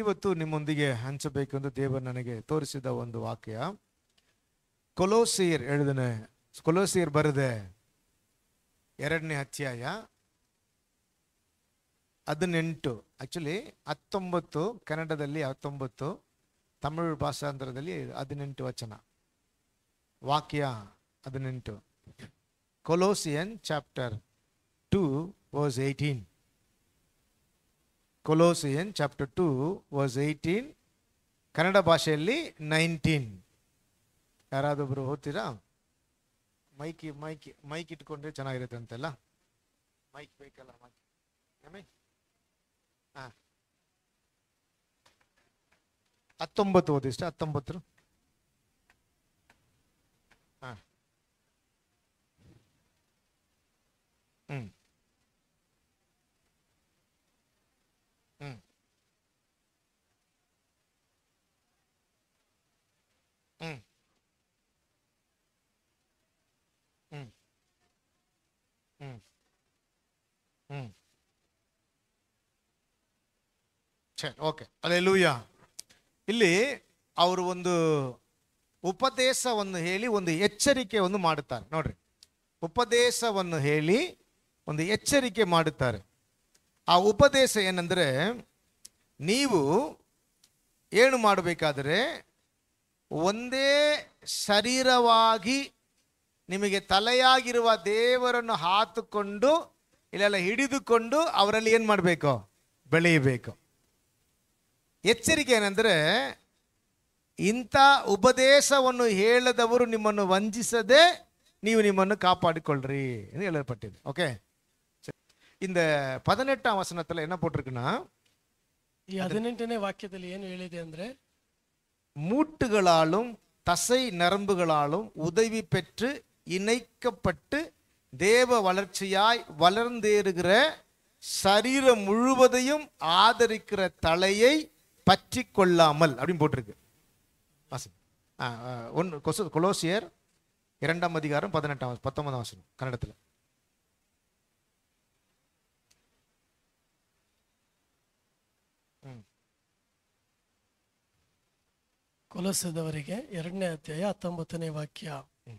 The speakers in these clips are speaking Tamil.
ಇವತ್ತು ನಿಮ್ಮೊಂದಿಗೆ ಹಂಚಬೇಕು ಎಂದು ದೇವರು ನನಗೆ ತೋರಿಸಿದ ಒಂದು ವಾಕ್ಯ ಕೊಲೋಸಿಯರ್ ಹೇಳಿದನೆ ಕೊಲೋಸಿಯರ್ ಬರದೆ ಎರಡನೇ ಅಧ್ಯಾಯ ಹದಿನೆಂಟು ಆಕ್ಚುಲಿ ಹತ್ತೊಂಬತ್ತು ಕನ್ನಡದಲ್ಲಿ ಹತ್ತೊಂಬತ್ತು ತಮಿಳು ಭಾಷಾಂತರದಲ್ಲಿ ಹದಿನೆಂಟು ವಚನ ವಾಕ್ಯ ಹದಿನೆಂಟು Colossian chapter two verse eighteen Colossian chapter two verse eighteen Kannada ಭಾಷೆಯಲ್ಲಿ ನೈನ್ಟೀನ್ ಯಾರಾದೊಬ್ಬರು ಓದ್ತೀರಾ ಮೈಕ್ ಮೈಕ್ ಮೈಕ್ ಇಟ್ಕೊಂಡ್ರೆ ಚೆನ್ನಾಗಿರುತ್ತೆ ಅಂತೆಲ್ಲ ಮೈಕ್ ಬೇಕಲ್ಲ ಮೈಕ್ ಹಾಂ ಹತ್ತೊಂಬತ್ತು ಓದಿಷ್ಟ ಹತ್ತೊಂಬತ್ತು Mm. Mm. ಓಕೆ ಅಲ್ಲೇ ಲೂಯ ಇಲ್ಲಿ ಅವರು ಒಂದು ಉಪದೇಶವನ್ನು ಹೇಳಿ ಒಂದು ಎಚ್ಚರಿಕೆಯನ್ನು ಮಾಡುತ್ತಾರೆ ನೋಡ್ರಿ ಉಪದೇಶವನ್ನು ಹೇಳಿ ಒಂದು ಎಚ್ಚರಿಕೆ ಮಾಡುತ್ತಾರೆ ಆ ಉಪದೇಶ ಏನಂದರೆ ನೀವು ಏನು ಮಾಡಬೇಕಾದರೆ ಒಂದೇ ಶರೀರವಾಗಿ ನಿಮಗೆ ತಲೆಯಾಗಿರುವ ದೇವರನ್ನು ಹಾತುಕೊಂಡು ಇಲ್ಲೆಲ್ಲ ಹಿಡಿದುಕೊಂಡು ಅವರಲ್ಲಿ ಏನು ಮಾಡಬೇಕು ಬೆಳೆಯಬೇಕು ಎಚ್ಚರಿಕೆ ಏನಂದರೆ ಇಂಥ ಉಪದೇಶವನ್ನು ಹೇಳದವರು ನಿಮ್ಮನ್ನು ವಂಚಿಸದೆ ನೀವು ನಿಮ್ಮನ್ನು காப்பாடிக்கொள்றி என்று எழுதப்பட்டது ஓகே இந்த பதினெட்டாம் வசனத்தில் என்ன போட்டிருக்குன்னா ಹದಿನೆಂಟನೇ ವಾಕ್ಯದಲ್ಲಿ ಏನು ಹೇಳಿದೆ ಅಂದರೆ மூட்டுகளாலும் தசை நரம்புகளாலும் உதவி பெற்று இணைக்கப்பட்டு தேவ வளர்ச்சியாய் வளர்ந்தேறுகிற சரீரம் முழுவதையும் ஆதரிக்கிற தலையை பற்றி கொள்ளாமல் அப்படின்னு போட்டிருக்கு ஒன்று கொசு கொலோசியர் இரண்டாம் அதிகாரம் பதினெட்டாம் பத்தொன்பதாம் வசனம் கன்னடத்தில் ಕೊಲಸದವರಿಗೆ இரண்டாயிரத்தி ಅಧ್ಯಾಯ வாக்கியா ವಾಕ್ಯ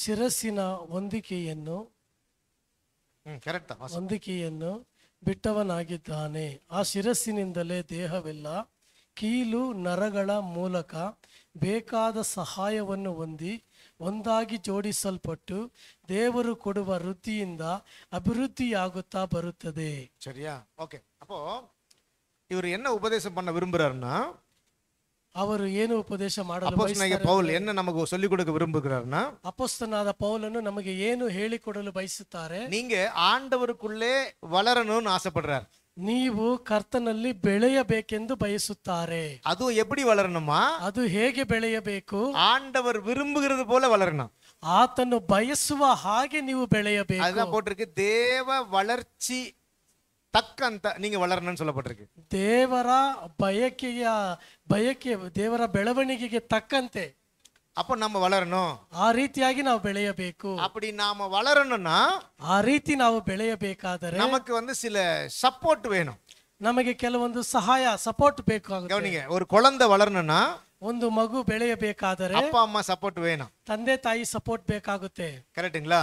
ಶಿರಸ್ಸಿನ ಹೊಂದಿಕೆಯನ್ನು ಹೊಂದಿಕೆಯನ್ನು ಬಿಟ್ಟವನಾಗಿದ್ದಾನೆ ಆ ಶಿರಸ್ಸಿನಿಂದಲೇ ದೇಹವೆಲ್ಲ ಕೀಲು ನರಗಳ ಮೂಲಕ ಬೇಕಾದ ಸಹಾಯವನ್ನು ಹೊಂದಿ ಒಂದಾಗಿ ಜೋಡಿಸಲ್ಪಟ್ಟು ದೇವರು ಕೊಡುವ ವೃತ್ತಿಯಿಂದ ಅಭಿವೃದ್ಧಿಯಾಗುತ್ತಾ ಬರುತ್ತದೆ ಸರಿಯಾ ಓಕೆ ಅಪ್ಪೋ ಇವರು ಏನ ಉಪದೇಶ ಬಣ್ಣ ಅವರು ಏನು ಉಪದೇಶ ಅಪೋಸ್ತನಾಗಿ ಪೌಲ್ என்ன நமக்கு சொல்லிக் கொடுக்க விரும்புகிறார்னா ಅಪೋಸ್ತನಾದ ಪೌಲನು ನಮಗೆ ಏನು ಹೇಳಿಕೊಡಲು ಬಯಸುತ್ತಾರೆ நீங்க ஆண்டவருக்குள்ளே வளரணும்னு ஆசைப்படுறாரு ನೀವು ಕರ್ತನಲ್ಲಿ ಬೆಳೆಯಬೇಕೆಂದು ಬಯಸುತ್ತಾರೆ ಅದು ಎಪಡಿ வளரணுமா ಅದು ಹೇಗೆ ಬೆಳೆಯಬೇಕು ஆண்டவர் விரும்புகிறது போல வளரணும் ಆತನು ಬಯಸುವ ಹಾಗೆ ನೀವು ಬೆಳೆಯಬೇಕು அதுதான் போட்டிருக்கு தேவ வளர்ச்சி ತಕ್ಕಂತ ನೀವು ವಳರನನ್ನು சொல்லப்பட்டிருக்கு ದೇವರ ಬಯಕೆಯ ಬಯಕೆ ದೇವರ ಬೆಳವಣಿಗೆಗೆ ತಕ್ಕಂತೆ அப்போ நம்ம வளரணும் ಆ ರೀತಿಯಾಗಿ ನಾವು ಬೆಳೆಯಬೇಕು அப்படி நாம வளரணும்னா ಆ ರೀತಿ ನಾವು ಬೆಳೆಯಬೇಕಾದರೆ நமக்கு வந்து சில சப்போர்ட் வேணும் ನಮಗೆ ಕೆಲವೊಂದು ಸಹಾಯ ಸಪೋರ್ಟ್ ಬೇಕಾಗುತ್ತೆ ಗவனிங்க ஒரு குழந்தை வளரணும்னா ಒಂದು ಮಗು ಬೆಳೆಯಬೇಕಾದರೆ அப்பா அம்மா சப்போர்ட் வேணும் ತಂದೆ ತಾಯಿ ಸಪೋರ್ಟ್ ಬೇಕಾಗುತ್ತೆ ಕರೆಕ್ಟ್ங்களா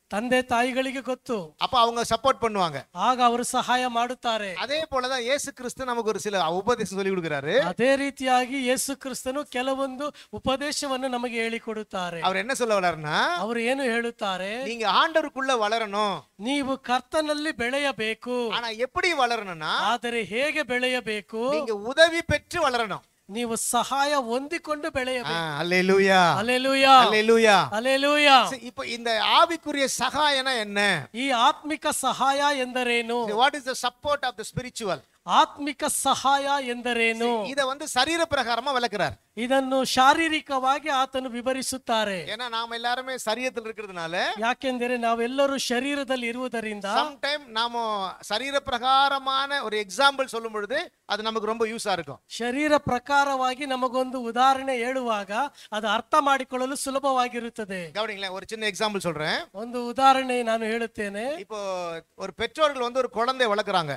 தந்தை தாய்களுக்கு கொத்து அப்ப அவங்க சப்போர்ட் பண்ணுவாங்க ஆக ಅವರು ಸಹಾಯ ಮಾಡುತ್ತಾರೆ அதே போலதான் இயேசு கிறிஸ்து நமக்கு ஒரு சில உபதேசம் சொல்லி கொடுக்கிறாரு அதே ಅದೇ ರೀತಿಯಾಗಿ கிறிஸ்தனும் ಕ್ರಿಸ್ತನು ಕೆಲವೊಂದು ಉಪದೇಶವನ್ನು ನಮಗೆ ಹೇಳಿಕೊಡುತ್ತಾರೆ அவர் என்ன சொல்ல வர்றாருன்னா அவர் ಏನು ಹೇಳುತ್ತಾರೆ நீங்க ஆண்டவருக்குள்ள வளரணும் ನೀವು ಕರ್ತನಲ್ಲಿ ಬೆಳೆಯಬೇಕು ஆனா எப்படி வளரணும்னா ಆದರೆ ಹೇಗೆ ಬೆಳೆಯಬೇಕು நீங்க உதவி பெற்று வளரணும் ನೀವು ಸಹಾಯ ಹೊಂದಿಕೊಂಡು ಬೆಳೆಯಬೇಕು இப்போ இந்த ஆவிக்குரிய சகாயனா என்ன ಈ ಆತ್ಮಿಕ ಸಹಾಯ ಎಂದರೇನು what is the support of the spiritual ஆத்மிக சகாயா எந்தரேனு இத வந்து சரீர பிரகாரமா விளக்குறார் இதன் சாரீரிக்கவாக ஆத்தனு விபரிசுத்தாரு ஏன்னா நாம எல்லாருமே சரீரத்தில் இருக்கிறதுனால யாக்கெந்தரே நாம் எல்லாரும் சரீரத்தில் இருவதறிந்த டைம் நாம சரீர பிரகாரமான ஒரு எக்ஸாம்பிள் சொல்லும் பொழுது அது நமக்கு ரொம்ப யூஸா இருக்கும் சரீர பிரகாரவாகி நமக்கு வந்து உதாரணை ஏழுவாக அது அர்த்தம் ஆடிக்கொள்ளலு சுலபமாக இருக்குது கவனிங்களா ஒரு சின்ன எக்ஸாம்பிள் சொல்றேன் வந்து உதாரணை நான் எழுத்தேனே இப்போ ஒரு பெற்றோர்கள் வந்து ஒரு குழந்தை வளர்க்குறாங்க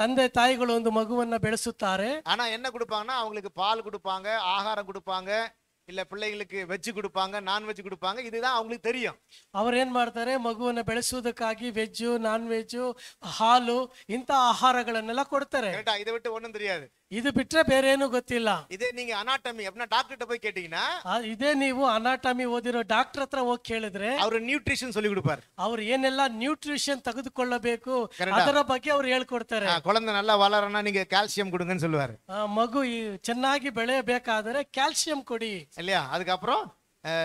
தந்தை தாய்கள் வந்து ಮಗುವನ್ನ ಬೆಳೆಸುತ್ತಾರೆ ஆனா என்ன கொடுப்பாங்கன்னா அவங்களுக்கு பால் கொடுப்பாங்க ஆகாரம் கொடுப்பாங்க இல்ல பிள்ளைகளுக்கு வெஜ்ஜு கொடுப்பாங்க நான்வெஜ் கொடுப்பாங்க இதுதான் அவங்களுக்கு தெரியும் அவர் ஏன் ಮಾಡ್ತಾರೆ மகுவனை ಬೆಳೆಸುವುದಕ್ಕಾಗಿ வெஜ்ஜு நான்வெஜ்ஜு ஹாலு இந்த ஆகாரங்களை ಆಹಾರಗಳನ್ನೆಲ್ಲ கொடுத்தாரு இதை விட்டு ஒண்ணும் தெரியாது ಇದು ಬಿಟ್ರೆ ಬೇರೆ ಏನು ಗೊತ್ತಿಲ್ಲ ಇದೇ ನಿಮಗೆ ಅನಾಟಮಿ ಅಪ್ನ ಡಾಕ್ಟರ್ ಹೋಗಿ ಕೇಟೀங்கன்னா ಇದೇ ನೀವು ಅನಾಟಮಿ ಓದಿರೋ ಡಾಕ್ಟರ್ ಹತ್ರ ಹೋಗಿ ಕೇಳಿದ್ರೆ ಅವರು ನ್ಯೂಟ್ರಿಷನ್ சொல்லி கொடுப்பார் ಅವರು ಏನೆಲ್ಲ ನ್ಯೂಟ್ರಿಷನ್ ತೆಗೆದುಕೊಳ್ಳಬೇಕು ಅದರ ಬಗ್ಗೆ ಅವರು ಹೇಳ್ಕೊಡ್ತಾರೆ குழந்தை நல்லா வளரனா நீங்க கால்சியம் கொடுங்கன்னு சொல்லுவாரு ಮಗು ಚೆನ್ನಾಗಿ ಬೆಳೆಯಬೇಕಾದರೆ ಕ್ಯಾಲ್ಸಿಯಂ ಕೊಡಿ இல்லையா அதுக்கு அப்புறம்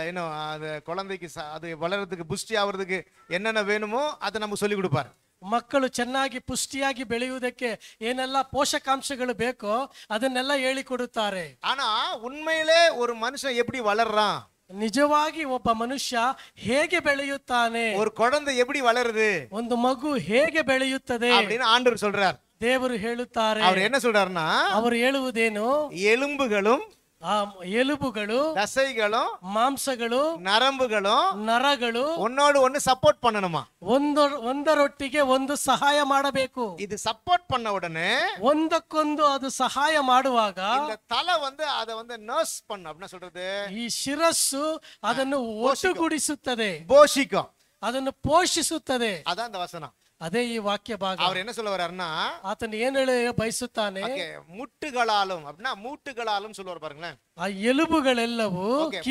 இன்னும் அது குழந்தைக்கு அது வளர்றதுக்கு புஷ்டி ஆகிறதுக்கு என்னென்ன வேணுமோ அதை நமக்கு சொல்லி கொடுப்பாரு ಮಕ್ಕಳು ಚೆನ್ನಾಗಿ ಪುಷ್ಟಿಯಾಗಿ ಬೆಳೆಯುವುದಕ್ಕೆ ಏನೆಲ್ಲ ಪೋಷಕಾಂಶಗಳು ಬೇಕೋ ಅದನ್ನೆಲ್ಲ ಹೇಳಿಕೊಡುತ್ತಾರೆ ಆನಾ உண்மையிலே ஒரு ಮನುಷ್ಯ எப்படி வளர்றான் ನಿಜವಾಗಿ ಒಬ್ಬ ಮನುಷ್ಯ ಹೇಗೆ ಬೆಳೆಯುತ್ತಾನೆ ஒரு குழந்தை எப்படி வளருது ಒಂದು ಮಗು ಹೇಗೆ ಬೆಳೆಯುತ್ತದೆ அப்படின்னு ஆண்டவர் சொல்றார் ದೇವರು ಹೇಳುತ್ತಾರೆ அவர் என்ன சொல்றாருன்னா ಅವರು ಹೇಳುವುದೇನು எலும்புகளும் ಆ ಎಲುಬುಗಳು ದಸೈಗಳು ಮಾಂಸಗಳು ನರಂಬುಗಳು ನರಗಳು ಒನ್ನೋಡು ಒಂದು ಸಪೋರ್ಟ್ ಪಣ್ಣನಮ್ಮ ಒಂದು ಒಂದರೊಟ್ಟಿಗೆ ಒಂದು ಸಹಾಯ ಮಾಡಬೇಕು ಇದು ಸಪೋರ್ಟ್ ಪಣ್ಣ உடனே ಒಂದಕ್ಕೊಂದು ಅದು ಸಹಾಯ ಮಾಡುವಾಗ இந்த தலை வந்து அத வந்து நர்ஸ் பண்ண அப்படினா சொல்றது ಈ ಶಿರಸ್ಸು ಅದನ್ನು ಒಟ್ಟುಗೂಡಿಸುತ್ತದೆ ಪೋಷಿಕ ಅದನ್ನು ಪೋಷಿಸುತ್ತದೆ ಅದ ವಸನ அதே ಈ ವಾಕ್ಯ அவர் என்ன சொல்ல வர்றாருன்னா ಆತನು ಏನ್ ಹೇಳಿ ಬಯಸುತ್ತಾನೆ Okay, முட்டுகளாலும் அப்படின்னா மூட்டுகளாலும் சொல்லுவார் பாருங்களேன் ಆ ಎಲುಬುಗಳೆಲ್ಲವೂ Okay.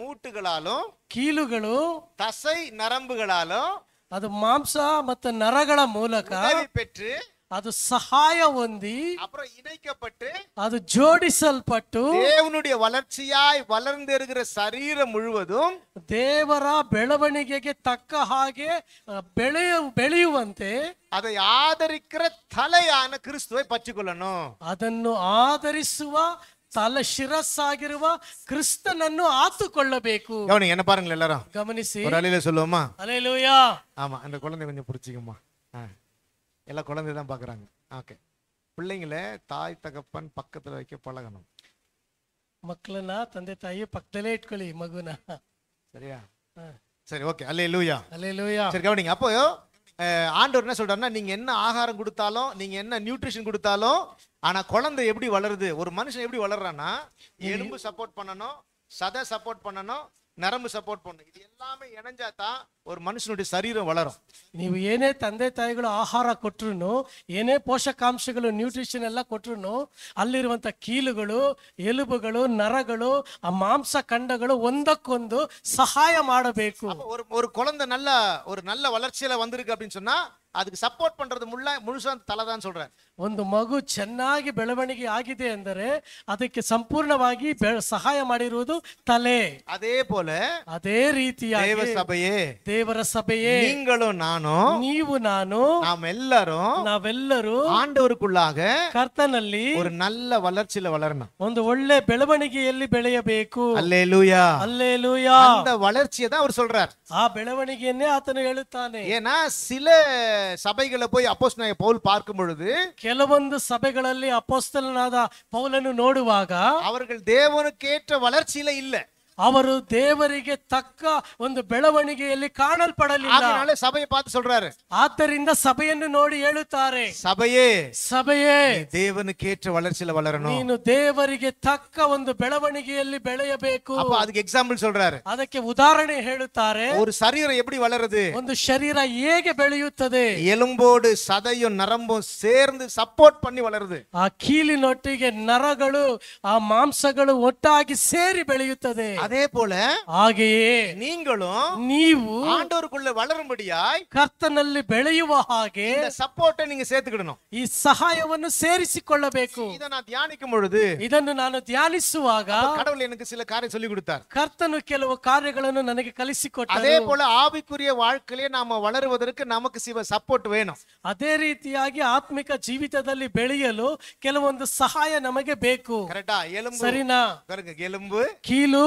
மூட்டுகளாலும் ಕೀಲುಗಳು தசை நரம்புகளாலும் அது மாம்சா மத்த ನರಗಳ ಮೂಲಕ பெற்று ಅದು ಸಹಾಯ ಹೊಂದಿ அப்புறம் இணைக்கப்பட்டு அது ಜೋಡಿಸಲ್ಪಟ್ಟು தேவனுடைய வளர்ச்சியாய் வளர்ந்து இருக்கிற சரீரம் முழுவதும் ದೇವರ ಬೆಳವಣಿಗೆಗೆ ತಕ್ಕ ಹಾಗೆ ಬೆಳೆಯ ಬೆಳೆಯುವಂತೆ அதை ஆதரிக்கிற தலையான கிறிஸ்துவை பற்றிக்கொள்ளணும் ಅದನ್ನು ಆಧರಿಸುವ ತಲೆ ಶಿರಸ್ಸಾಗಿರುವ ಕ್ರಿಸ್ತನನ್ನು ಆತುಕೊಳ್ಳಬೇಕು கவனிங்க என்ன பாருங்களேன் எல்லாரும் ಗಮನಿಸಿ ஒரு அலையில சொல்லுவோமா ಅಲೆಲೂಯಾ ஆமா அந்த குழந்தை கொஞ்சம் புடிச்சிக்குமா எல்லாம் குழந்தை தான் பார்க்குறாங்க ஓகே பிள்ளைங்கள தாய் தகப்பன் பக்கத்தில் வைக்க பழகணும் ಮಕ್ಕಳನ್ನ தந்தை ತಾಯಿ பக்கத்திலே ಇಟ್ಕೊಳ್ಳಿ மகுனா சரியா சரி ஓகே அல்ல லூயா அல்ல லூயா சரி கவனிங்க அப்போ ஆண்டோர் ஆண்டவர் என்ன சொல்றாருன்னா நீங்க என்ன ஆகாரம் கொடுத்தாலும் நீங்க என்ன நியூட்ரிஷன் கொடுத்தாலும் ஆனா குழந்தை எப்படி வளருது ஒரு மனுஷன் எப்படி வளர்றான்னா எலும்பு சப்போர்ட் பண்ணணும் சதை சப்போர்ட் பண்ணணும் నరము సపోర్ట్ பண்ணும் ఇది எல்லாமே இணைஞ்சாதான் ஒரு மனுஷனுடைய சரீரம் வளரும் ನೀವು ಏನೇ ತಂದೆ ತಾಯಿಗಳು ಆಹಾರ ಕೊಟ್ರು ಏನೇ ಪೋಷಕಾಂಶಗಳು ನ್ಯೂಟ್ರಿಷನ್ ಎಲ್ಲ ಕೊಟ್ರು ಅಲ್ಲಿರುವಂತ ಕೀಲುಗಳು ಎಲುಬುಗಳು ನರಗಳು ಆ ಮಾಂಸ ಖಂಡಗಳು ಒಂದಕ್ಕೊಂದು ಸಹಾಯ ಮಾಡಬೇಕು ஒரு ஒரு குழந்தை நல்ல ஒரு நல்ல வளர்ச்சியில வந்திருக்கு அப்படின்னு சொன்னா ಅದಕ್ಕೆ ಸಪೋರ್ಟ್ ಪಂಡ್ರದು ಮುಳ್ಳ ಮುಳುಸು ಅಂತ ತಲದ ಅಂತ ಹೇಳ್ತಾರೆ ಒಂದು ಮಗು ಚೆನ್ನಾಗಿ ಬೆಳವಣಿಗೆ ಆಗಿದೆ ಎಂದರೆ ಅದಕ್ಕೆ ಸಂಪೂರ್ಣವಾಗಿ ಸಹಾಯ ಮಾಡಿರುವುದು ತಲೆ ಅದೇ ಪೋಲೆ ಅದೇ ರೀತಿಯ ದೇವ ಸಭೆಯೇ ದೇವರ ಸಭೆಯೇ ನೀಂಗಳು ನಾನು ನೀವು ನಾನು ನಾವೆಲ್ಲರೂ ನಾವೆಲ್ಲರೂ ಆಂಡವರುಕುಳ್ಳಾಗ ಕರ್ತನಲ್ಲಿ ஒரு நல்ல வளர்ச்சியில வளரணும் ಒಂದು ಒಳ್ಳೆ ಬೆಳವಣಿಗೆಯಲ್ಲಿ ಬೆಳೆಯಬೇಕು அல்லேலூயா அல்லேலூயா அந்த வளர்ச்சியை தான் அவர் சொல்றார் ಆ ಬೆಳವಣಿಗೆಯನ್ನೇ ಆತನು ಹೇಳುತ್ತಾನೆ ஏன்னா சில சபைகளை போய் அப்போஸ் பவுல் பார்க்கும் பொழுது கெலவந்து சபைகளில் அப்போஸ்தலனாத பவுலனு நோடுவாக அவர்கள் தேவனுக்கேற்ற வளர்ச்சியில இல்லை ಅವರು ದೇವರಿಗೆ ತಕ್ಕ ಒಂದು ಬೆಳವಣಿಗೆಯಲ್ಲಿ ಕಾಣಲ್ಪಡಲಿಲ್ಲ அதனால சபையை பார்த்து சொல்றாரு ಆದ್ದರಿಂದ ಸಭೆಯನ್ನು ನೋಡಿ ಹೇಳುತ್ತಾರೆ சபையே ಸಭೆಯೇ நீ தேவனுக்கு ஏற்ற வளர்ச்சியில வளரணும் ನೀನು ದೇವರಿಗೆ ತಕ್ಕ ಒಂದು ಬೆಳವಣಿಗೆಯಲ್ಲಿ ಬೆಳೆಯಬೇಕು அப்ப அதுக்கு எக்ஸாம்பிள் சொல்றாரு ಅದಕ್ಕೆ ಉದಾಹರಣೆ ಹೇಳುತ್ತಾರೆ ஒரு சரீரம் எப்படி வளருது ಒಂದು ಶರೀರ ಹೇಗೆ ಬೆಳೆಯುತ್ತದೆ எலும்போடு சதையும் நரம்பும் சேர்ந்து சப்போர்ட் பண்ணி வளருது ಆ ಕೀಲಿನೊಟ್ಟಿಗೆ ನರಗಳು ಆ ಮಾಂಸಗಳು ಒಟ್ಟಾಗಿ ಸೇರಿ ಬೆಳೆಯುತ್ತದೆ அதே போல ಹಾಗೆಯೇ நீங்களும் ನೀವು ஆண்டவருக்குள்ள வளரும்படியாய் ಕರ್ತನಲ್ಲಿ ಬೆಳೆಯುವ ಹಾಗೆ சப்போர்ட்ட நீங்க சேர்த்துக்கிடணும் ಈ ಸಹಾಯವನ್ನು ಸೇರಿಸಿಕೊಳ್ಳಬೇಕು இதை நான் தியானிக்கும் பொழுது ಇದನ್ನು ನಾನು ಧ್ಯಾನಿಸುವಾಗ கடவுள் எனக்கு சில காரியம் சொல்லி கொடுத்தார் ಕರ್ತನು ಕೆಲವು ಕಾರ್ಯಗಳನ್ನು ನನಗೆ ಕಲಿಸಿಕೊಟ್ಟನು அதே போல ஆவிக்குரிய வாழ்க்கையிலே நாம வளருவதற்கு நமக்கு சில சப்போர்ட் வேணும் ಅದೇ ರೀತಿಯಾಗಿ ಆತ್ಮಿಕ ಜೀವಿತದಲ್ಲಿ ಬೆಳೆಯಲು ಕೆಲವೊಂದು ಸಹಾಯ ನಮಗೆ ಬೇಕು ಕರೆಕ್ಟಾ எலும்பு ಸರಿನಾ பாருங்க எலும்பு ಕೀಲು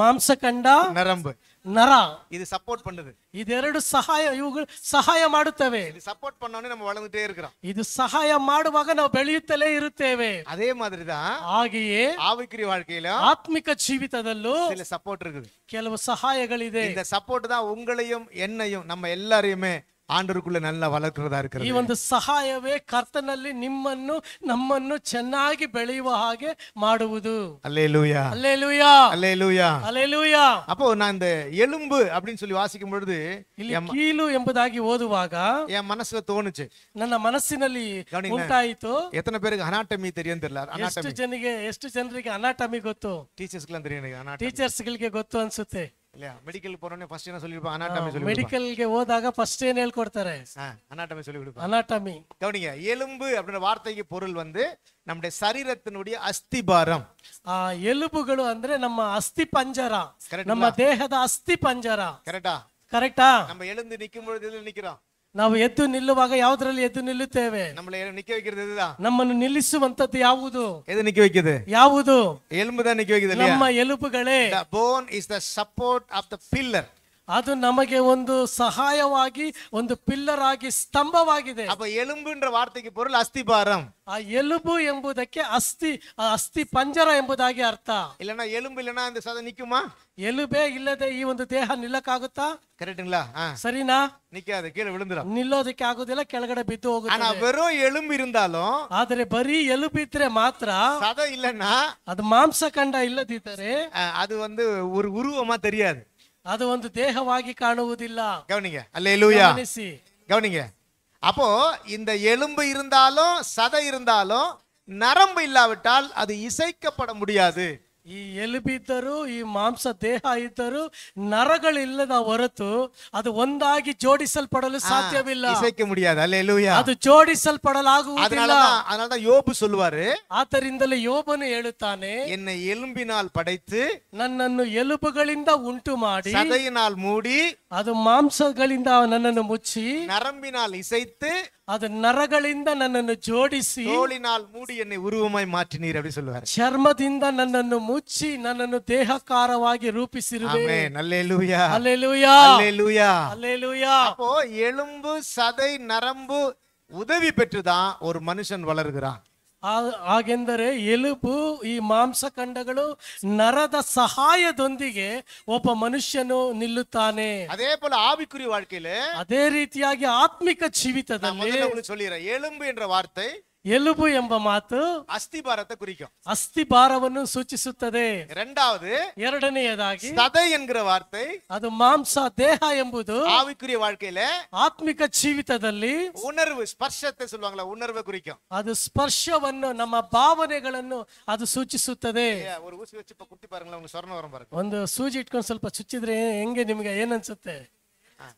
மாம்ச கண்டா நரம்பு நரா இது சப்போர்ட் பண்ணுது இது ಎರಡು ಸಹಾಯ ಇವುಗಳು ಸಹಾಯ ಮಾಡುತ್ತವೆ இது சப்போர்ட் பண்ணோனே நம்ம வளர்ந்துட்டே இருக்கிறோம் இது சகாயம் ಮಾಡುವಾಗ நம்ம ಬೆಳೆಯುತ್ತಲೇ இருத்தேவே அதே மாதிரிதான் தான் ಹಾಗೆಯೇ ஆவிக்குரிய வாழ்க்கையில ஆத்மிக ஜீவிதದಲ್ಲೂ சில சப்போர்ட் இருக்குது சகாயங்கள் ಸಹಾಯಗಳಿದೆ இந்த சப்போர்ட் தான் உங்களையும் என்னையும் நம்ம எல்லாரையுமே ಆಂಡರುಕುಳ್ಳ ನಲ್ಲ ವಲಕ್ರದಾರ್ಕರು ಈ ಒಂದು ಸಹಾಯವೇ ಕರ್ತನಲ್ಲಿ ನಿಮ್ಮನ್ನು ನಮ್ಮನ್ನು ಚೆನ್ನಾಗಿ ಬೆಳೆಯುವ ಹಾಗೆ ಮಾಡುವುದು அல்லேலூயா அல்லேலூயா அல்லேலூயா அல்லேலூயா அப்போ நான் இந்த எலும்பு அப்படின்னு சொல்லி வாசிக்கும் பொழுது ಇಲ್ಲಿ ಕೀಲು ಎಂಬುದಾಗಿ ಓದುವಾಗ என் மனசுல தோணுச்சு ನನ್ನ ಮನಸ್ಸಿನಲ್ಲಿ ಗಮನಿಸಿ. ಉಂಟಾಯಿತು எத்தனை பேருக்கு அனாட்டமி தெரியும் தெரியல ಎಷ್ಟು ಅನಾಟಮಿ ಜನಿಗೆ ಎಷ್ಟು ಜನರಿಗೆ ಅನಾಟಮಿ ಗೊತ್ತು ಟೀಚರ್ಸ್ಗೆಲ್ಲ தெரியும் எனக்கு anatomy. ಟೀಚರ್ಸ್ಗಳಿಗೆ ಗೊತ್ತು ಅನ್ಸುತ್ತೆ இல்லையா ಮೆಡಿಕಲ್ போறோனே ಫಸ್ಟ್ என்ன சொல்லிருப்பாங்க அனாட்டமி சொல்லி ಮೆಡಿಕಲ್ ಗೆ ಹೋದಾಗ ಫಸ್ಟ್ ಏನು அனாட்டமி சொல்லி கொடுப்பா அனாட்டமி கவனிங்க எலும்பு அப்படின வார்த்தைக்கு பொருள் வந்து நம்முடைய சரீரத்தினுடைய ಅಸ್ಥಿಭಾರಂ ಎಲುಬುಗಳು ಅಂದ್ರೆ ನಮ್ಮ ಅಸ್ಥಿ ಪಂಜರ ನಮ್ಮ ದೇಹದ ಅಸ್ಥಿ ಪಂಜರ ಕರೆಕ್ಟಾ ಕರೆಕ್ಟಾ நம்ம எழுந்து நிக்கும் பொழுது எதில் நிக்கிறோம் ನಾವು ಎದ್ದು ನಿಲ್ಲುವಾಗ ಯಾವ್ದ್ರಲ್ಲಿ ಎದ್ದು ನಿಲ್ಲುತ್ತೇವೆ நம்மள ஏ- நிக்க வைக்கிறது இதுதான் ನಮ್ಮನ್ನು ನಿಲ್ಲಿಸುವಂತದ್ದು ಯಾವುದು எது நிக்க வைக்குது ಯಾವುದು எலும்பு தான் நிக்க வைக்குது இல்லையா ನಮ್ಮ ಎಲುಬುಗಳೇ The bone is the support of the pillar ಅದು ನಮಗೆ ಒಂದು ಸಹಾಯವಾಗಿ ಒಂದು ಪಿಲ್ಲರ್ ಆಗಿ ಸ್ತಂಭವಾಗಿದೆ அப்ப எலும்புன்ற வார்த்தைக்கு பொருள் அஸ்திபாரம் ಆ ಎಲುಬು ಎಂಬುದಕ್ಕೆ ಅಸ್ಥಿ ಆ ಅಸ್ಥಿ ಪಂಜರ ಎಂಬುದಾಗಿ ಅರ್ಥ இல்லைன்னா எலும்பு இல்லைன்னா இந்த சதை நிக்குமா ಎಲುಬೆ ಇಲ್ಲದೆ ಈ ಒಂದು ದೇಹ ನಿಲ್ಲಕ್ಕಾಗುತ್ತಾ கரெக்ட்டுங்களா ஆ, ಸರಿನಾ நிக்காது கீழே விழுந்துடும் ನಿಲ್ಲೋದಕ್ಕೆ ಆಗುದಿಲ್ಲ ಕೆಳಗಡೆ ಬಿದ್ದು ஆனா ಹೋಗುತ್ತೆ வெறும் எலும்பு இருந்தாலும் ಆದರೆ ಬರೀ ಎಲುಬಿದ್ರೆ ಮಾತ್ರ சதை இல்லைன்னா ಅದು ಮಾಂಸ ಖಂಡ ಇಲ್ಲದಿದ್ದರೆ அஹ், அது வந்து ஒரு உருவமா தெரியாது அது வந்து தேகமாகி காணுவதில்ல கவனிங்க அல்லேலூயா கவனிங்க அப்போ இந்த எலும்பு இருந்தாலும் சதை இருந்தாலும் நரம்பு இல்லாவிட்டால் அது இசைக்கப்பட முடியாது ಈ ಎಲುಬಿದ್ದರು ಈ ಮಾಂಸ ದೇಹ ಇದ್ದರು ನರಗಳಿಲ್ಲದ ಹೊರತು ಅದು ಒಂದಾಗಿ ಜೋಡಿಸಲ್ಪಡಲು ಸಾಧ್ಯವಿಲ್ಲ இசைக்க முடியாது அல்லேலூயா ಅದು ಜೋಡಿಸಲ್ಪಡಲಾಗುವುದಿಲ್ಲ அதனாலதான் அதனாலதான் யோபு சொல்லுவாரு ಆದ್ದರಿಂದಲೇ ಯೋಬನು ಹೇಳುತ್ತಾನೆ என்னை எலும்பினால் படைத்து ನನ್ನನ್ನು ಎಲುಬುಗಳಿಂದ ಉಂಟು ಮಾಡಿ சதையினால் மூடி ಅದು ಮಾಂಸಗಳಿಂದ ನನ್ನನ್ನು ಮುಚ್ಚಿ ನರಂಬಿನಾಲ್ இசைத்து ಅದು ನರಗಳಿಂದ ನನ್ನನ್ನು ಜೋಡಿಸಿ ತೋಳಿನಾಲ್ ಮೂಡಿ ಎನ್ನೆ ಉರುವಮಾಯ್ ಮಾಟಿನೀರ್ ಅಪ್ಪಡಿ ಸೊಲ್ಲುವಾರು ಚರ್ಮದಿಂದ ನನ್ನನ್ನು ಮುಚ್ಚಿ ನನ್ನನ್ನು ದೇಹಕಾರವಾಗಿ ರೂಪಿಸಿರುವೆ ಆಮೆನ್ ಹಲ್ಲೆಲೂಯಾ ಹಲ್ಲೆಲೂಯಾ ಹಲ್ಲೆಲೂಯಾ ஹalleluya அப்போ எலும்பு சதை நரம்பு உதவி பெற்றுதான் ஒரு மனுஷன் வளர்கிறான் ಹಾಗೆಂದರೆ ಎಲುಬು ಈ ಮಾಂಸಖಂಡಗಳು ನರದ ಸಹಾಯದೊಂದಿಗೆ ಒಬ್ಬ ಮನುಷ್ಯನು ನಿಲ್ಲುತ್ತಾನೆ ಅದೇ ಪೋಲ ಕುರಿ வாழ்க்கையில ಅದೇ ರೀತಿಯಾಗಿ ಆತ್ಮಿಕ ಜೀವಿತದಲ್ಲಿ சொல்லிடுறேன் எலும்பு என்ற ವಾರ್ತೆ ಎಲುಬು ಎಂಬ ಮಾತು ಅಸ್ಥಿಭಾರತ ಕುರಿಕು ಅಸ್ಥಿಭಾರವನ್ನು ಸೂಚಿಸುತ್ತದೆ ಎರಡಾವದು ಎರಡನೆಯದಾಗಿ ಸದೈ ಎನ್ಗಿರ ವಾರ್ತೆ ಅದು ಮಾಂಸ ದೇಹ ಎಂಬುದು ಆವಿಕುರಿಯ வாழ்க்கையில ಆತ್ಮಿಕ ಜೀವಿತದಲ್ಲಿ ಉಣರ್ವು ಸ್ಪರ್ಶತೆ சொல்லுவாங்கல ಉಣರ್ವ ಕುರಿಕು ಅದು ಸ್ಪರ್ಶವನ್ನು ನಮ್ಮ ಭಾವನೆಗಳನ್ನು ಅದು ಸೂಚಿಸುತ್ತದೆ ಒಂದು ஊசி வச்சு இப்ப குத்தி பாருங்க உங்களுக்கு சொர்ண வரும் பாருங்க ಒಂದು ಸೂಜಿ ಇಟ್ಕೊಂಡು ಸ್ವಲ್ಪ ಚುಚ್ಚಿದ್ರೆ ಹೆಂಗೆ ನಿಮಗೆ ಏನು ಅನ್ಸುತ್ತೆ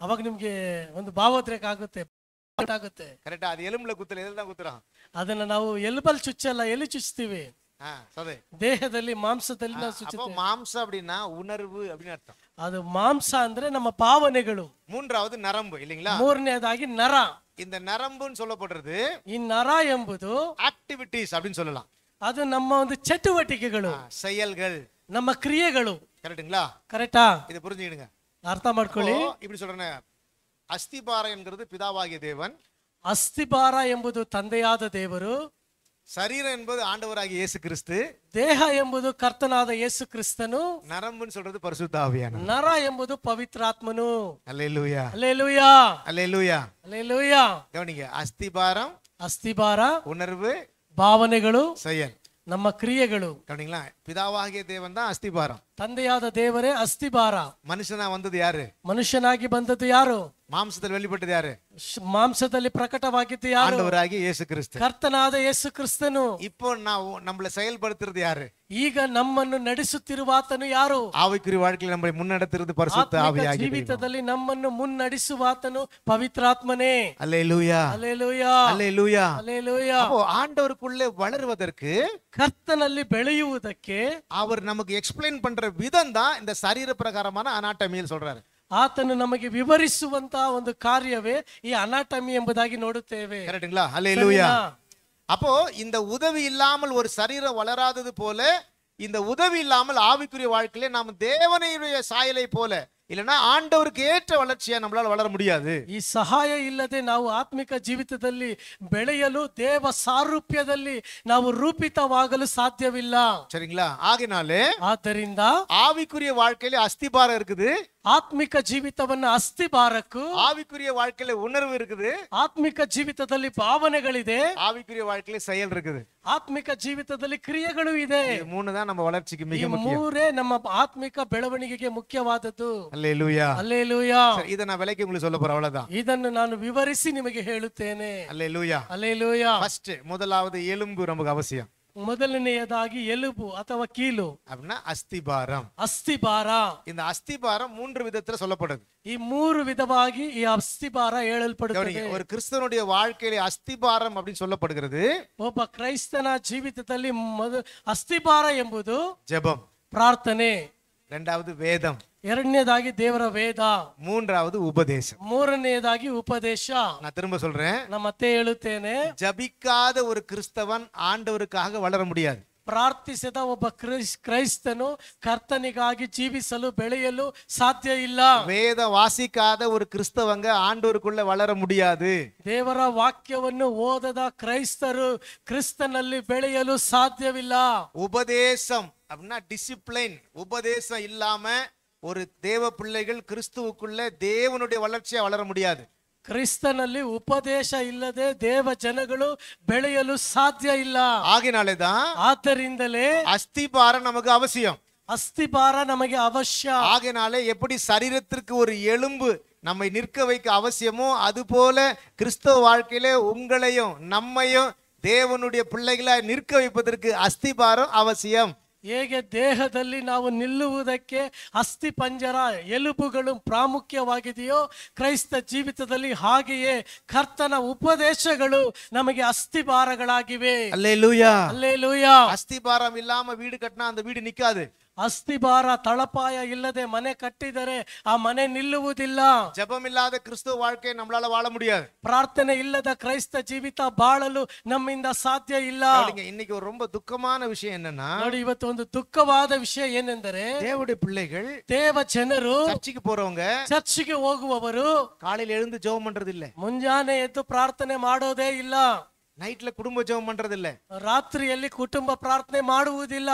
ಅವಾಗ ನಿಮಗೆ ಒಂದು ಭಾವೋದ್ರೇಕ ಆಗುತ್ತೆ ಆಗುತ್ತೆ ಕರೆಕ್ಟಾ ಅದು ಎಲುಂಬ್ಲ ಗುತ್ತಲ ಎಲ್ಲಿ ಗುತ್ತುறான் ಅದನ್ನ ನಾವು ಎಲುಬಲ್ಲಿ ಚುಚ್ಚಲ್ಲ ಎಲ್ಲಿ ಚುಚ್ತೀವಿ ದೇಹದಲ್ಲಿ ಮಾಂಸದಲ್ಲಿ ನಾವು ಚುಚ್ಚುತ್ತೇವೆ ಮಾಂಸ அப்படினா உணர்வு அப்படின்னு அர்த்தம் அது மாம்ச ಅಂದ್ರೆ ನಮ್ಮ ಭಾವನೆಗಳು மூன்றாவது நரம்பு இல்லீங்களா ಮೂರನೇದಾಗಿ ನರ இந்த நரம்புன்னு சொல்லப்படுறது இந்நர ಎಂಬುದು ஆக்டிவிட்டிஸ் அப்படின்னு சொல்லலாம் ಅದು ನಮ್ಮ ಒಂದು ಚಟುವಟಿಕೆಗಳು செயல்கள் ನಮ್ಮ ಕ್ರಿಯೆಗಳು கரெக்ட்டுங்களா கரெக்ட்டா இது புரிஞ்சுக்கிடுங்க அர்த்தம் ಮಾಡ್ಕೊಳ್ಳಿ இப்படி சொல்றேன் அஸ்திபாரம் என்கிறது பிதாவாகிய தேவன் ಅಸ್ಥಿಭಾರ ಎಂಬುದು ತಂದೆಯಾದ ದೇವರು ಶರೀರ ಎಂಬುದು ಆಂಡವರಾಗಿ ಯೇಸು ಕ್ರಿಸ್ತು ದೇಹ ಎಂಬುದು ಕರ್ತನಾದ ಯೇಸು ಕ್ರಿಸ್ತನು ನರಂಬನ್ ಸುಡೋದು ಪರಿಶುದ್ಧ ಅವ್ಯಾನ ನರ ಎಂಬುದು ಪವಿತ್ರಾತ್ಮನು ಅಲ್ಲೇ ಲೂಯ ಅಲ್ಲೇ ಲೂಯ ಅಲ್ಲೇ ಲೂಯ ಅಲ್ಲೇ ಲೂಯ ಗವನಿಗೆ ಅಸ್ಥಿಭಾರ ಅಸ್ಥಿಭಾರ ಉಣರ್ವು ಭಾವನೆಗಳು ಸಯನ್ ನಮ್ಮ ಕ್ರಿಯೆಗಳು ಗವನಿಗಳಾ ಪಿದಾವಾಗಿ ದೇವಂದ ಅಸ್ಥಿಭಾರ ತಂದೆಯಾದ ದೇವರೇ ಅಸ್ಥಿಭಾರ ಮನುಷ್ಯನ ಬಂದದ್ದು ಯಾರು ಮನುಷ್ಯನಾಗಿ ಬಂದದ್ದು ಯಾರು ಮಾಂಸದಲ್ಲಿ வெளிப்பட்டது ಯಾರು ಮಾಂಸದಲ್ಲಿ ಪ್ರಕಟವಾಗಿದ್ದು ಯಾರು ಆಂಡವರಾಗಿ ಯೇಸು ಕ್ರಿಸ್ತ ಕರ್ತನಾದ ಯೇಸು ಕ್ರಿಸ್ತನು இப்போ ನಾವು நம்மள செயல்படுத்துறது யாரு ಈಗ ನಮ್ಮನ್ನು ನಡೆಸುತ್ತಿರುವಾತನು ಯಾರು ಆವಿಕುರಿ வாழ்க்கையில் நம்மை ಮುನ್ನಡೆತಿರುವುದು ಪರಿಶುದ್ಧ ಆವಿಯಾಗಿ ಜೀವಿತದಲ್ಲಿ ನಮ್ಮನ್ನು ಮುನ್ನಡೆಸುವಾತನು ಪವಿತ್ರಾತ್ಮನೇ அல்லேலூயா அல்லேலூயா அல்லேலூயா அல்லேலூயா அப்போ ஆண்டவருக்குள்ளே வளருவதற்கு கர்த்தನಲ್ಲಿ ಬೆಳೆಯುವುದಕ್ಕೆ அவர் நமக்கு எக்ஸ்பிளைன் பண்ற விதம் தான் இந்த சரீர பிரகாரமான அனாட்டமியில் சொல்றாரு ಆತನು ನಮಗೆ ವಿವರಿಸುವಂತಹ ಒಂದು ಕಾರ್ಯವೇ ಈ ಅನಾಟಮಿ ಎಂಬುದಾಗಿ ನೋಡುತ್ತೇವೆ கரெக்ட்டுங்களா ஹalleluya அப்போ இந்த உதவி இல்லாமல் ஒரு சரீரம் வளராதது போல இந்த உதவி இல்லாமல் ஆவிக்குரிய வாழ்க்கையிலே நாம் தேவனையுடைய சாயலை போல இல்லைன்னா ஆண்டவருக்கு ஏற்ற வளர்ச்சியா நம்மளால வளர முடியாது சகாய இல்லாத நாவு ஆத்மிக ஜீவிதத்தில் பெளையலு தேவ சாரூபியத்தில் நாவு ரூபிதவாகல சாத்தியவில்ல சரிங்களா ஆகினாலே ஆதரிந்த ஆவிக்குரிய வாழ்க்கையில அஸ்திபார இருக்குது ஆத்மிக ஜீவிதவன் அஸ்திபாரக்கு ஆவிக்குரிய வாழ்க்கையில உணர்வு இருக்குது ஆத்மிக ஜீவிதத்தில் பாவனைகள் இதே ஆவிக்குரிய வாழ்க்கையில செயல் இருக்குது ಆತ್ಮಿಕ ಜೀವಿತದಲ್ಲಿ ಕ್ರಿಯೆಗಳು ಇದೆ ಮೂಲದ ನಮ್ಮ ವಳಚೆಗೆ ಮೂರೇ ನಮ್ಮ ಆತ್ಮಿಕ ಬೆಳವಣಿಗೆಗೆ ಮುಖ್ಯವಾದದ್ದು ಅಲ್ಲೇ ಅಲ್ಲೇಲೂಯಾ ಇದನ್ನ ಬೆಲೆಗೆ ಉಳಿಸಲು ಬರವಳ ಇದನ್ನು ನಾನು ವಿವರಿಸಿ ನಿಮಗೆ ಹೇಳುತ್ತೇನೆ ಅಲ್ಲೇಲೂಯಾ ಅಲ್ಲೇಲೂಯ ಅಷ್ಟೇ ಮೊದಲಾದ ಏಲುಂಗು ನಮಗ ಅವಶ್ಯ முதலனையதாகி எலும்பு ಅಥವಾ ಕೀಲು அப்படின்னா அஸ்திபாரம் அஸ்திபாரா இந்த அஸ்திபாரம் மூன்று விதத்துல சொல்லப்படுது ಈ ಮೂರು ವಿಧವಾಗಿ ಈ ஒரு கிறிஸ்தவனுடைய வாழ்க்கையில அஸ்திபாரம் அப்படின்னு சொல்லப்படுகிறது ಒಬ್ಬ ಕ್ರೈಸ್ತನ ಜೀವಿತದಲ್ಲಿ ಮೊದ- ಅಸ್ಥಿಭಾರ என்பது ಜೆಬಂ பிரார்த்தனை ரெண்டாவது வேதம் இரண்டாகி தேவர வேதா மூன்றாவது உபதேசம் மூரநேதாகி உபதேசம் நான் திரும்ப சொல்றேன் நான் மத்திய எழுத்தேனே ஜபிக்காத ஒரு கிறிஸ்தவன் ஆண்டவருக்காக வளர முடியாது பிரார்த்தித ஒப்ப கிரைஸ்தனும் கர்த்தனிக்காகி ஜீவிசலு பெளியலு சாத்திய இல்ல வேத வாசிக்காத ஒரு கிறிஸ்தவங்க ஆண்டவருக்குள்ள வளர முடியாது தேவர வாக்கியவன்னு ஓததா கிரைஸ்தரு கிறிஸ்தனல்லி பெளியலு சாத்தியவில்லா உபதேசம் அப்படின்னா டிசிப்ளின் உபதேசம் இல்லாம ஒரு தேவ பிள்ளைகள் கிறிஸ்துவுக்குள்ள தேவனுடைய வளர்ச்சியை வளர முடியாது கிறிஸ்தனல்லி உபதேசம் இல்லதே தேவ ஜனங்களும் பெளையலு சாத்தியம் இல்ல ஆகினாலே தான் ஆத்தரிந்தலே அஸ்திபார நமக்கு அவசியம் அஸ்திபார நமக்கு அவசியம் ஆகினாலே எப்படி சரீரத்திற்கு ஒரு எலும்பு நம்மை நிற்க வைக்க அவசியமோ அது போல கிறிஸ்தவ வாழ்க்கையில உங்களையும் நம்மையும் தேவனுடைய பிள்ளைகளை நிற்க வைப்பதற்கு அஸ்திபாரம் அவசியம் ಹೇಗೆ ದೇಹದಲ್ಲಿ ನಾವು ನಿಲ್ಲುವುದಕ್ಕೆ ಅಸ್ಥಿ ಪಂಜರ ಎಲುಬುಗಳು ಪ್ರಾಮುಖ್ಯವಾಗಿದೆಯೋ ಕ್ರೈಸ್ತ ಜೀವಿತದಲ್ಲಿ ಹಾಗೆಯೇ ಕರ್ತನ ಉಪದೇಶಗಳು ನಮಗೆ ಅಸ್ಥಿಭಾರಗಳಾಗಿವೆ ಅಲ್ಲೇ ಲೂಯ ಅಲ್ಲೇ ಲೂಯ ಇಲ್ಲಾಮ ವೀಡು ಕಟ್ನಾ ಅಂದ ಬೀಡು ನಿಕ್ಕಾದೆ ಅಸ್ತಿಭಾರ ತಳಪಾಯ ಇಲ್ಲದೆ ಮನೆ ಕಟ್ಟಿದರೆ ಆ ಮನೆ ನಿಲ್ಲುವುದಿಲ್ಲ ಜಪಮಿಲ್ಲದ ಕ್ರಿಸ್ತ வாழ்க்கை நம்மளால வாழ முடியாது பிரார்த்தனை ಇಲ್ಲದ ಕ್ರೈಸ್ತ ಜೀವಿತ ಬಾಳಲು ನಮ್ಮಿಂದ ಸಾಧ್ಯ ಇಲ್ಲ இன்னைக்கு ஒரு ரொம்ப துக்கமான விஷயம் என்னன்னா ನೋಡಿ ಇವತ್ತು ಒಂದು ದುಃಖವಾದ ವಿಷಯ ಏನೆಂದರೆ ದೇವடைய பிள்ளைகள் தேவ ಜನರು ಚರ್ಚಿಗೆ போறவங்க ಚರ್ಚಿಗೆ ಹೋಗುವವರು காலையில எழுந்து ஜெபம் பண்றது ಮುಂಜಾನೆ ಎದ್ದು ಪ್ರಾರ್ಥನೆ ಮಾಡೋದೇ ಇಲ್ಲ ನೈಟ್ல ಕುಟುಂಬ ಜೆಬಮ್ பண்றது ರಾತ್ರಿಯಲ್ಲಿ ಕುಟುಂಬ ಪ್ರಾರ್ಥನೆ ಮಾಡುವುದಿಲ್ಲ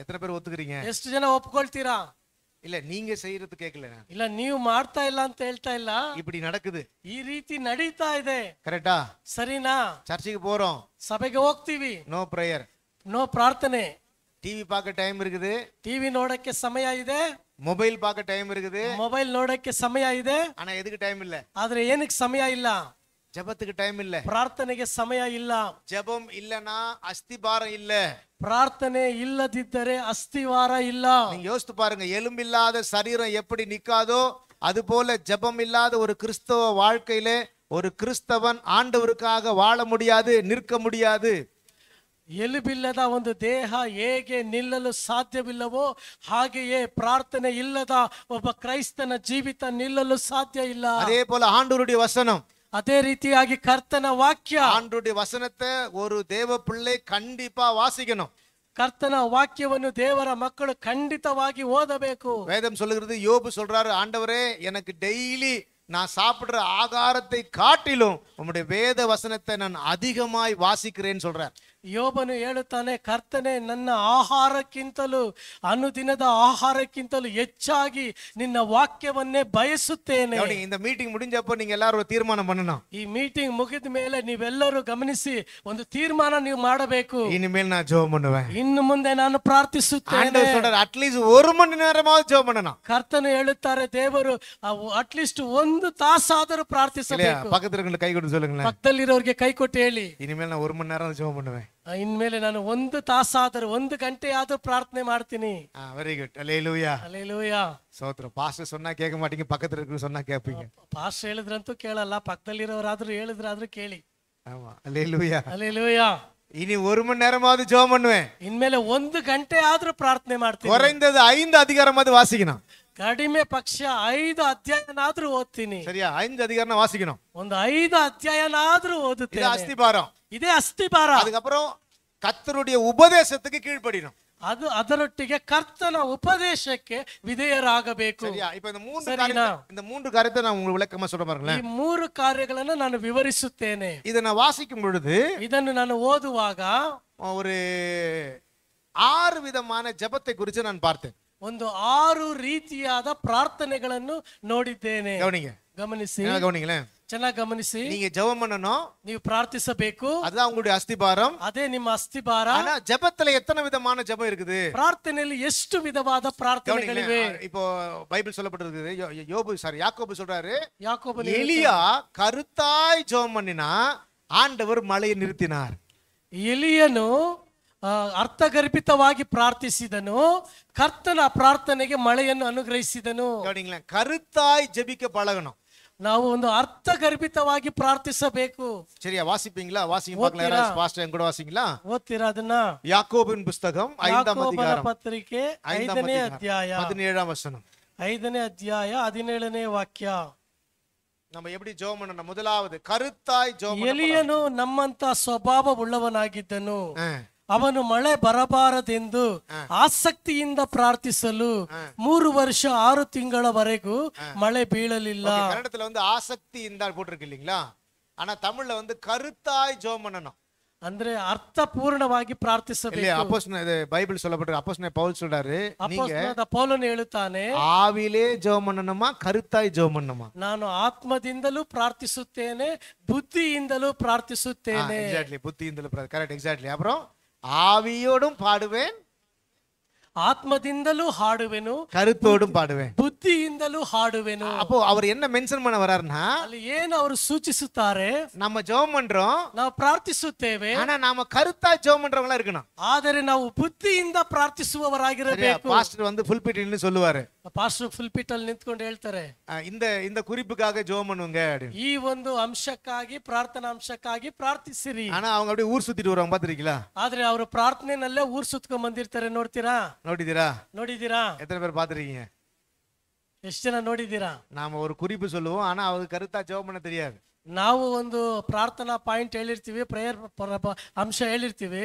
எத்தனை பேர் ஒத்துக்கிறீங்க எஸ்ட் ஜன ஒப்புக்கொள்தீரா இல்ல நீங்க செய்யறது கேக்கல இல்ல நீ மார்த்தா எல்லாம் தேல்தா இல்ல இப்படி நடக்குது ஈ ரீதி நடித்தா இதே கரெக்டா சரினா சர்ச்சைக்கு போறோம் சபைக்கு ஹோக் நோ பிரேயர் நோ பிரார்த்தனை டிவி பாக்க டைம் இருக்குது டிவி நோடக்க சமயா இதே மொபைல் பாக்க டைம் இருக்குது மொபைல் நோடக்க சமயா இதே ஆனா எதுக்கு டைம் இல்ல அதுல ஏனுக்கு சமயா இல்ல ஜபத்துக்கு டைம் இல்ல பிரார்த்தனைக்கு சமயம் இல்ல ஜபம் இல்லனா அஸ்திபாரம் இல்ல பிரார்த்தனை இல்லதித்தரே அஸ்திவாரம் இல்ல நீங்க யோசித்து பாருங்க எலும்பு இல்லாத சரீரம் எப்படி நிக்காதோ அது போல ஜபம் இல்லாத ஒரு கிறிஸ்தவ வாழ்க்கையில ஒரு கிறிஸ்தவன் ஆண்டவருக்காக வாழ முடியாது நிற்க முடியாது எலும்பில்லதா வந்து தேகா ஏகே நில்லலு சாத்தியவில்லவோ ஆகையே பிரார்த்தனை இல்லதா ஒப்ப கிரைஸ்தன ஜீவித்த நில்லலு சாத்தியம் இல்ல அதே போல ஆண்டவருடைய வசனம் அதே ரீதியாகி கர்த்தன வாக்கிய ஆண்டுடைய வசனத்தை ஒரு தேவ பிள்ளை கண்டிப்பா வாசிக்கணும் கர்த்தன ವಾಕ್ಯವನ್ನು தேவர மக்கள் கண்டித்தவாகி ஓதபேக்கு வேதம் சொல்லுகிறது யோபு சொல்றாரு ஆண்டவரே எனக்கு டெய்லி நான் சாப்பிடுற ஆகாரத்தை காட்டிலும் உங்களுடைய வேத வசனத்தை நான் அதிகமாய் வாசிக்கிறேன்னு சொல்றேன் ಯೋಬನು ಹೇಳುತ್ತಾನೆ ಕರ್ತನೆ ನನ್ನ ಆಹಾರಕ್ಕಿಂತಲೂ ಅನುದಿನದ ಆಹಾರಕ್ಕಿಂತಲೂ ಹೆಚ್ಚಾಗಿ ನಿನ್ನ ವಾಕ್ಯವನ್ನೇ ಬಯಸುತ್ತೇನೆ ನೋಡಿ ಮೀಟಿಂಗ್ மீட்டிங் முடிஞ்சப்போ நீங்க ತೀರ್ಮಾನ ಈ ಮೀಟಿಂಗ್ ಮುಗಿದ ಮೇಲೆ ನೀವೆಲ್ಲರೂ ಗಮನಿಸಿ ಒಂದು ತೀರ್ಮಾನ ನೀವು ಮಾಡಬೇಕು ಇನ್ಮೇಲೆ ನಾ ಜೋ ಇನ್ನು ಮುಂದೆ ನಾನು ಪ್ರಾರ್ಥಿಸುತ್ತೇನೆ ಅಟ್ಲೀಸ್ಟ್ ಒಂದು ಮಣ್ಣಿನ ಜೋ மணி ಕರ್ತನು ಹೇಳುತ್ತಾರೆ ದೇವರು ಅಟ್ಲೀಸ್ಟ್ ಒಂದು ತಾಸಾದರೂ இல்லையா ಪ್ರಾರ್ಥಿಸಬೇಕು ಪಕ್ಕದಲ್ಲಿರೋರಿಗೆ ಕೈ ಕೊಟ್ಟು ಹೇಳಿ ಇನ್ನು ಮೇಲೆ ஒரு மணி ಮಣ್ಣಿನ ಜೋ ಇನ್ಮೇಲೆ ನಾನು ಒಂದು ತಾಸಾದರೂ ಒಂದು ಗಂಟೆ ಆದ್ರೂ ಪ್ರಾರ್ಥನೆ ಮಾಡ್ತೀನಿ வெரி குட் அலேலூயா ಅಲ್ಲೆಲೂಯ சோத்ரம் பாஸ்டர் சொன்னா கேட்க மாட்டீங்க பக்கத்துல இருக்கிற சொன்னா கேட்பீங்க ಪಾಸ್ ಹೇಳಿದ್ರಂತೂ ಕೇಳಲ್ಲ ಪಕ್ಕದಲ್ಲಿರೋರಾದ್ರೂ ಹೇಳಿದ್ರಾದ್ರೂ ಕೇಳಿ ஆமா அலேலூயா ಅಲ್ಲೆಲೂಯ இனி ஒரு மணி நேரமாவது ஜெபம் பண்ணுவேன் ಇನ್ಮೇಲೆ ಒಂದು ಗಂಟೆ ಆದ್ರೂ ಪ್ರಾರ್ಥನೆ ಮಾಡ್ತೀನಿ குறைந்தது ஐந்து அதிகாரமாவது வாசிக்கணும் ಕಡಿಮೆ ಪಕ್ಷ ಐದು ಅಧ್ಯಾಯನಾದ್ರೂ ಓದ್ತೀನಿ ಸರಿಯಾ ಐದು ಅಧಿಕಾರನ ವಾಸಿಕணும் ಒಂದು ಐದು ಅಧ್ಯಾಯನಾದ್ರೂ ಓದುತ್ತೇನೆ ಇದು ಅಸ್ತಿಪಾರಂ ಇದೇ ಅಸ್ತಿಪಾರಂ ಅದಕ್ಕப்புறம் ಕರ್ತರುடைய ಉಪದೇಶಕ್ಕೆ ಕೀழ்ಪಡಿನோம் ಅದು ಅದರೊಟ್ಟಿಗೆ ಕರ್ತನ ಉಪದೇಶಕ್ಕೆ ವಿಧೇಯರಾಗಬೇಕು இந்த மூன்று காரியத்தை நான் உங்களுக்கு விளக்கமா சொல்ல பாருங்களேன் மூன்று காரியಗಳನ್ನು ನಾನು ವಿವರಿಸುತ್ತೇನೆ ಇದನ್ನ ವಾಸಿக்கும் பொழுது ಇದನ್ನು ನಾನು ಓದುವಾಗ ஒரு ஆறு விதமான ஜபத்தை குறித்து நான் பார்த்தேன் ಒಂದು ಆರು ರೀತಿಯಾದ ಪ್ರಾರ್ಥನೆಗಳನ್ನು ನೋಡಿದ್ದೇನೆ ಗಮನಿಗೆ ಗಮನಿಸಿ ಗಮನಿಗಳೇ ಚೆನ್ನಾಗಿ ಗಮನಿಸಿ நீங்க ஜெபம் பண்ணணும் ನೀವು ಪ್ರಾರ್ಥಿಸಬೇಕು அதுதான் உங்களுடைய அஸ்திபாரம் ಅದೇ ನಿಮ್ಮ ಅಸ್ತಿಭಾರ ஆனா ஜெபத்துல எத்தனை விதமான ஜெபம் இருக்குது ಪ್ರಾರ್ಥನೆಯಲ್ಲಿ ಎಷ್ಟು ವಿಧವಾದ ಪ್ರಾರ್ಥನೆಗಳಿವೆ இப்போ பைபிள் சொல்லப்பட்டிருக்குது யோபு சாரி யாக்கோபு சொல்றாரு யாக்கோபு எலியா கருத்தாய் ஜெபம் பண்ணினா ஆண்டவர் மழையை நிறுத்தினார் எலியனு ಅರ್ಥಗರ್ಭಿತವಾಗಿ ಪ್ರಾರ್ಥಿಸಿದನು ಕರ್ತನ ಪ್ರಾರ್ಥನೆಗೆ ಮಳೆಯನ್ನು ಅನುಗ್ರಹಿಸಿದನು கவனிங்களேன் கருத்தாய் ஜெபிக்க பழகணும் ನಾವು ಒಂದು ಅರ್ಥಗರ್ಭಿತವಾಗಿ ಪ್ರಾರ್ಥಿಸಬೇಕು சரியா வாசிப்பீங்களா வாசிங்க பார்க்கலாம் ஓகேடா. யாராவது பாஸ்டர் என் கூட வாசிங்களா ಓದ್ತೀರಾ ಅದನ್ನ யாக்கோபின் புஸ்தகம் ஐந்தாம் ಯಾಕೋಬನ அதிகாரம் ಪತ್ರಿಕೆ ஐந்தாம் ಐದನೇ ಅಧ್ಯಾಯ அதிகாரம் பதினேழாம் வசனம் ಐದನೇ ಅಧ್ಯಾಯ ಹದಿನೇಳನೇ ವಾಕ್ಯ நம்ம எப்படி ஜெபம் பண்ணணும் முதலாவது கருத்தாய் ஜெபம் பண்ணணும். ಎಲಿಯನು ನಮ್ಮಂತ ಸ್ವಭಾವ ಉಳ್ಳವನಾಗಿದ್ದನು ஆ. ಅವನು ಮಳೆ ಬರಬಾರದೆಂದು ಆಸಕ್ತಿಯಿಂದ ಪ್ರಾರ್ಥಿಸಲು ಮೂರು ವರ್ಷ ಆರು ತಿಂಗಳವರೆಗೂ ಮಳೆ ಬೀಳಲಿಲ್ಲ ಕನ್ನಡத்துல வந்து ஆசக்திಯಿಂದ போட்டிருக்கு இல்லைங்களா ஆனா தமிழ்ல வந்து கருத்தாய் ஜோம் பண்ணணும் ಅಂದ್ರೆ ಅರ್ಥಪೂರ್ಣವಾಗಿ ಪ್ರಾರ್ಥಿಸಬೇಕು ಅಪೋಸ್ನ ಇದು ಬೈಬಲ್ சொல்லப்பட்டிருக்கு ಅಪೋಸ್ನ ಪೌಲ್ சொல்றாரு நீங்க ಪೌಲನು ಹೇಳುತ್ತಾನೆ ಆವಿಲೇ ಜೋಮ್ ಅನ್ನನಮ ಕರುತ್ತಾಯಿ ಜೋಮ್ ಅನ್ನನಮ ನಾನು ಆತ್ಮದಿಂದಲೂ ಪ್ರಾರ್ಥಿಸುತ್ತೇನೆ ಬುದ್ಧಿಯಿಂದಲೂ ಪ್ರಾರ್ಥಿಸುತ್ತೇನೆ ಎಕ್ಸಾಕ್ಟ್ಲಿ ಬುದ್ಧಿಯಿಂದಲೂ ಕರೆಕ್ಟ್ ಎಕ್ಸಾಕ್ಟ್ಲಿ ಅப்புறம் ஆவியோடும் பாடுவேன் ಆತ್ಮದಿಂದಲೂ ಹಾಡುವೆನು ಕರುತೋಡು ಪಾಡುವೆ ಬುದ್ಧಿಯಿಂದಲೂ ಹಾಡುವೆನು அப்போ அவர் என்ன மென்ஷன் பண்ண வராருன்னா ಅಲ್ಲಿ ಏನು ಅವರು ಸೂಚಿಸುತ್ತಾರೆ நம்ம ஜெபம் பண்றோம் ನಾವು ಪ್ರಾರ್ಥಿಸುತ್ತೇವೆ ஆனா நாம கருத்தா ஜெபம் பண்றவங்களா இருக்கணும் ಆದರೆ ನಾವು ಬುದ್ಧಿಯಿಂದ ಪ್ರಾರ್ಥಿಸುವವರಾಗಿರಬೇಕು பாஸ்டர் வந்து ஃபுல் பிட்டின்னு சொல்லுவாரு ಪಾಸ್ಟರ್ ಫುಲ್ ಅಲ್ಲಿ ನಿಂತ್ಕೊಂಡು ಹೇಳ್ತಾರೆ இந்த இந்த குறிப்புக்காக ஜெபம் பண்ணுங்க ಈ ಒಂದು ಅಂಶಕ್ಕಾಗಿ ಪ್ರಾರ್ಥನಾ ಅಂಶಕ್ಕಾಗಿ ಪ್ರಾರ್ಥಿಸಿರಿ ஆனா அவங்க அப்படியே ஊர் சுத்திட்டு வருவாங்க பாத்திருக்கீங்களா ಆದ್ರೆ ಅವರು ಪ್ರಾರ್ಥನೆನಲ್ಲೇ ಊರ್ ಸುತ್ಕೊಂಡ್ ಬಂದಿರ್ತಾರೆ ನೋಡ್ತೀರಾ ನೋಡಿದ್ದೀರಾ ನೋಡಿದ್ದೀರಾ எத்தனை பேர் பார்த்துருக்கீங்க ಎಷ್ಟು ಜನ ನೋಡಿದ್ದೀರಾ நாம ஒரு குறிப்பு சொல்லுவோம் ஆனா அவருக்கு கருத்தா ஜெபம் பண்ண தெரியாது ನಾವು ಒಂದು ಪ್ರಾರ್ಥನಾ ಪಾಯಿಂಟ್ ಹೇಳಿರ್ತೀವಿ ಪ್ರೇಯರ್ ಅಂಶ ಹೇಳಿರ್ತೀವಿ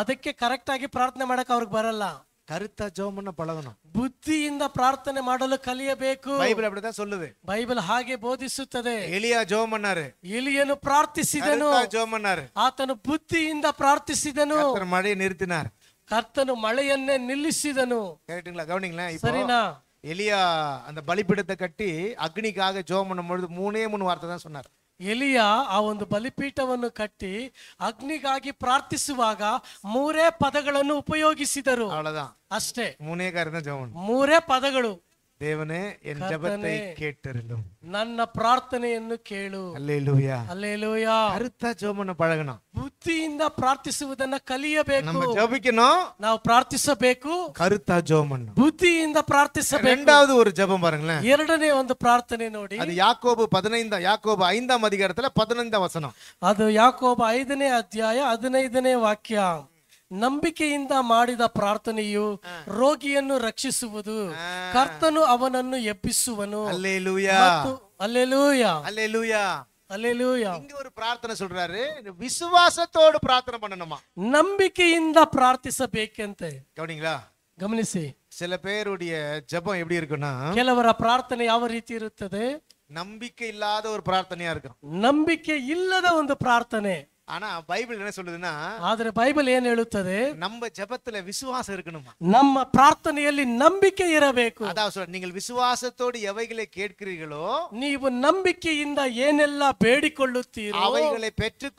ಅದಕ್ಕೆ ಕರೆಕ್ಟ್ ಆಗಿ ಪ್ರಾರ್ಥನೆ ಮಾಡಕ್ ಅವ್ರಿಗೆ ಬರಲ್ಲ கருத்தா ஜெபம் பண்ண பழகணும் ಬುದ್ಧಿಯಿಂದ ಪ್ರಾರ್ಥನೆ ಮಾಡಲು ಕಲಿಯಬೇಕು பைபிள் அப்படிதான் சொல்லுது ಬೈಬಲ್ ಹಾಗೆ ಬೋಧಿಸುತ್ತದೆ எலியா ஜெபம் பண்ணாரு ಇಲಿಯನು ಪ್ರಾರ್ಥಿಸಿದನು கருத்தா ஜெபம் பண்ணாரு ಆತನು ಬುದ್ಧಿಯಿಂದ ಪ್ರಾರ್ಥಿಸಿದನು கர்த்தர் மழையை நிறுத்தினார் ಕರ್ತನು ಮಳೆಯನ್ನೇ ನಿಲ್ಲಿಸಿದನು ಎಲಿಯ ಅಂದ ಬಲಿಪೀಠದ ಕಟ್ಟಿ ಅಗ್ನಿಗಾಗಿ ಜೋಮನ ಮೂನೇ ಮೂನ್ ವಾರ್ತಾರ್ ಎಲಿಯಾ ಆ ಒಂದು ಬಲಿಪೀಠವನ್ನು ಕಟ್ಟಿ ಅಗ್ನಿಗಾಗಿ ಪ್ರಾರ್ಥಿಸುವಾಗ ಮೂರೇ ಪದಗಳನ್ನು ಉಪಯೋಗಿಸಿದರು ಅಷ್ಟೇ ಪದಗಳು ದೇವನೇ ಎನ್ ಜಪத்தை கேட்டருளும் ನನ್ನ ಪ್ರಾರ್ಥನೆಯನ್ನು ಕೇಳು ಅಲ್ಲೇಲೂಯಾ ಅಲ್ಲೇಲೂಯಾ ಅರ್ಥ ಜೋಮನ ಪಳಗಣ ಬುದ್ಧಿಯಿಂದ ಪ್ರಾರ್ಥಿಸುವುದನ್ನ ಕಲಿಯಬೇಕು நம்ம ஜெபிக்கணும் ನಾವು ಪ್ರಾರ್ಥಿಸಬೇಕು ಕರುತ ಜೋಮನ್ ಬುದ್ಧಿಯಿಂದ ಪ್ರಾರ್ಥಿಸಬೇಕು இரண்டாவது ஒரு ஜெபம் பாருங்களேன் ಎರಡನೇ ಒಂದು ಪ್ರಾರ್ಥನೆ ನೋಡಿ அது யாக்கோபு 15 யாக்கோபு 5 ஆம் அதிகாரத்துல 15 வசனம் அது யாக்கோபு 5ನೇ ಅಧ್ಯಾಯ 15ನೇ ವಾಕ್ಯ ನಂಬಿಕೆಯಿಂದ ಮಾಡಿದ ಪ್ರಾರ್ಥನೆಯು ರೋಗಿಯನ್ನು ರಕ್ಷಿಸುವುದು ಕರ್ತನು ಅವನನ್ನು ಎಬ್ಬಿಸುವನು ನಂಬಿಕೆಯಿಂದ ಪ್ರಾರ್ಥಿಸಬೇಕಂತೆ சொல்றாரு ಪ್ರಾರ್ಥನೆ பிரார்த்தனை ನಂಬಿಕೆಯಿಂದ ಗಮನಿಸಿ சில பேருடைய ಜಪ எப்படி ಕೆಲವರ ಪ್ರಾರ್ಥನೆ ಯಾವ ರೀತಿ ಇರುತ್ತದೆ ನಂಬಿಕೆ ಇಲ್ಲದ ಒಂದು ಪ್ರಾರ್ಥನೆಯಾ ನಂಬಿಕೆ ಇಲ್ಲದ ಒಂದು ಪ್ರಾರ್ಥನೆ ஆனா பைபிள் என்ன சொல்லுதுன்னா ಆದ್ರೆ பைபிள் ஏன் எழுத்தது நம்ம ஜெபத்துல விசுவாசம் இருக்கணும் நம்ம பிரார்த்தனையில நம்பிக்கை இரவேக்கும் அதாவது சொல்ற நீங்கள் விசுவாசத்தோடு எவைகளை கேட்கிறீர்களோ நீ உன் நம்பிக்கை ನೀವು ನಂಬಿಕೆಯಿಂದ பேடி ಬೇಡಿಕೊಳ್ಳುತ್ತೀರೋ அவைகளை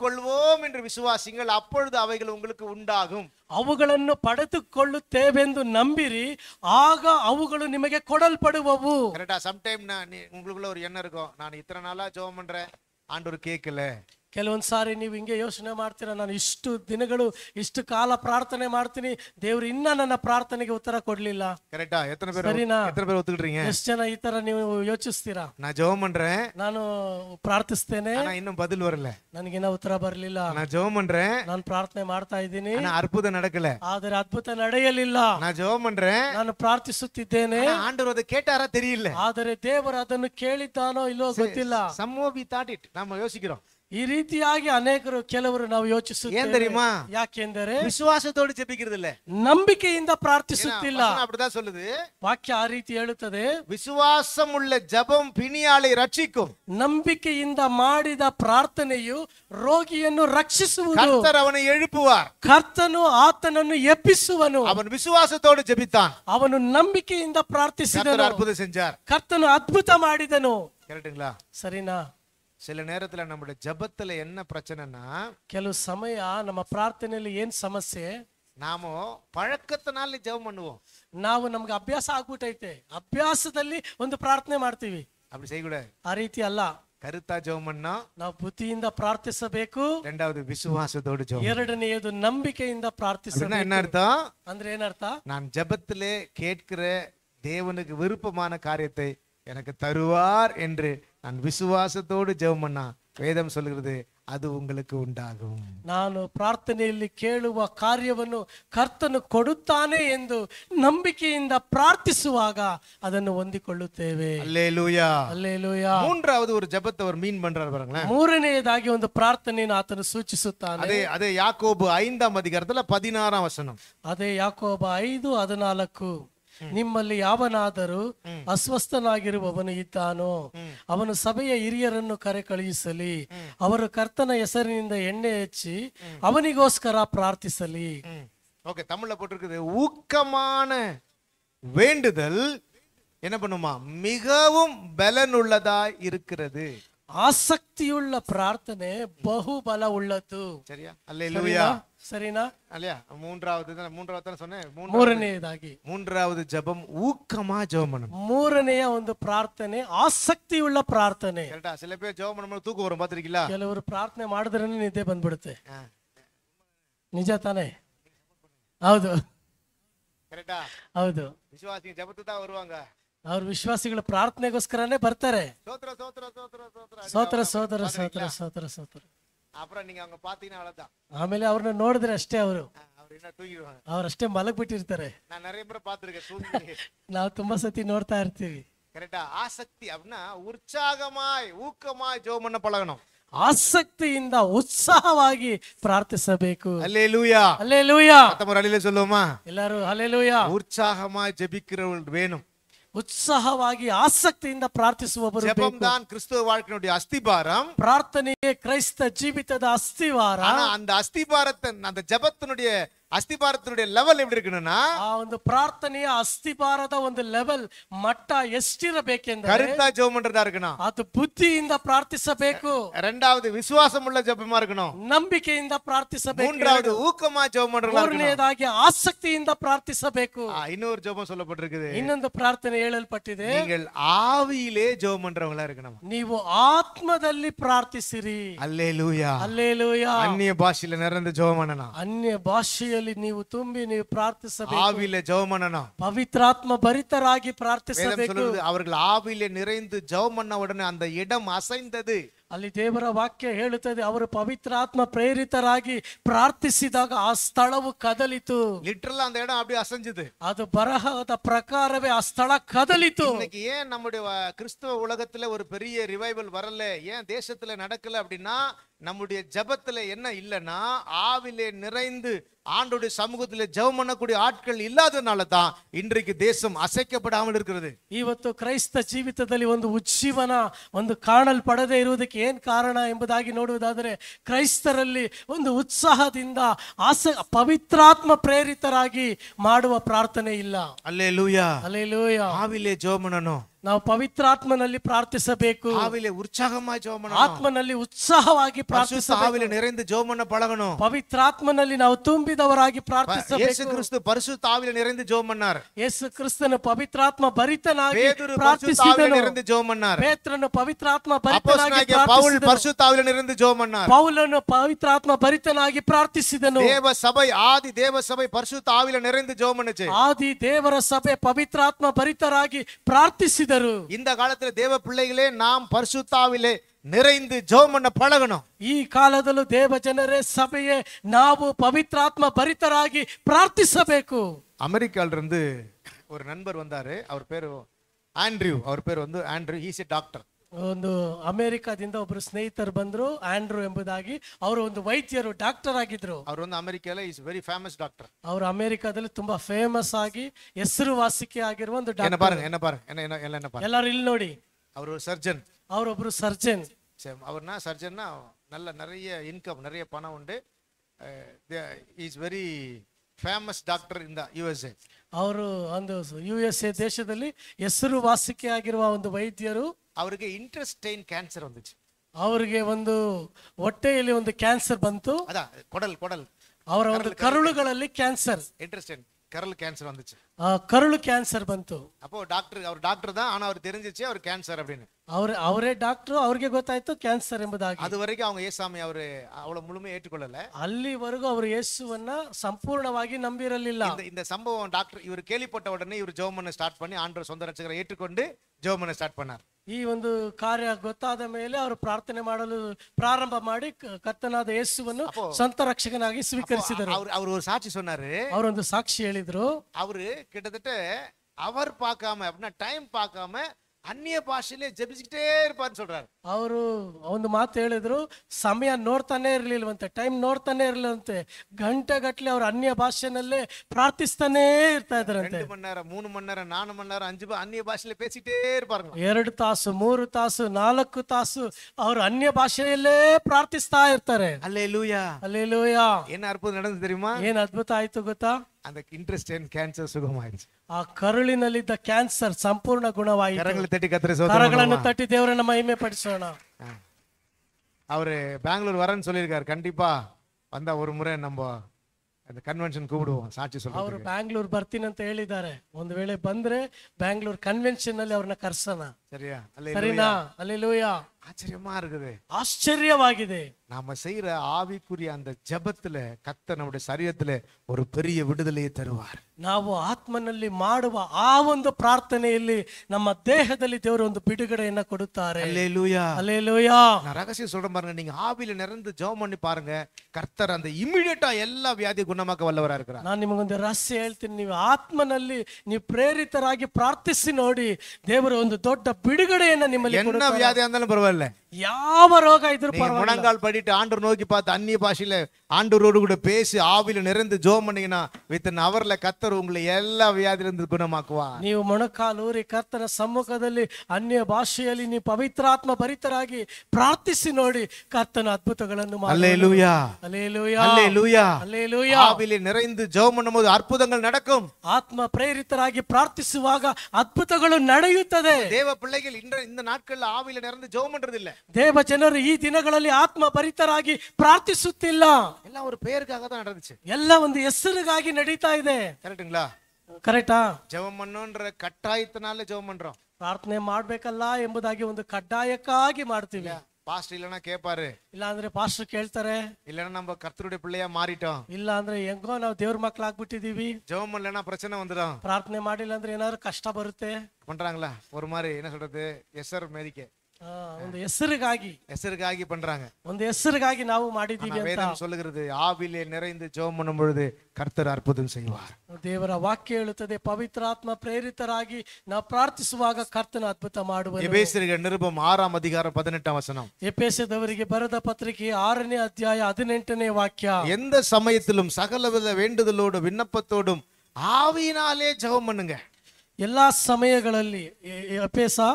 கொள்வோம் என்று விசுவாசிங்கள் அப்பொழுது அவைகள் உங்களுக்கு உண்டாகும் படுத்து ಅವುಗಳನ್ನು ಪಡೆದುಕೊಳ್ಳುತ್ತೇವೆಂದು ನಂಬಿರಿ ಆಗ ಅವುಗಳು ನಿಮಗೆ ಕೊಡಲ್ಪಡುವವು கரெக்டா சம்டைம் நான் நீ- உங்களுக்குள்ள ஒரு எண்ணம் இருக்கும் நான் இத்தனை நாளா ஜெபம் பண்றேன் ஆண்டவர் கேட்கல ಕೆಲವೊಂದು ಸಾರಿ ನೀವು ಹಿಂಗೆ ಯೋಚನೆ ಮಾಡ್ತೀರಾ ನಾನು ಇಷ್ಟು ದಿನಗಳು ಇಷ್ಟು ಕಾಲ ಪ್ರಾರ್ಥನೆ ಮಾಡ್ತೀನಿ ದೇವ್ರು ಇನ್ನ ನನ್ನ ಪ್ರಾರ್ಥನೆಗೆ ಉತ್ತರ ಕೊಡ್ಲಿಲ್ಲ கரெக்டா எத்தனை பேர் சரிண்ணா. எத்தனை பேர் ஒத்துக்கிட்டீங்க ಎಷ್ಟು ಜನ ಈ ತರ ನೀವು ಯೋಚಿಸ್ತೀರಾ ನಾ ஜெபம் பண்றேன் ನಾನು ಪ್ರಾರ್ಥಿಸ್ತೇನೆ ஆனா ಬದಲು பதில் வரல ನನಗಿನ್ನ ಉತ್ತರ ಬರಲಿಲ್ಲ நான் ஜெபம் பண்றேன் ನಾನು ಪ್ರಾರ್ಥನೆ ಮಾಡ್ತಾ ಇದ್ದೀನಿ ಅದ್ಭುತ அற்புதம் நடக்கல ಆದರೆ ಅದ್ಭುತ ನಡೆಯಲಿಲ್ಲ ನಾ ஜெபம் பண்றேன் ನಾನು ಪ್ರಾರ್ಥಿಸುತ್ತಿದ್ದೇನೆ ஆனா ஆண்டவர் அதை கேட்டாரா ಆದರೆ ದೇವರು ಅದನ್ನು ಕೇಳಿದ್ದಾನೋ ಇಲ್ಲೋ ಗೊತ್ತಿಲ್ಲ சம் ಮೋ ಬಿ தாட் இட் நம்ம யோசிக்கிறோம் ಈ ರೀತಿಯಾಗಿ ಅನೇಕರು ಕೆಲವರು ನಾವು ಯೋಚಿಸುತ್ತೇವೆ ಯಾಕೆಂದರೆ விசுவாசத்தோடு ஜெபிக்கிறதில்ல ನಂಬಿಕೆಯಿಂದ ಪ್ರಾರ್ಥಿಸುತ್ತಿಲ್ಲ ವಾಕ್ಯ ಆ ರೀತಿ ಹೇಳುತ್ತದೆ விசுவாசம் ಜಪಂ ஜெபம் பிணியாளை ரட்சிக்கும் ನಂಬಿಕೆಯಿಂದ ಮಾಡಿದ ಪ್ರಾರ್ಥನೆಯು ರೋಗಿಯನ್ನು ರಕ್ಷಿಸುವುದು கர்த்தர் ಎಳುಪುವ ಕರ್ತನು ಆತನನ್ನು ಎಬ್ಬಿಸುವನು ಅವನು விசுவாசத்தோடு ಜಪಿತ ಅವನು ನಂಬಿಕೆಯಿಂದ ಪ್ರಾರ್ಥಿಸಿದನು ಕರ್ತನು ಅದ್ಭುತ ಮಾಡಿದನು ಸರಿನಾ ನಮ್ಮ ಜಬತ್ತಲೆ ಎನ್ನ ಪ್ರಚನನ ಕೆಲವು ಸಮಯ ನಮ್ಮ ಪ್ರಾರ್ಥನೆ ಏನ್ ಸಮಸ್ಯೆ ನಾವು ಪಳಕತ್ತ ನಾಲಿ ಜವಮಣ್ಣು ನಾವು ನಮ್ಗೆ ಅಭ್ಯಾಸ ಆಗ್ಬಿಟೈತೆ ಅಭ್ಯಾಸದಲ್ಲಿ ಒಂದು ಪ್ರಾರ್ಥನೆ ಮಾಡ್ತೀವಿ ಅಬಿ ಆ ರೀತಿ ಅಲ್ಲ ಕರಿತಾ ಜವಮಣ್ಣ ನಾವು ಪುತ್ ಯಿಂದ ಪ್ರಾರ್ಥಿಸಬೇಕು ಎಂದ್ವಾಸ ದೊಡ್ಡ ಜವ ಎರಡನೆಯದು ನಂಬಿಕೆಯಿಂದ ಪ್ರಾರ್ಥಿಸ್ತ ಅಂದ್ರೆ ಏನರ್ಥ ನಾನ್ ಜಪತ್ಲೆ ಕೇಟ್ಕ್ರೆ ದೇವನಿಗೆ ವಿರೂಪಮಾನ ಕಾರ್ಯತೆ எனக்கு தருவார் என்று நான் விசுவாசத்தோடு ஜெவம்னா வேதம் சொல்கிறது அது உங்களுக்கு உண்டாகும் நானும் பிரார்த்தனையில் கேளுவ காரியவனு கர்த்தனு கொடுத்தானே என்று நம்பிக்கையிந்த பிரார்த்திசுவாக அதனு ஒந்திக்கொள்ளுத்தேவே அல்லே லூயா அல்லே லூயா மூன்றாவது ஒரு ஜபத்தை அவர் மீன் பண்றாரு பாருங்களேன் மூரனேதாகி வந்து பிரார்த்தனையின் அத்தனை சூச்சி சுத்தான் அதே அதே யாக்கோபு ஐந்தாம் அதிகாரத்துல பதினாறாம் வசனம் அதே யாக்கோபு ஐந்து அதனாலக்கும் ನಿಮ್ಮಲ್ಲಿ ಯಾವನಾದರೂ ಅಸ್ವಸ್ಥನಾಗಿರುವವನು ಇದ್ದಾನೋ ಅವನು ಸಭೆಯ ಹಿರಿಯರನ್ನು ಕರೆ ಕಳುಹಿಸಲಿ ಅವರು ಕರ್ತನ ಹೆಸರಿನಿಂದ ಎಣ್ಣೆ ಹಚ್ಚಿ ಅವನಿಗೋಸ್ಕರ ಪ್ರಾರ್ಥಿಸಲಿ ஓகே தமிழ்ல போட்டிருக்குது ஊக்கமான வேண்டுதல் என்ன பண்ணுமா மிகவும் பலனுள்ளதா இருக்கிறது ஆசக்தியுள்ள பிரார்த்தனை பகுபல உள்ளது சரியா அல்ல சரினா மூன்றாவது மூன்றாவது சொன்னேன் ಜಪಂ ஊக்கமா ಮೂರನೆಯ ಒಂದು ಪ್ರಾರ್ಥನೆ ಆಸಕ್ತಿ ಪ್ರಾರ್ತನೆ. ಪ್ರಾರ್ಥನೆ சில பேர் பண்ணும்போது ಪ್ರಾರ್ಥನೆ ಬಂದ್ಬಿಡುತ್ತೆ ನಿಜ ತಾನೇ ಹೌದು ಕರೆಕ್ಟಾ ಅವ್ರ ವಿಶ್ವಾಸಿಗಳು ಪ್ರಾರ್ಥನೆಗೋಸ್ಕರನೇ ಬರ್ತಾರೆ ಸೋತ್ರ ಸೋತ್ರ ಸೋತ್ರ ಸೋತ್ರ ಅಪ್ರಾ ನಿಂಗೆ ಅವನು ಪಾತಿನ ಅಳದ ಆಮೇಲೆ ಅವರನ್ನ ನೋಡಿದ್ರೆ ಅಷ್ಟೇ ಅವರು ಅವರನ್ನ ತೂಗಿರೋ ಅವರು ಅಷ್ಟೇ ಮಲಗ ಬಿಟ್ಟಿರ್ತಾರೆ ನಾನು ನರೇ ಬರ ಪಾತ್ರಕ್ಕೆ ತೂಗಿ ನಾವು ತುಂಬಾ ಸತಿ ನೋಡ್ತಾ ಇರ್ತೀವಿ ಕರೆಕ್ಟ್ ಆ ಸಕ್ತಿ ಅವನ ಉರ್ಚಾಗಮಾಯ ಜೋಮಣ್ಣ ಜೋಮನ್ನ ಪಳಗಣ ಆಸಕ್ತಿಯಿಂದ ಉತ್ಸಾಹವಾಗಿ ಪ್ರಾರ್ಥಿಸಬೇಕು ಅಲ್ಲೇಲೂಯಾ ಅಲ್ಲೇಲೂಯಾ ಅಲ್ಲೇಲೂಯಾ ಎಲ್ಲರೂ ಅಲ್ಲೇಲೂಯಾ ಉತ್ಸಾಹಮಾಯ ಜಬಿಕ್ರೇನು ಉತ್ಸಾಹವಾಗಿ ಆಸಕ್ತಿಯಿಂದ ಪ್ರಾರ್ಥಿಸುವವರು ಜಪಂದಾನ್ ಕ್ರಿಸ್ತವ வாழ்க்கையுடைய அஸ்திபாரம் ಪ್ರಾರ್ಥನೆಯೇ ಕ್ರೈಸ್ತ ಜೀವಿತದ ಅಸ್ತಿವಾರ அந்த அஸ்திபாரத்தை அந்த ஜபத்தினுடைய அஸ்திபாரத்தினுடைய லெவல் எப்படி இருக்குன்னா வந்து பிரார்த்தனைய அஸ்திபாரத வந்து லெவல் மட்டா எஸ்டிர பேக்கே கருத்தா இருக்கணும் அது புத்தி இந்த ரெண்டாவது விசுவாசம் உள்ள இருக்கணும் நம்பிக்கை இந்த ஊக்கமா ஜெபம் பண்றதாகி பிரார்த்திச பேக்கு இன்னொரு ஜெபம் சொல்லப்பட்டிருக்குது இன்னொரு பிரார்த்தனை ஏழல் பட்டிது ஆவியிலே ஜெபம் பண்றவங்களா இருக்கணும் நீ ஆத்மதல்லி பிரார்த்திசிரி அல்லேலூயா அல்லேலூயா அந்நிய பாஷையில நிறைந்து ஜெபம் அந்நிய பாஷையில் ಆತ್ಮದಲ್ಲಿ ನೀವು ತುಂಬಿ ನೀವು ಪ್ರಾರ್ಥಿಸಬೇಕು ஆவியில ஜெபம் ಪ್ರಾರ್ಥಿಸಬೇಕು சொல்லுது அவர்கள் ஆவியில நிறைந்து ஜெபம் பண்ண உடனே அந்த இடம் அசைந்தது ಅಲ್ಲಿ ದೇವರ ವಾಕ್ಯ ಹೇಳುತ್ತದೆ ಅವರು ಪವಿತ್ರಾತ್ಮ ಪ್ರೇರಿತರಾಗಿ ಪ್ರಾರ್ಥಿಸಿದಾಗ ಆ ಸ್ಥಳವು ಕದಲಿತು லிட்டரலா அந்த இடம் அப்படியே அசைஞ்சது ಅದು ಬರಹದ ಪ್ರಕಾರವೇ ಆ ಸ್ಥಳ ಕದಲಿತು இன்னைக்கு ஏன் நம்முடைய அஹ், கிறிஸ்தவ உலகத்துல ஒரு பெரிய ரிவைவல் வரல ஏன் தேசத்துல நடக்கல அப்படின்னா நம்முடைய ஜபத்தில் என்ன இல்லைன்னா ஆவிலே நிறைந்து ஆண்டுடைய சமூகத்தில் ஜெபம் பண்ணக்கூடிய ஆட்கள் ಇಲ್ಲದனால தான் ಇಂದ್ರಿಗೆ ದೇಶಂ ಅಸೈಕ್ಯಪಡಾಮಲ್ ಇರುತ್ತದೆ ಇವತ್ತು ಕ್ರೈಸ್ತ ಜೀವಿತದಲ್ಲಿ ಒಂದು ಉಜ್ಜೀವನ ಒಂದು ಕಾಣಲ್ ಪಡದೆ ಇರುವುದಕ್ಕೆ ಏನು ಕಾರಣ ಎಂಬುದಾಗಿ ನೋಡುವುದಾದರೆ ಕ್ರೈಸ್ತರಲ್ಲಿ ಒಂದು ಉತ್ಸಾಹದಿಂದ ಆಸ ಪವಿತ್ರಾತ್ಮ ಪ್ರೇರಿತರಾಗಿ ಮಾಡುವ ಪ್ರಾರ್ಥನೆ ಇಲ್ಲ ಅಲ್ಲೇ ಲೂಯ ಅಲ್ಲೇ ಲೂಯ ಆವಿಲೆ ಜೋಮನನು ನಾವು ಪವಿತ್ರಾತ್ಮನಲ್ಲಿ ಪ್ರಾರ್ಥಿಸಬೇಕು ಆವಿಲೆ ಉತ್ಸಾಹ ಆತ್ಮನಲ್ಲಿ ಉತ್ಸಾಹವಾಗಿ ನೆರೆ ಜೋಮಣ್ಣ ಬಳಗನು ಪವಿತ್ರಾತ್ಮನಲ್ಲಿ ನಾವು ತುಂಬಿದವರಾಗಿ ಪ್ರಾರ್ಥಿಸ್ತು ಬರಸು ತಾವಿಲ ನೆರೆ ಜೋಮಣ್ಣಾರ್ ಯೇಸು ಕ್ರಿಸ್ತನು ಪವಿತ್ರಾತ್ಮ ಭರಿತನಾಗಿ ಜೋಮಣ್ಣ ಪೇತ್ರ ಪವಿತ್ರಾತ್ಮ ಭರಿತನಾಗಿಲೇ ಜೋಮಣ್ಣ ಪೌಲನ್ನು ಪವಿತ್ರಾತ್ಮ ಭರಿತನಾಗಿ ಪ್ರಾರ್ಥಿಸಿದನು ದೇವ ಸಭೆ ಆದಿ ದೇವ ಸಭೆ ತಾವಿ ನೆರೆ ಜೋಮಣ್ಣಜೆ ಆದಿ ದೇವರ ಸಭೆ ಪವಿತ್ರಾತ್ಮ ಭರಿತರಾಗಿ ಪ್ರಾರ್ಥಿಸಿದ தரு இந்த காலத்துல தேவ பிள்ளைகளே நாம் பரிசுத்தாவிலே நிறைந்து ஜெபம் பண்ண பழகணும் ஈ காலத்துல ದೇವ ಜನರೇ ಸಭೆಯೇ ನಾವು பரித்தராகி பிரார்த்திசபேக்கு ಪ್ರಾರ್ಥಿಸಬೇಕು அமெரிக்கால இருந்து ஒரு நண்பர் வந்தாரு அவர் பேரு ஆண்ட்ரியூ அவர் பேர் வந்து ஆண்ட்ரியூ ஹீஸ் டாக்டர் ಒಂದು ಅಮೆರಿಕಾದಿಂದ ಒಬ್ರು ಸ್ನೇಹಿತರು ಬಂದ್ರು ಆಂಡ್ರೂ ಎಂಬುದಾಗಿ ಅವರು ಒಂದು ವೈದ್ಯರು ಡಾಕ್ಟರ್ ಆಗಿದ್ರು ಅವರೊಂದು ಅಮೆರಿಕಲ್ಲ ಇಸ್ ವೆರಿ ಫೇಮಸ್ ಡಾಕ್ಟರ್ ಅವರು ಅಮೆರಿಕಾದಲ್ಲಿ ತುಂಬಾ ಫೇಮಸ್ ಆಗಿ ವಾಸಿಕೆ ಆಗಿರುವ ಒಂದು ಡಾಕ್ಟರ್ ಎಲ್ಲರೂ ಇಲ್ಲಿ ನೋಡಿ ಅವರು ಸರ್ಜನ್ ಅವರೊಬ್ರು ಸರ್ಜನ್ ಅವ್ರನ್ನ ಸರ್ಜನ್ನ நல்ல நிறைய இன்கம் நிறைய ಈಸ್ ವೆರಿ ಫೇಮಸ್ ಡಾಕ್ಟರ್ ಇಂದ ಯು ಎಸ್ ಎ ಅವರು ಒಂದು ಯು ಎಸ್ ಎ ದೇಶದಲ್ಲಿ ವಾಸಿಕೆ ಆಗಿರುವ ಒಂದು ವೈದ್ಯರು ಅವರಿಗೆ ಏನ್ ಕ್ಯಾನ್ಸರ್ ಒಂದು ಅವರಿಗೆ ಒಂದು ಹೊಟ್ಟೆಯಲ್ಲಿ ಒಂದು ಕ್ಯಾನ್ಸರ್ ಬಂತು ಕೊಡಲ್ ಕೊಡಲ್ ಅವರ ಒಂದು ಕರುಳುಗಳಲ್ಲಿ ಕ್ಯಾನ್ಸರ್ ಇಂಟ್ರೆಸ್ಟೈನ್ கரல் கேன்சர் வந்துச்சு கரல் கேன்சர் வந்து அப்போ டாக்டர் அவர் டாக்டர் தான் ஆனா அவர் தெரிஞ்சிச்சு அவர் கேன்சர் அப்படின்னு அவர் அவரே டாக்டர் அவருக்கே கோத்தாயத்து கேன்சர் என்பதாக அது வரைக்கும் அவங்க ஏசாமி அவர் அவ்வளவு முழுமையை ஏற்றுக்கொள்ளல அள்ளி வரைக்கும் அவர் இயேசுவனா சம்பூர்ணமாகி நம்பிரல் இல்ல இந்த சம்பவம் டாக்டர் இவர் கேள்விப்பட்ட உடனே இவர் ஜோமனை ஸ்டார்ட் பண்ணி ஆண்டு சொந்த ரசிகரை ஏற்றுக்கொண்டு ஜோமனை ஸ்டார்ட் பண்ணார் ಈ ಒಂದು ಕಾರ್ಯ ಗೊತ್ತಾದ ಮೇಲೆ ಅವರು ಪ್ರಾರ್ಥನೆ ಮಾಡಲು ಪ್ರಾರಂಭ ಮಾಡಿ ಕರ್ತನಾದ ಯೇಸುವನ್ನು ಸ್ವಂತ ರಕ್ಷಕನಾಗಿ ಸ್ವೀಕರಿಸಿದರು ಅವರು ஒரு சாட்சி சொன்னாரு அவர் வந்து சாட்சி எழுதிரு அவரு கிட்டத்தட்ட அவர் பார்க்காம அப்படின்னா டைம் ಅನ್ಯ ಭಾಷೆಲೆ ಜಪಿಸಿಕಿಟ್ಟೇ ಇರ್ಬಾರ್ದು சொல்றாரு ಅವರು ಒಂದು ಮಾತು ಹೇಳಿದ್ರು ಸಮಯ ನೋಡ್ತಾನೆ ಇರ್ಲಿಲ್ವಂತೆ ಟೈಮ್ ನೋಡ್ತಾನೆ ಇರ್ಲಿಲ್ಲಂತೆ ಗಂಟೆ ಗಟ್ಟಲೆ ಅವರು ಅನ್ಯ ಭಾಷೆನಲ್ಲೇ ಪ್ರಾರ್ಥಿಸ್ತಾನೇ ಇರ್ತಾ ಇದ್ರಂತೆ ಮಣ್ಣಾರ ಮೂರು ಮೂರು ನಾನು ಮಣ್ಣಾರ ಅಂಜು ಅನ್ಯ மணி நேரம் ಎರಡು ತಾಸು ಮೂರು ತಾಸು ನಾಲ್ಕು ತಾಸು ಅವರು ಅನ್ಯ ಭಾಷೆಯಲ್ಲೇ ಪ್ರಾರ್ಥಿಸ್ತಾ ಇರ್ತಾರೆ ಲೂಯ ಅಲ್ಲೇ ಲೂಯ ಏನ್ ಅದ್ಭುತ தெரியுமா ಏನ್ ಅದ್ಭುತ ಆಯ್ತು ಗೊತ್ತಾ அந்த ಇಂಟ್ರೆಸ್ಟೇನ್ ಕ್ಯಾನ್ಸರ್ ಸುಗಮಾಯಿತು ಆ ಕರುಳಿನಲ್ಲಿದ್ದ ಕ್ಯಾನ್ಸರ್ ಸಂಪೂರ್ಣ ಗುಣವಾಯಿತು ಕರಗಳು ತಟ್ಟಿ ಕತ್ತರಿ ಸೋದರ ಕರಗಳನ್ನು ತಟ್ಟಿ ದೇವರನ್ನ ಮಹಿಮೆ ಪಡಿಸೋಣ அவர் பெங்களூர் வரேன்னு சொல்லியிருக்காரு கண்டிப்பா வந்தா ஒரு முறை நம்ம அந்த ಕನ್ವೆನ್ಷನ್ கூப்பிடுவோம் ಸಾಕ್ಷಿ சொல்லுங்க ಅವರು ಬೆಂಗಳೂರು ಬರ್ತೀನಿ ಅಂತ ಹೇಳಿದ್ದಾರೆ ಒಂದು ವೇಳೆ ಬಂದ್ರೆ ಬೆಂಗಳೂರು ಕನ್ವೆನ್ಷನ್ ಅಲ್ಲಿ ಅವರನ್ನ ಕರೆಸೋಣ ಸರಿಯಾ ಅಲ್ಲೇ ಸರಿನಾ ಅಲ್ಲೆಲೂಯಾ ஆச்சரியமா இருக்குது ஆச்சரியமாகுது நாம செய்யற ஆவிக்குரிய அந்த ஜபத்துல கத்த நம்முடைய சரீரத்துல ஒரு பெரிய விடுதலையை தருவார் ತರುವಾರ ஆ ಆತ್ಮನಲ್ಲಿ ಮಾಡುವ ಆ ಒಂದು ಪ್ರಾರ್ಥನೆಯಲ್ಲಿ ನಮ್ಮ ದೇಹದಲ್ಲಿ ದೇವರು ಒಂದು ಬಿಡುಗಡೆಯನ್ನ ಕೊಡುತ್ತಾರೆ ಅಲ್ಲೇಲೂಯಾ ಅಲ್ಲೇಲೂಯಾ நான் ரகசியம் சொல்றேன் பாருங்க நீங்க ஆவியில நிரந்து ஜெபம் பண்ணி பாருங்க கர்த்தர் அந்த இமிடியட்டா எல்லா வியாதி குணமாக்க வல்லவரா இருக்கிறார் ನಾನು ನಿಮಗೊಂದು ರಹಸ್ಯ ಹೇಳ್ತೀನಿ ನೀವು ಆತ್ಮನಲ್ಲಿ ನೀವು ಪ್ರೇರಿತರಾಗಿ ಪ್ರಾರ್ಥಿಸಿ ನೋಡಿ ದೇವರು ಒಂದು ದೊಡ್ಡ ಬಿಡುಗಡೆಯನ್ನ ನಿಮ್ಮಲ್ಲಿ ಕೊಡುತ್ತಾರೆ என்ன வியாதி இருந்தாலும் பரவாயில்லை Hola. யாவரோக எதிர்பார்க்க முழங்கால் படிட்டு ஆண்டு நோக்கி பார்த்து அந்நிய பாஷையில ஆண்டவரோடு கூட பேசி ஆவில நிறைந்து ஜோம் பண்ணீங்கன்னா வித் அவர்ல கத்தர் உங்களை எல்லா ವ್ಯಾಧಿಲಿಂದ ಗುಣಮಾಕುವ ನೀವು ಮೊಣಕಾಲೂರಿ ಕರ್ತನ ಸಮ್ಮುಖದಲ್ಲಿ ಅನ್ಯ ಭಾಷೆಯಲ್ಲಿ ನೀವು ಪವಿತ್ರಾತ್ಮ ಭರಿತರಾಗಿ ಪ್ರಾರ್ಥಿಸಿ ನೋಡಿ அல்லே லூயா ಆವಿಲಿ நிறைந்து ஜெபம் பண்ணும்போது அற்புதங்கள் நடக்கும் ஆத்ம பிரேரித்தராகி பிரார்த்திசுவாக அற்புதங்களும் நடையுத்தது தேவ பிள்ளைகள் இந்த நாட்கள்ல ஆவில நிறைந்து ஜெபம் பண்றது தேவ ಜನರು ಈ ದಿನಗಳಲ್ಲಿ ಆತ್ಮ ಪರಿತರಾಗಿ ಪ್ರಾರ್ಥಿಸುತ್ತಿಲ್ಲ எல்லாம் ஒரு பெயருக்காக தான் நடந்துச்சு ಎಲ್ಲ ಒಂದು ಹೆಸರಿಗಾಗಿ ನಡೀತಾ ಇದೆ கரெக்ட்டுங்களா ಕರೆಕ್ಟಾ ஜெபம் பண்ணோன்ற கட்டாயத்தினால ஜெபம் பண்றோம் ಪ್ರಾರ್ಥನೆ ಮಾಡ್ಬೇಕಲ್ಲ ಎಂಬುದಾಗಿ ಒಂದು ಕಡ್ಡಾಯಕ್ಕಾಗಿ ಮಾಡ್ತೀವಿ பாஸ்டர் இல்லனா கேட்பாரு ಇಲ್ಲ ಅಂದ್ರೆ ಪಾಸ್ಟರ್ ಕೇಳ್ತಾರೆ இல்லனா நம்ம கர்த்தருடைய பிள்ளையா மாறிட்டோம் ಇಲ್ಲ ಅಂದ್ರೆ ಹೆಂಗೋ ನಾವು ದೇವ್ರ ಮಕ್ಕಳಾಗ್ಬಿಟ್ಟಿದೀವಿ ஜெபம் பண்ணலனா பிரச்சனை வந்துடும் ಪ್ರಾರ್ಥನೆ ಮಾಡಿಲ್ಲ ಅಂದ್ರೆ ಏನಾದ್ರು ಕಷ್ಟ ಬರುತ್ತೆ பண்றாங்களா ஒரு மாதிரி என்ன சொல்றது எஸ்ஆர் மேரிக்கே எசருக்காகி பண்றாங்க வந்து எசருக்காகி நாவு வேதம் சொல்லுகிறது ஆவிலே நிறைந்து ஜோம் பண்ணும் பொழுது கர்த்தர் அற்புதம் செய்வார் தேவர வாக்கிய எழுத்ததை பவித்ராத்மா பிரேரித்தராகி நான் பிரார்த்திசுவாக கர்த்தன் அற்புதம் ஆடுவேன் நிருபம் ஆறாம் அதிகாரம் பதினெட்டாம் வசனம் எப்பேசியவருக்கு பரத பத்திரிகை ஆறனே அத்தியாய பதினெட்டனே வாக்கியா எந்த சமயத்திலும் சகலவித வேண்டுதலோடு விண்ணப்பத்தோடும் ஆவியினாலே ஜபம் பண்ணுங்க எல்லா சமயங்களிலும் பேசா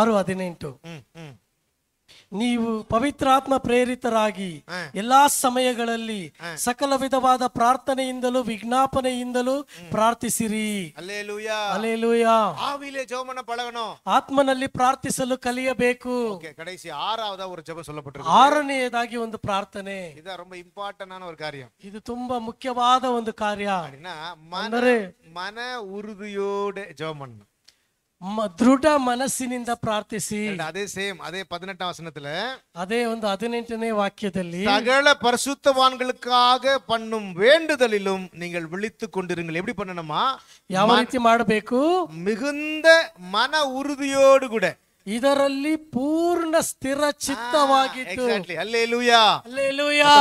ಆರು ಹದಿನೆಂಟು ನೀವು ಪವಿತ್ರಾತ್ಮ ಪ್ರೇರಿತರಾಗಿ ಎಲ್ಲಾ ಸಮಯಗಳಲ್ಲಿ ಸಕಲ ವಿಧವಾದ ಪ್ರಾರ್ಥನೆಯಿಂದಲೂ ವಿಜ್ಞಾಪನೆಯಿಂದಲೂ ಪ್ರಾರ್ಥಿಸಿರಿ ಆತ್ಮನಲ್ಲಿ ಪ್ರಾರ್ಥಿಸಲು ಕಲಿಯಬೇಕು ಕಡೆಸಿ ಆರಾವದ ಆರನೆಯದಾಗಿ ಒಂದು ಪ್ರಾರ್ಥನೆ ಇದು ಇದು ತುಂಬಾ ಮುಖ್ಯವಾದ ಒಂದು ಕಾರ್ಯ ಮನ ಮನ ಉರುದಿಯೋಡೆ திருட மனசினிந்த பிரார்த்தசி அதே சேம் அதே பதினெட்டாம் வசனத்துல அதே வாக்கியத்தில் சகல பரிசுத்தவான்களுக்காக பண்ணும் வேண்டுதலிலும் நீங்கள் விழித்துக் கொண்டிருங்கள் எப்படி பண்ணணுமா யாவரித்தி மாடபேக்கு மிகுந்த மன உறுதியோடு கூட இதரல்லி பூர்ண ஸ்திர சித்தவாகி அல்லேலூயா அல்லேலூயா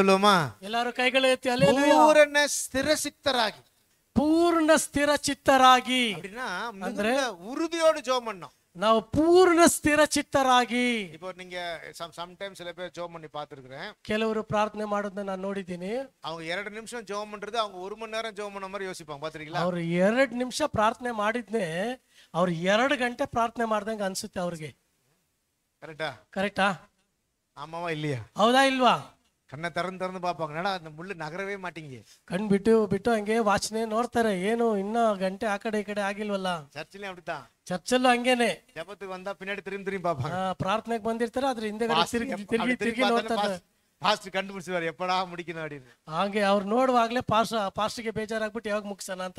சொல்லுவோமா எல்லாரும் கைகளை ஏத்தி அல்லேலூயா பூரண ஸ்திர சித்தராகி ಪೂರ್ಣ ಸ್ಥಿರ ಚಿತ್ತರಾಗಿ ಅಂದ್ರೆ ಉರುದಿಯೋಡು ಜೋಮ್ ಅಣ್ಣ ನಾವು ಪೂರ್ಣ ಸ್ಥಿರ ಚಿತ್ತರಾಗಿ இப்போ நீங்க சம் சம் டைம் சில பேர் ஜெபம் பண்ணி பாத்துக்கிறேன் ಕೆಲವರು ಪ್ರಾರ್ಥನೆ ಮಾಡೋದನ್ನ ನಾನು ನೋಡಿದ್ದೀನಿ அவங்க 2 ನಿಮಿಷ ಜೆಬಮ್ பண்றது அவங்க 1 மணி நேரம் ஜெபம் பண்ண மாதிரி யோசிப்பாங்க பாத்துறீங்களா ಅವರು 2 ನಿಮಿಷ ಪ್ರಾರ್ಥನೆ ಮಾಡಿದ್ನೆ ಅವರು 2 ಗಂಟೆ ಪ್ರಾರ್ಥನೆ ಮಾಡ್ದಂಗೆ ಅನ್ಸುತ್ತೆ ಅವರಿಗೆ ಕರೆಕ್ಟಾ ಕರೆಕ್ಟಾ ಆಮಾವಾ ಇಲ್ಲಿಯಾ ಹೌದಾ ಇಲ್ವಾ ಕಣ್ಣ ತರಂದ್ ತರಂದು ಪಾಪಾಗ ನಡ ಅದ್ ಮುಳ್ಳು ನಗರವೇ ಮಾಟಿಂಗೆ ಕಣ್ ಬಿಟ್ಟು ಬಿಟ್ಟು ಹಂಗೆ ವಾಚನೆ ನೋಡ್ತಾರೆ ಏನು ಇನ್ನ ಗಂಟೆ ಆ ಕಡೆ ಈ ಕಡೆ ಆಗಿಲ್ವಲ್ಲ ಚರ್ಚಿಲೆ ಅಬಿಡ್ತಾ ಚರ್ಚಲ್ಲೂ ಹಂಗೇನೆ ಜಪತ್ ಬಂದ ಪಿನ್ನಡಿ ತಿರುಗಿ ತಿರುಗಿ ಪಾಪ ಪ್ರಾರ್ಥನೆಗೆ ಬಂದಿರ್ತಾರೆ ಆದ್ರೆ ಹಿಂದೆ ತಿರುಗಿ ತಿರುಗಿ ತಿರುಗಿ ನೋಡ್ತಾರೆ ಫಾಸ್ಟ್ ಕಂಡುಬಿಡಿಸಿದಾರೆ ಎಪ್ಪಡಾ ಮುಡಿಕಿ ನೋಡಿ ಹಾಗೆ ಅವ್ರು ನೋಡುವಾಗಲೇ ಪಾಸ್ ಪಾಸ್ಟ್ಗೆ ಬೇಜಾರಾಗ್ಬಿಟ್ಟು ಯಾವಾಗ ಮುಗಿಸೋಣ ಅಂತ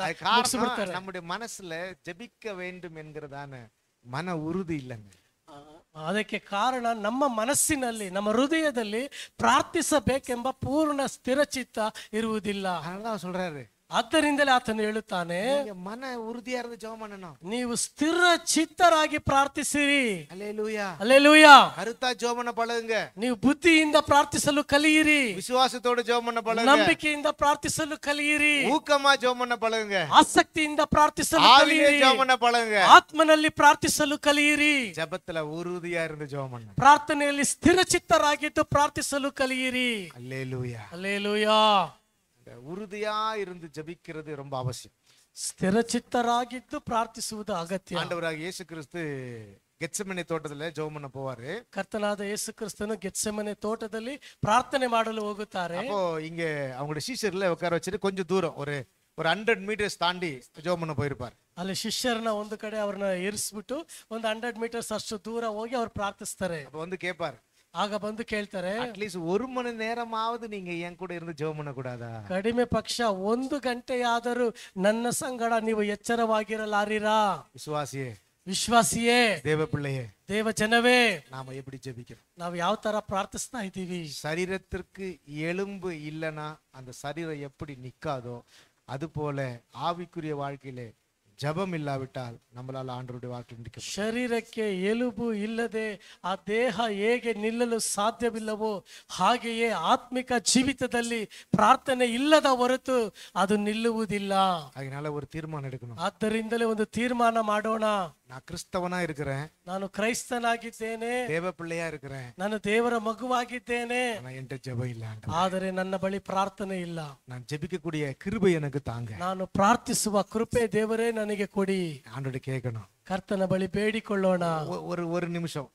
நம்முடைய மனசுல ஜபிக்க வேண்டும் என்கிறதான மன உறுதி இல்லைங்க ಅದಕ್ಕೆ ಕಾರಣ ನಮ್ಮ ಮನಸ್ಸಿನಲ್ಲಿ ನಮ್ಮ ಹೃದಯದಲ್ಲಿ ಪ್ರಾರ್ಥಿಸಬೇಕೆಂಬ ಪೂರ್ಣ ಸ್ಥಿರಚಿತ್ತ ಇರುವುದಿಲ್ಲ சொல்றாரு ಆದ್ದರಿಂದಲೇ ಆತನು ಹೇಳುತ್ತಾನೆ ಮನ ಉರುದಿಯಾರದ ನೀವು ಸ್ಥಿರ ಚಿತ್ತರಾಗಿ ಪ್ರಾರ್ಥಿಸಿರಿ ಅಲೆಲೂಯ ಕರುತ ಜೋಮನ ಬಳಂಗ ನೀವು ಬುದ್ಧಿಯಿಂದ ಪ್ರಾರ್ಥಿಸಲು ಕಲಿಯಿರಿ ವಿಶ್ವಾಸದೋಡ ಜೋಮನ ಬಳ ನಂಬಿಕೆಯಿಂದ ಪ್ರಾರ್ಥಿಸಲು ಕಲಿಯಿರಿ ಹೂಕಮ ಜೋಮನ ಬಳಂಗ ಆಸಕ್ತಿಯಿಂದ ಪ್ರಾರ್ಥಿಸಲು ಕಲಿಯಿರಿ ಜೋಮನ ಬಳಂಗ ಆತ್ಮನಲ್ಲಿ ಪ್ರಾರ್ಥಿಸಲು ಕಲಿಯಿರಿ ಜಬತ್ತಲ ಉರುದಿಯಾರದ ಜೋಮನ ಪ್ರಾರ್ಥನೆಯಲ್ಲಿ ಸ್ಥಿರ ಚಿತ್ತರಾಗಿದ್ದು ಪ್ರಾರ್ಥಿಸಲು ಕಲಿಯಿರಿ ಅಲ್ಲೇ ಲೂಯ உறுதியா இருந்து ஜபிக்கிறது ரொம்ப அவசியம் ಸ್ಥಿರಚಿತ್ತರಾಗಿದ್ದು ಪ್ರಾರ್ಥಿಸುವುದು ಅಗತ್ಯ ஆண்டவராக இயேசு கிறிஸ்து ಗೆಚ್ಚಮನೆ ತೋಟದಲ್ಲೇ ಜೋಮ್ ಅನ್ನ ಪೋವಾರು ಕರ್ತನಾದ ಯೇಸು ಕ್ರಿಸ್ತನು ಗೆಚ್ಚಮನೆ ತೋಟದಲ್ಲಿ ಪ್ರಾರ್ಥನೆ ಮಾಡಲು ಹೋಗುತ್ತಾರೆ அப்போ இங்க அவங்களுடைய சீஷர்ல உட்கார வச்சுட்டு கொஞ்சம் தூரம் ஒரு ஒரு ஹண்ட்ரட் மீட்டர்ஸ் தாண்டி ஜோம் பண்ண போயிருப்பார் ಅಲ್ಲಿ ಶಿಷ್ಯರನ್ನ ಒಂದು ಕಡೆ ಅವ್ರನ್ನ ಇರಿಸ್ಬಿಟ್ಟು ಒಂದು ಹಂಡ್ರೆಡ್ ಮೀಟರ್ಸ್ ಅಷ್ಟು ದೂರ ಹೋಗಿ ಅವ್ರು ಪ್ರಾರ್ಥಿಸ್ತಾರೆ அப்போ வந்து கேட்பார் ಆಗ ಬಂದು ಕೇಳ್ತಾರೆ ಅಟ್ಲೀಸ್ಟ್ ಒಂದು ಮಣಿ ನೇರಮಾವದು ನಿಂಗೆ ಏನ್ ಕೂಡ ಇருந்து ಜೋಮನ ಕೂಡದ ಕಡಿಮೆ ಪಕ್ಷ ಒಂದು ಗಂಟೆಯಾದರೂ ನನ್ನ ಸಂಗಡ ನೀವು ಎಚ್ಚರವಾಗಿರಲಾರಿರಾ ವಿಶ್ವಾಸಿಯೇ ವಿಶ್ವಾಸಿಯೇ ದೇವ ಪಿಳ್ಳೆಯೇ தேவ ஜனவே நாம எப்படி ஜெபிக்கிறோம் நாம் யாவ தர பிரார்த்தனா இதுவி சரீரத்திற்கு எலும்பு இல்லைன்னா அந்த சரீரம் எப்படி நிற்காதோ அதுபோல ஆவிக்குரிய வாழ்க்கையிலே ಜಪಂ ಇಲ್ಲಾವಿಟ್ಟಾಲ್ ನಮ್ಮಲಾಲ ಆಂಡ್ರೋಡಿ ವಾಕ್ಯ ಶರೀರಕ್ಕೆ ಎಲುಬು ಇಲ್ಲದೆ ಆ ದೇಹ ಹೇಗೆ ನಿಲ್ಲಲು ಸಾಧ್ಯವಿಲ್ಲವೋ ಹಾಗೆಯೇ ಆತ್ಮಿಕ ಜೀವಿತದಲ್ಲಿ ಪ್ರಾರ್ಥನೆ ಇಲ್ಲದ ಹೊರತು ಅದು ನಿಲ್ಲುವುದಿಲ್ಲ ಹಾಗೆ ನಾಳೆ ಒಂದು ತೀರ್ಮಾನ ಎಡುಕணும் ಆದ್ದರಿಂದಲೇ ಒಂದು ತೀರ್ಮಾನ ಮಾಡೋಣ நான் ಕ್ರಿಸ್ತವನಾ இருக்கிறேன் ನಾನು ಕ್ರೈಸ್ತನಾಗಿದ್ದೇನೆ ದೇವ ಪಿಳ್ಳೆಯಾ இருக்கிறேன் ನಾನು ದೇವರ ಮಗುವಾಗಿದ್ದೇನೆ ನಾನು ಎಂಟ ಜಪ ಇಲ್ಲ ಆದರೆ ನನ್ನ ಬಳಿ ಪ್ರಾರ್ಥನೆ ಇಲ್ಲ ನಾನು ಜಪಿಕಕೂಡಿಯ கிருபை எனக்கு தாங்க ನಾನು ಪ್ರಾರ್ಥಿಸುವ ಕೃಪೆ ದೇವರೇ ನನಗೆ ಕೊಡಿ ಆಂಡೋಡೆ ಕೇಕணும் ಕರ್ತನ ಬಳಿ ಬೇಡಿಕೊಳ್ಳೋಣ ஒரு ஒரு நிமிஷம்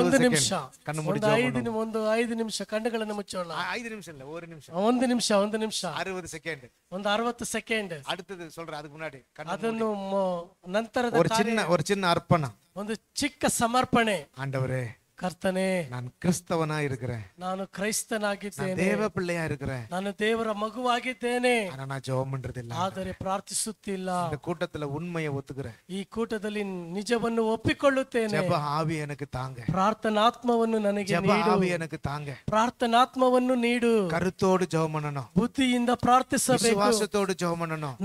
ಒಂದು ನಿಮಿಷ ಕಣ್ಣು ಮುಚ್ಚಿ ಐದು ಒಂದು ಐದು ನಿಮಿಷ ಕಣ್ಣುಗಳನ್ನು ಮುಚ್ಚೋಣ ಐದು ನಿಮಿಷ ಇಲ್ಲ ஒரு நிமிஷம் ಒಂದು ನಿಮಿಷ ಒಂದು ನಿಮಿಷ 60 ಸೆಕೆಂಡ್ ಒಂದು 60 ಸೆಕೆಂಡ್ அடுத்தது சொல்ற அதுக்கு முன்னாடி ಅದನ್ನು ನಂತರದ ஒரு சின்ன ஒரு சின்ன ಅರ್ಪಣ ಒಂದು ಚಿಕ್ಕ ಸಮರ್ಪಣೆ ಆಂಡವರೇ ಕರ್ತನೆ ನಾನು ಇರ್ಗ್ರೆ ನಾನು ಕ್ರೈಸ್ತನಾಗಿದ್ದೇನೆ ಪಿಳ್ಳೆಯ ಇರ್ಗ್ರೆ ನಾನು ದೇವರ ಮಗುವಾಗಿದ್ದೇನೆ ಆದರೆ ಪ್ರಾರ್ಥಿಸುತ್ತಿಲ್ಲ ಕೂಟದಲ್ಲಿ ಉನ್ಮಯ ಒತ್ತುಗ್ರೆ ಈ ಕೂಟದಲ್ಲಿ ನಿಜವನ್ನು ಒಪ್ಪಿಕೊಳ್ಳುತ್ತೇನೆ ಹಾವಿ ತಾಂಗ ಪ್ರಾರ್ಥನಾತ್ಮವನ್ನು ನನಗೆ ಹಾವಿ ಎನಿಗೆ ತಾಂಗ ಪ್ರಾರ್ಥನಾತ್ಮವನ್ನು ನೀಡು ತೋಡು ಜೋಮಣನು ಬುದ್ಧಿಯಿಂದ ಪ್ರಾರ್ಥಿಸಬೇಕು ಹಸು ತೋಡು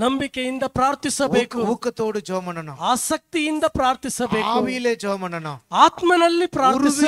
ನಂಬಿಕೆಯಿಂದ ಪ್ರಾರ್ಥಿಸಬೇಕು ಊಕತೋಡು ತೋಡು ಆಸಕ್ತಿಯಿಂದ ಪ್ರಾರ್ಥಿಸಬೇಕು ಇಲೆ ಜೋಮಣನು ಆತ್ಮನಲ್ಲಿ ಪ್ರಾರ್ಥಿಸ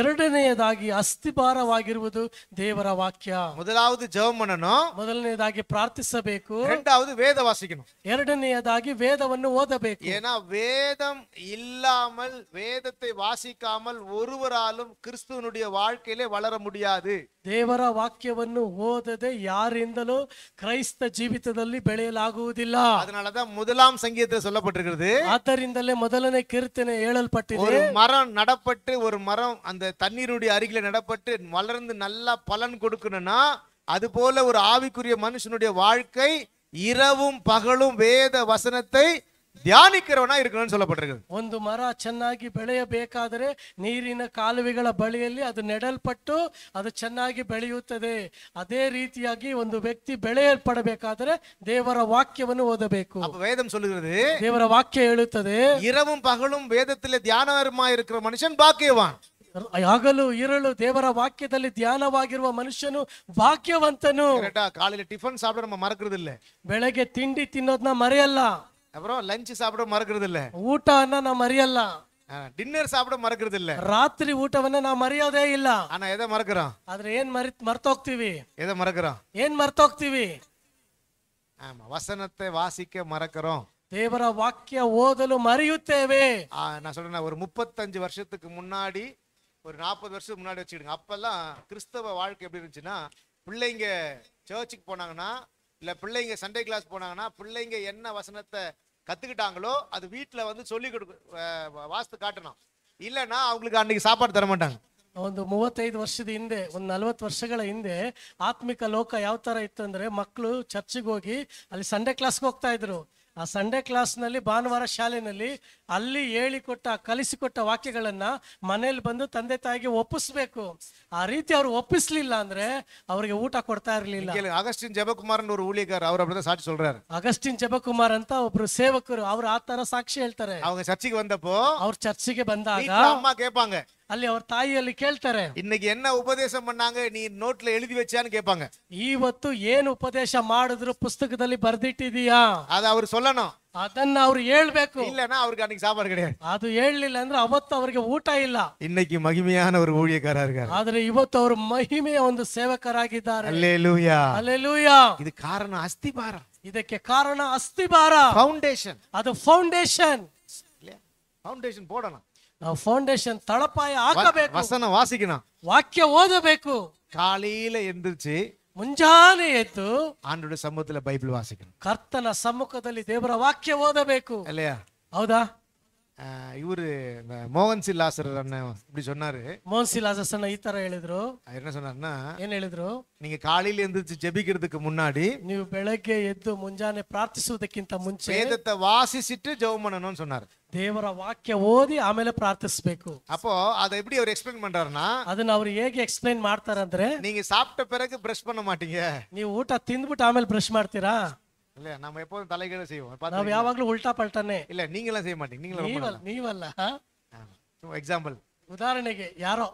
ಎರಡನೆಯದಾಗಿ ಅಸ್ಥಿಭಾರವಾಗಿರುವುದು ದೇವರ ವಾಕ್ಯ ಮೊದಲಾವದು ಜಪಂ ಮಾಡணும் ಮೊದಲನೆಯದಾಗಿ ಪ್ರಾರ್ಥಿಸಬೇಕು இரண்டாவது வேத வாசிக்கணும் ಎರಡನೆಯದಾಗಿ ವೇದವನ್ನು ಓದಬೇಕು ஏன்னா வேதம் இல்லாமல் வேதத்தை வாசிக்காமல் ஒருவராலும் கிறிஸ்துவனுடைய வாழ்க்கையிலே வளர முடியாது ದೇವರ ವಾಕ್ಯವನ್ನು ಓದದೆ ಯಾರಿಂದಲೂ ಕ್ರೈಸ್ತ ಜೀವಿತದಲ್ಲಿ ಬೆಳೆಯಲಾಗುವುದಿಲ್ಲ அதனாலதான் முதலாம் சங்கீதத்துல சொல்லப்பட்டிருக்கிறது ಆದ್ದರಿಂದಲೇ ಮೊದಲನೇ ಕೀರ್ತನೆ ಹೇಳಲ್ಪಟ್ಟಿದೆ ஒரு மரம் நடப்பட்டு ஒரு மரம் அந்த அந்த தண்ணீருடைய அருகில நடப்பட்டு வளர்ந்து நல்லா பலன் கொடுக்கணும்னா அது போல ஒரு ஆவிக்குரிய மனுஷனுடைய வாழ்க்கை இரவும் பகலும் வேத வசனத்தை தியானிக்கிறவனா இருக்கணும் சொல்லப்பட்டிருக்கு ஒன்று மர சென்னாகி பிழைய பேக்காதரே நீரின காலுவிகள பலியல்லி அது நெடல்பட்டு அது சென்னாகி பெளியுத்தது அதே ரீதியாகி ஒன்று வெக்தி பிழையப்படபேக்காதரு தேவர வாக்கியவனு ஓதபேக்கு வேதம் சொல்லுகிறது தேவர வாக்கியம் எழுத்தது இரவும் பகலும் வேதத்தில் தியானமா இருக்கிற மனுஷன் பாக்கியவான் ಹಗಲು ಇರಲು ದೇವರ ವಾಕ್ಯದಲ್ಲಿ ಧ್ಯಾನವಾಗಿರುವ ಮನುಷ್ಯನು ಭಾಗ್ಯವಂತನು காலையில டிஃபன் சாப்பிட நம்ம மறக்கிறது இல்ல ಬೆಳಗ್ಗೆ ತಿಂಡಿ ತಿನ್ನೋದನ್ನ ಮರೆಯಲ್ಲ அப்புறம் லஞ்ச் சாப்பிட மறக்கிறது இல்ல ಊಟ ಅನ್ನ ನಾವು ಮರೆಯಲ್ಲ டின்னர் சாப்பிட மறக்கிறது இல்ல ರಾತ್ರಿ ಊಟವನ್ನ ನಾವು ಮರೆಯೋದೇ ಇಲ್ಲ ஆனா எதை மறக்கிறோம் ಆದ್ರೆ ಏನ್ ಮರಿ ಮರ್ತೋಗ್ತೀವಿ எதை மறக்கிறோம் ಏನ್ ಮರ್ತೋಗ್ತೀವಿ ஆமா வசனத்தை வாசிக்க மறக்கிறோம் ದೇವರ ವಾಕ್ಯ ಓದಲು ಮರೆಯುತ್ತೇವೆ ஆ, நான் சொல்றேன் ஒரு முப்பத்தஞ்சு வருஷத்துக்கு முன்னாடி ஒரு நாற்பது வருஷத்துக்கு முன்னாடி வச்சுக்கிடுங்க அப்போல்லாம் கிறிஸ்தவ வாழ்க்கை எப்படி இருந்துச்சுன்னா பிள்ளைங்க சர்ச்சுக்கு போனாங்கன்னா இல்லை பிள்ளைங்க சண்டே கிளாஸ் போனாங்கன்னா பிள்ளைங்க என்ன வசனத்தை கற்றுக்கிட்டாங்களோ அது வீட்டில் வந்து சொல்லி கொடுக்க வாஸ்து காட்டணும் இல்லைன்னா அவங்களுக்கு அன்னைக்கு சாப்பாடு தர மாட்டாங்க ಒಂದು ಮೂವತ್ತೈದು ವರ್ಷದ ಹಿಂದೆ ಒಂದು ನಲವತ್ತು ವರ್ಷಗಳ ಹಿಂದೆ ಆತ್ಮಿಕ ಲೋಕ ಯಾವ ಥರ ಇತ್ತು ಅಂದರೆ ಮಕ್ಕಳು ಚರ್ಚಿಗೆ ಹೋಗಿ ಅಲ್ಲಿ ಸಂಡೇ ಕ್ಲಾಸ್ಗೆ ಹೋಗ್ತಾ ಇದ್ರು ಆ ಸಂಡೇ ಕ್ಲಾಸ್ನಲ್ಲಿ ಭಾನುವಾರ ಶಾಲೆಯಲ್ಲಿ ಅಲ್ಲಿ ಹೇಳಿಕೊಟ್ಟ ಕಲಿಸಿಕೊಟ್ಟ ವಾಕ್ಯಗಳನ್ನು ಮನೇಲಿ ಬಂದು ತಂದೆ ತಾಯಿಗೆ ಒಪ್ಪಿಸ್ಬೇಕು ಆ ರೀತಿ ಅವರು ಒಪ್ಪಿಸ್ಲಿಲ್ಲ ಅಂದ್ರೆ ಅವರಿಗೆ ಊಟ ಕೊಡ್ತಾ ಇರಲಿಲ್ಲ ಅಗಸ್ಟಿನ್ ಜಬಕುಮಾರ್ ಅವರು ಉಳಿಗಾರ ಅವರ ಸಾಕ್ಷಿ ಸಾಕ್ಷಿ சொல்றாரு அகஸ்டின் ಜಬಕುಮಾರ್ ಅಂತ ಒಬ್ರು ಸೇವಕರು ಅವರು ಆ ಸಾಕ್ಷಿ ಹೇಳ್ತಾರೆ அவங்க ಚರ್ಚಿಗೆ வந்தப்போ ಅವ್ರು ಚರ್ಚಿಗೆ ಬಂದಾಗ ಅಮ್ಮ ಅಲ್ಲಿ ಅವ್ರ ತಾಯಿ ಅಲ್ಲಿ ಕೇಳ್ತಾರೆ இன்னைக்கு என்ன ಉಪದೇಶ பண்ணாங்க நீ நோட்ல எழுதி வச்சான்னு கேட்பாங்க ಇವತ್ತು ಏನು ಉಪದೇಶ ಮಾಡಿದ್ರು ಪುಸ್ತಕದಲ್ಲಿ ಬರ್ದಿಟ್ಟಿದೀಯಾ ಅದ ಅವ್ರು சொல்லணும் ಅದನ್ನ ಅವ್ರು ಹೇಳ್ಬೇಕು இல்லைன்னா ಅವ್ರಿಗೆ அன்னைக்கு ಸಾಂಬಾರು கிடையாது ಅದು ಹೇಳಲಿಲ್ಲ ಅಂದ್ರೆ ಅವತ್ತು ಅವರಿಗೆ ಊಟ ಇಲ್ಲ இன்னைக்கு மகிமையான ஒரு ஊழியக்காரா இருக்காரு ಆದ್ರೆ ಇವತ್ತು ಅವರು ಮಹಿಮೆಯ ಒಂದು ಸೇವಕರಾಗಿದ್ದಾರೆ அல்லேலூயா ಅಲ್ಲೆಲೂಯಾ ಇದು ಕಾರಣ அஸ்திபாரம் ಇದಕ್ಕೆ ಕಾರಣ ಅಸ್ತಿಭಾರ ஃபவுண்டேஷன் ಅದು ಫೌಂಡೇಶನ್ ஃபவுண்டேஷன் போடணும் ನಾವು ಫೌಂಡೇಶನ್ ತಳಪಾಯ ಹಾಕಬೇಕು ವಸನ ವಾಸಿಗಿನ ವಾಕ್ಯ ಓದಬೇಕು காலையில ಎಂದಿರ್ಚಿ ಮುಂಜಾನೆ ಎದ್ದು ಆಂಡ್ರೋಡ ಸಮ್ಮುಖದಲ್ಲಿ ಬೈಬಲ್ ವಾಸಿಗಿನ ಕರ್ತನ ಸಮ್ಮುಖದಲ್ಲಿ ದೇವರ ವಾಕ್ಯ ಓದಬೇಕು ಅಲ್ಲಯ್ಯ ಹೌದಾ ಇವರು ಮೋಹನ್ ಸಿ ಲಾಸರ್ ಅನ್ನ இப்படி சொன்னாரு மோகன் ಸಿ ಲಾಸರ್ ಅನ್ನ ಈ ತರ ಹೇಳಿದ್ರು என்ன சொன்னார்னா ಏನು ಹೇಳಿದ್ರು நீங்க காலையில எந்திரிச்சு ஜெபிக்கிறதுக்கு முன்னாடி ನೀವು ಬೆಳಗ್ಗೆ ಎದ್ದು ಮುಂಜಾನೆ ಪ್ರಾರ್ಥಿಸುವುದಕ್ಕಿಂತ ಮುಂಚೆ ವೇದத்தை வாசிச்சிட்டு ஜெபம் பண்ணணும்னு சொன்னார் ದೇವರ ವಾಕ್ಯ ಓದಿ ಆಮೇಲೆ ಪ್ರಾರ್ಥಿಸಬೇಕು ಅಪ್ಪೋ ಅದ ಎಪ್ಪಡಿ ಅವರು ಎಕ್ಸ್ಪ್ಲೈನ್ ಮಾಡ್ತಾರನಾ ಅದನ್ನ ಅವರು ಹೇಗೆ ಎಕ್ಸ್ಪ್ಲೈನ್ ಮಾಡ್ತಾರೆ ಅಂದ್ರೆ ನೀವು ಸಾಪ್ಟ ಪೆರಗೆ ಬ್ರಷ್ ಪಣ್ಣ ಮಾಟೀಂಗ ನೀವು ಊಟ ತಿಂದ್ಬಿಟ್ಟು ಆಮೇಲೆ ಬ್ರಷ್ ಮಾಡ್ತೀರಾ இல்ல நம்ம எப்போதும் தலைகீழ செய்வோம் நம்ம யாவாகலும் உல்டா பல்டானே இல்ல நீங்களாம் செய்ய மாட்டீங்க நீங்களும் நீவல்ல எக்ஸாம்பிள் உதாரணக்கு யாரோ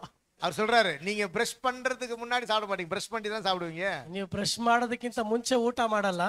அவர் சொல்றாரு நீங்க பிரஷ் பண்றதுக்கு முன்னாடி சாப்பிட மாட்டீங்க பிரஷ் பண்ணி தான் ಸಾப்பிடுವீங்க ನೀವು ಬ್ರಷ್ ಮಾಡೋದಕ್ಕಿಂತ ಮುಂಚೆ ಊಟ ಮಾಡಲ್ಲ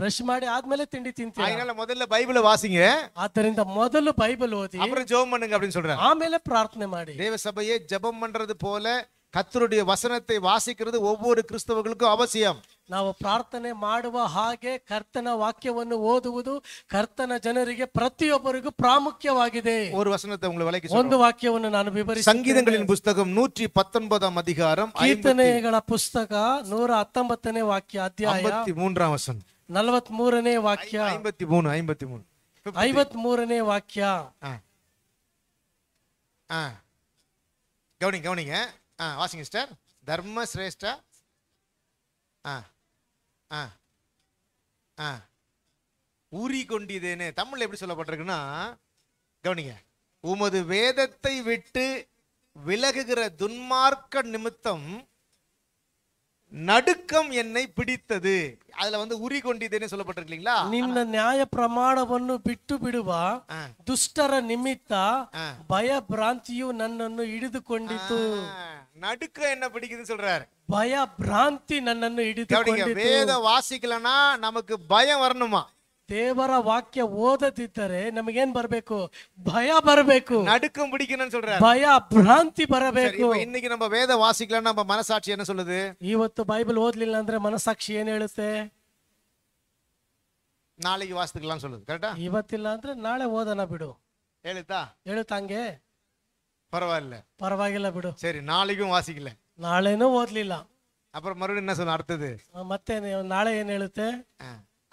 ಬ್ರಷ್ ಮಾಡಿ ಆದ್ಮೇಲೆ ತಿಂಡಿ ತಿಂತೀವಿ அதனால முதல்ல பைபிளை வாசிங்க ಆದ್ದರಿಂದ முதல்ல பைபிள் ಓದಿ ಅப்புறம் ஜெபம் பண்ணுங்க அப்படி சொல்றாரு ஆமேல பிரார்த்தனை மாடி தேவ ಸಭையே ஜெபம் பண்றது போல கத்தருடைய வசனத்தை வாசிக்கிறது ஒவ்வொரு கிறிஸ்தவர்களுக்கும் அவசியம் நாம பிரார்த்தனை மாடுவ ஹாகே கர்த்தன வாக்கியவன்னு ஓதுவது கர்த்தன ஜனரிக பிரத்தியொபருக்கு பிராமுக்கியவாகிது ஒரு வசனத்தை உங்களை வலைக்கு ஒன்று வாக்கியவன்னு நான் விபரி சங்கீதங்களின் புஸ்தகம் நூற்றி பத்தொன்பதாம் அதிகாரம் கீர்த்தனைகள புஸ்தகா நூறு அத்தொம்பத்தனே வாக்கிய அத்தியாயம் ஐம்பத்தி மூன்றாம் வசனம் நல்வத்தி மூரனே ஐம்பத்தி மூணு ஐம்பத்தி மூணு ஐம்பத்தி மூரனே வாக்கியா கவனிங்க கவனிங்க ஆ வாசிங்க சிஸ்டர் தர்ம சிரேஷ்டா ஆ ஆ ஆ ஊறி கொண்டிதேன்னு தமிழில் எப்படி சொல்லப்பட்டிருக்குன்னா கவனிங்க உமது வேதத்தை விட்டு விலகுகிற துன்மார்க்க நிமித்தம் நடுக்கம் என்னை பிடித்தது அதுல வந்து உரி கொண்டிதுன்னு சொல்லப்பட்டிருக்கு இல்லைங்களா ನಿನ್ನ ನ್ಯಾಯ பிட்டு பிடுவா துஷ்டர நிமித்தா பய பிராந்தியும் நன்னு இழுது ಹಿಡಿದುಕೊಂಡಿತು நடுக்கம் என்ன பிடிக்குதுன்னு சொல்றாரு பய பிராந்தி நன்னு இடித்து வேத வாசிக்கலனா நமக்கு பயம் வரணுமா ದೇವರ ವಾಕ್ಯ ಓದದಿದ್ದರೆ ನಮಗೇನ್ ಬರಬೇಕು ಭಯ ಬರಬೇಕು நடுக்கம் பிடிக்கணும்னு ಭಯ ಭ್ರಾಂತಿ சரி, ಬರಬೇಕು இப்ப இன்னைக்கு நம்ம வேத வாசிக்கலாம் நம்ம மனசாட்சி என்ன சொல்லுது ಇವತ್ತು ಬೈಬಲ್ ಓದ್ಲಿಲ್ಲ ಅಂದ್ರೆ ಮನಸ್ಸಾಕ್ಷಿ ಏನ್ ಹೇಳುತ್ತೆ நாளைக்கு வாசித்துக்கலாம் சொல்லுது கரெக்டா ಇವತ್ತಿಲ್ಲ ಅಂದ್ರೆ ನಾಳೆ ಓದೋಣ ಬಿಡು எழுத்தா ಹೇಳುತ್ತಂಗೆ பரவாயில்ல ಪರವಾಗಿಲ್ಲ ಬಿಡು சரி நாளைக்கும் ವಾಸಿக்கல ನಾಳೆನೂ ಓದ್ಲಿಲ್ಲ அப்புறம் மறுபடியும் என்ன சொல்லணும் அடுத்தது ಮತ್ತೆ ನಾಳೆ ಏನ್ ಹೇಳುತ್ತೆ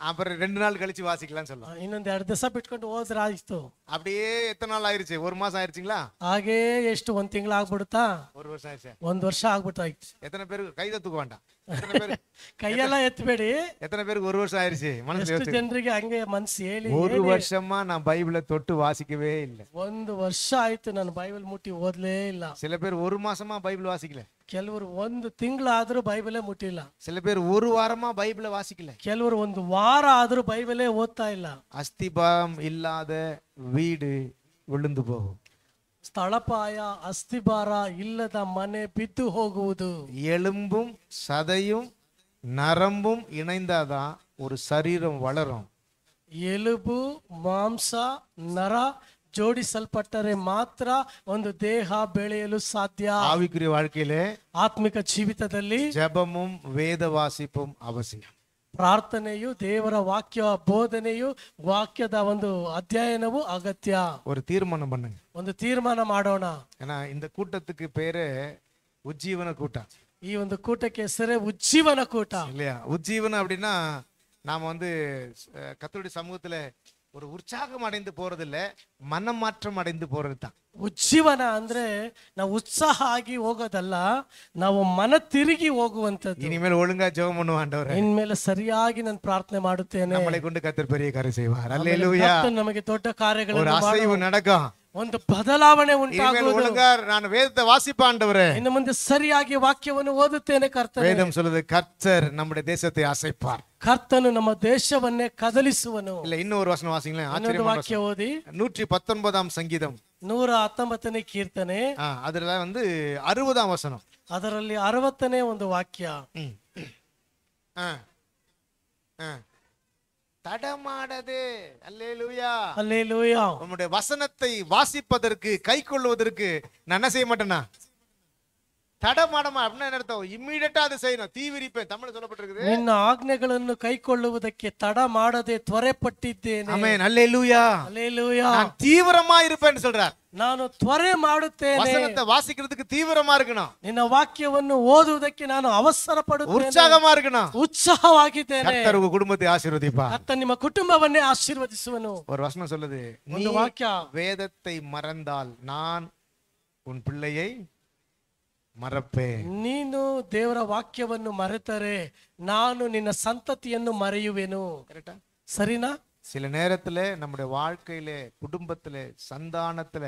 அப்புறம் ரெண்டு நாள் கழிச்சு வாசிக்கலாம் சொல்லலாம் ಇನ್ನೊಂದು ಎರಡು ದಿವಸ ಬಿಟ್ಕೊಂಡು ಹೋದ್ರೆ ಆಯಿತು அப்படியே எத்தனை நாள் ஆயிருச்சு ஒரு மாசம் ஆயிருச்சுங்களா ಹಾಗೇ எஸ்ட் ಒಂದ್ ತಿಂಗಳು ಆಗ್ಬಿಡುತ್ತಾ ஒரு வருஷம் ஆயிடுச்சு ஒன் வருஷம் ಆಗ್ಬಿಟ್ಟು ಆಯ್ತು எத்தனை பேருக்கு கைதை தூக்க வேண்டாம் கையெல்லாம் எத்துபேடி எத்தனை பேருக்கு ஒரு வருஷம் ஆயிருச்சு மனசு ಜನರಿಗೆ ಹಂಗೆ ಮನಸ್ಸು ಹೇಳಿ ஒரு வருஷமா நான் பைபிள தொட்டு வாசிக்கவே இல்ல ಒಂದು வருஷம் ಆಯ್ತು நான் பைபிள் முட்டி ஓதலே இல்ல சில பேர் ஒரு மாசமா பைபிள் வாசிக்கல ಕೆಲವರು ಒಂದು ತಿಂಗಳಾದ್ರೂ பைபிளே ಮುಟ್ಟಿಲ್ಲ சில பேர் ஒரு வாரமா பைபிள வாசிக்கல ಕೆಲವರು ಒಂದು ವಾರ ಆದ್ರೂ பைபிளே ಓದ್ತಾ இல்ல ಅಸ್ತಿಬಾಂ இல்லாத வீடு விழுந்து போகும் ಸ್ಥಳಪಾಯ ಅಸ್ಥಿಭಾರ ಇಲ್ಲದ ಮನೆ ಬಿದ್ದು ಹೋಗುವುದು எலும்பும் சதையும் நரம்பும் இணைந்தாதான் ஒரு சரீரம் வளரும் ಎಲುಬು ಮಾಂಸ ನರ ಜೋಡಿಸಲ್ಪಟ್ಟರೆ ಮಾತ್ರ ಒಂದು ದೇಹ ಬೆಳೆಯಲು ಸಾಧ್ಯ ஆவிக்குரிய வாழ்க்கையிலே ஆத்மிಕ ಜೀವಿತದಲ್ಲಿ ஜெபமும் வேத வாசிப்பும் அவசியம் பிரார்த்தனையும் தேவர வாக்கிய போதனையும் வாக்கியத வந்து அத்தியாயனவும் அகத்தியா ஒரு தீர்மானம் பண்ணுங்க வந்து தீர்மானம் ஆடோணா ஏன்னா இந்த கூட்டத்துக்கு பேரு உஜ்ஜீவன கூட்டம் இ வந்து கூட்டக்கு எசரே உஜ்ஜீவன கூட்டம் இல்லையா உஜ்ஜீவன அப்படின்னா நாம வந்து கத்தருடைய சமூகத்துல ஒரு ಉತ್ಸಾಹಂ ಅಡೆಂದು ಪೋರದಿಲ್ಲ ಮನ ಮಾತ್ರ ಅಡೆಂದು ಪೋರದು ಉಜ್ಜೀವನ ಅಂದ್ರೆ ನಾವು ಉತ್ಸಾಹ ಆಗಿ ಹೋಗೋದಲ್ಲ ನಾವು ಮನ ತಿರುಗಿ ಹೋಗುವಂತದ್ದು ಇನಿಮೇಲೆ ಒಳುಂಗ ಜವ ಮಣ್ಣು ಆಂಡವರ ಇನ್ಮೇಲೆ ಸರಿಯಾಗಿ ನಾನು ಪ್ರಾರ್ಥನೆ ಮಾಡುತ್ತೇನೆ ನಮ್ಮಳೆ ಕೊಂಡು ಕತ್ತರ್ ಪರಿಯ ಕಾರ್ಯ ಸೇವಾರ ಅಲ್ಲೆಲೂಯಾ ನಮಗೆ ದೊಡ್ಡ ಕಾರ್ಯಗಳನ್ನು ನಡೆಕ ಒಂದು ಬದಲಾವಣೆ ಉಂಟಾಗುವುದು ನಾನು ವೇದದ ವಾಸಿಪ ಆಂಡವರೇ ಇನ್ನು ಮುಂದೆ ಸರಿಯಾಗಿ ವಾಕ್ಯವನ್ನು ಓದುತ್ತೇನೆ ಕರ್ತನೆ ವೇದಂ ಸೊಲ್ಲದೆ ಕರ್ತರ್ ನಮ್ಮ ದೇಶತೆ ಆಸೈಪಾರ್ ಕರ್ತನು ನಮ್ಮ ದೇಶವನ್ನೇ ಕದಲಿಸುವನು ಇಲ್ಲ ಇನ್ನೊರು ವಚನ ವಾಸಿಗಳೇ ಆಚರಣೆ ವಾಕ್ಯ ಓದಿ ನೂற்றி பத்தொன்பதாம் ಸಂಗೀತಂ ನೂರ ಹತ್ತೊಂಬತ್ತನೇ ಕೀರ್ತನೆ ಅದರಲ್ಲಿ வந்து ಅರವದಾಂ ವಚನ ಅದರಲ್ಲಿ ಅರವತ್ತನೇ ಒಂದು ವಾಕ್ಯ ಹ್ಮ್ ಹಾ ಹಾ தடமாடது உம்முடைய வசனத்தை வாசிப்பதற்கு கை கொள்வதற்கு நான் என்ன செய்ய மாட்டேனா தடமாடமா அப்படின்னா என்ன இம்மீடியட்டா அதை செய்யணும் தீவிரிப்பேன் தமிழ் சொல்லப்பட்டிருக்கு என் ஆக்னைகள் கை கொள்ளுவதற்கு தடமாடதே துவரைப்பட்டித்தேன் தீவிரமா இருப்பேன் சொல்ற நானும் துவரை மாடுத்தேன் வாசிக்கிறதுக்கு தீவிரமா இருக்கணும் என்ன வாக்கியம் ஒண்ணு ஓதுவதற்கு நான் அவசரப்படு உற்சாகமா இருக்கணும் உற்சாகவாக்கித்தேன் குடும்பத்தை ஆசீர்வதிப்பா அத்த நம்ம குடும்பவன்னே ஆசீர்வதிசுவனும் ஒரு வசனம் சொல்லுது நீ வாக்கியம் வேதத்தை மறந்தால் நான் உன் பிள்ளையை ಮರಪೆ ನೀನು ದೇವರ ವಾಕ್ಯವನ್ನು ಮರೆತರೆ நானும் ನಿನ್ನ ಸಂತತಿಯನ್ನು மறையுவேனோ கரெக்டா சரினா சில நேரத்துல நம்முடைய வாழ்க்கையிலே குடும்பத்துல சந்தானத்துல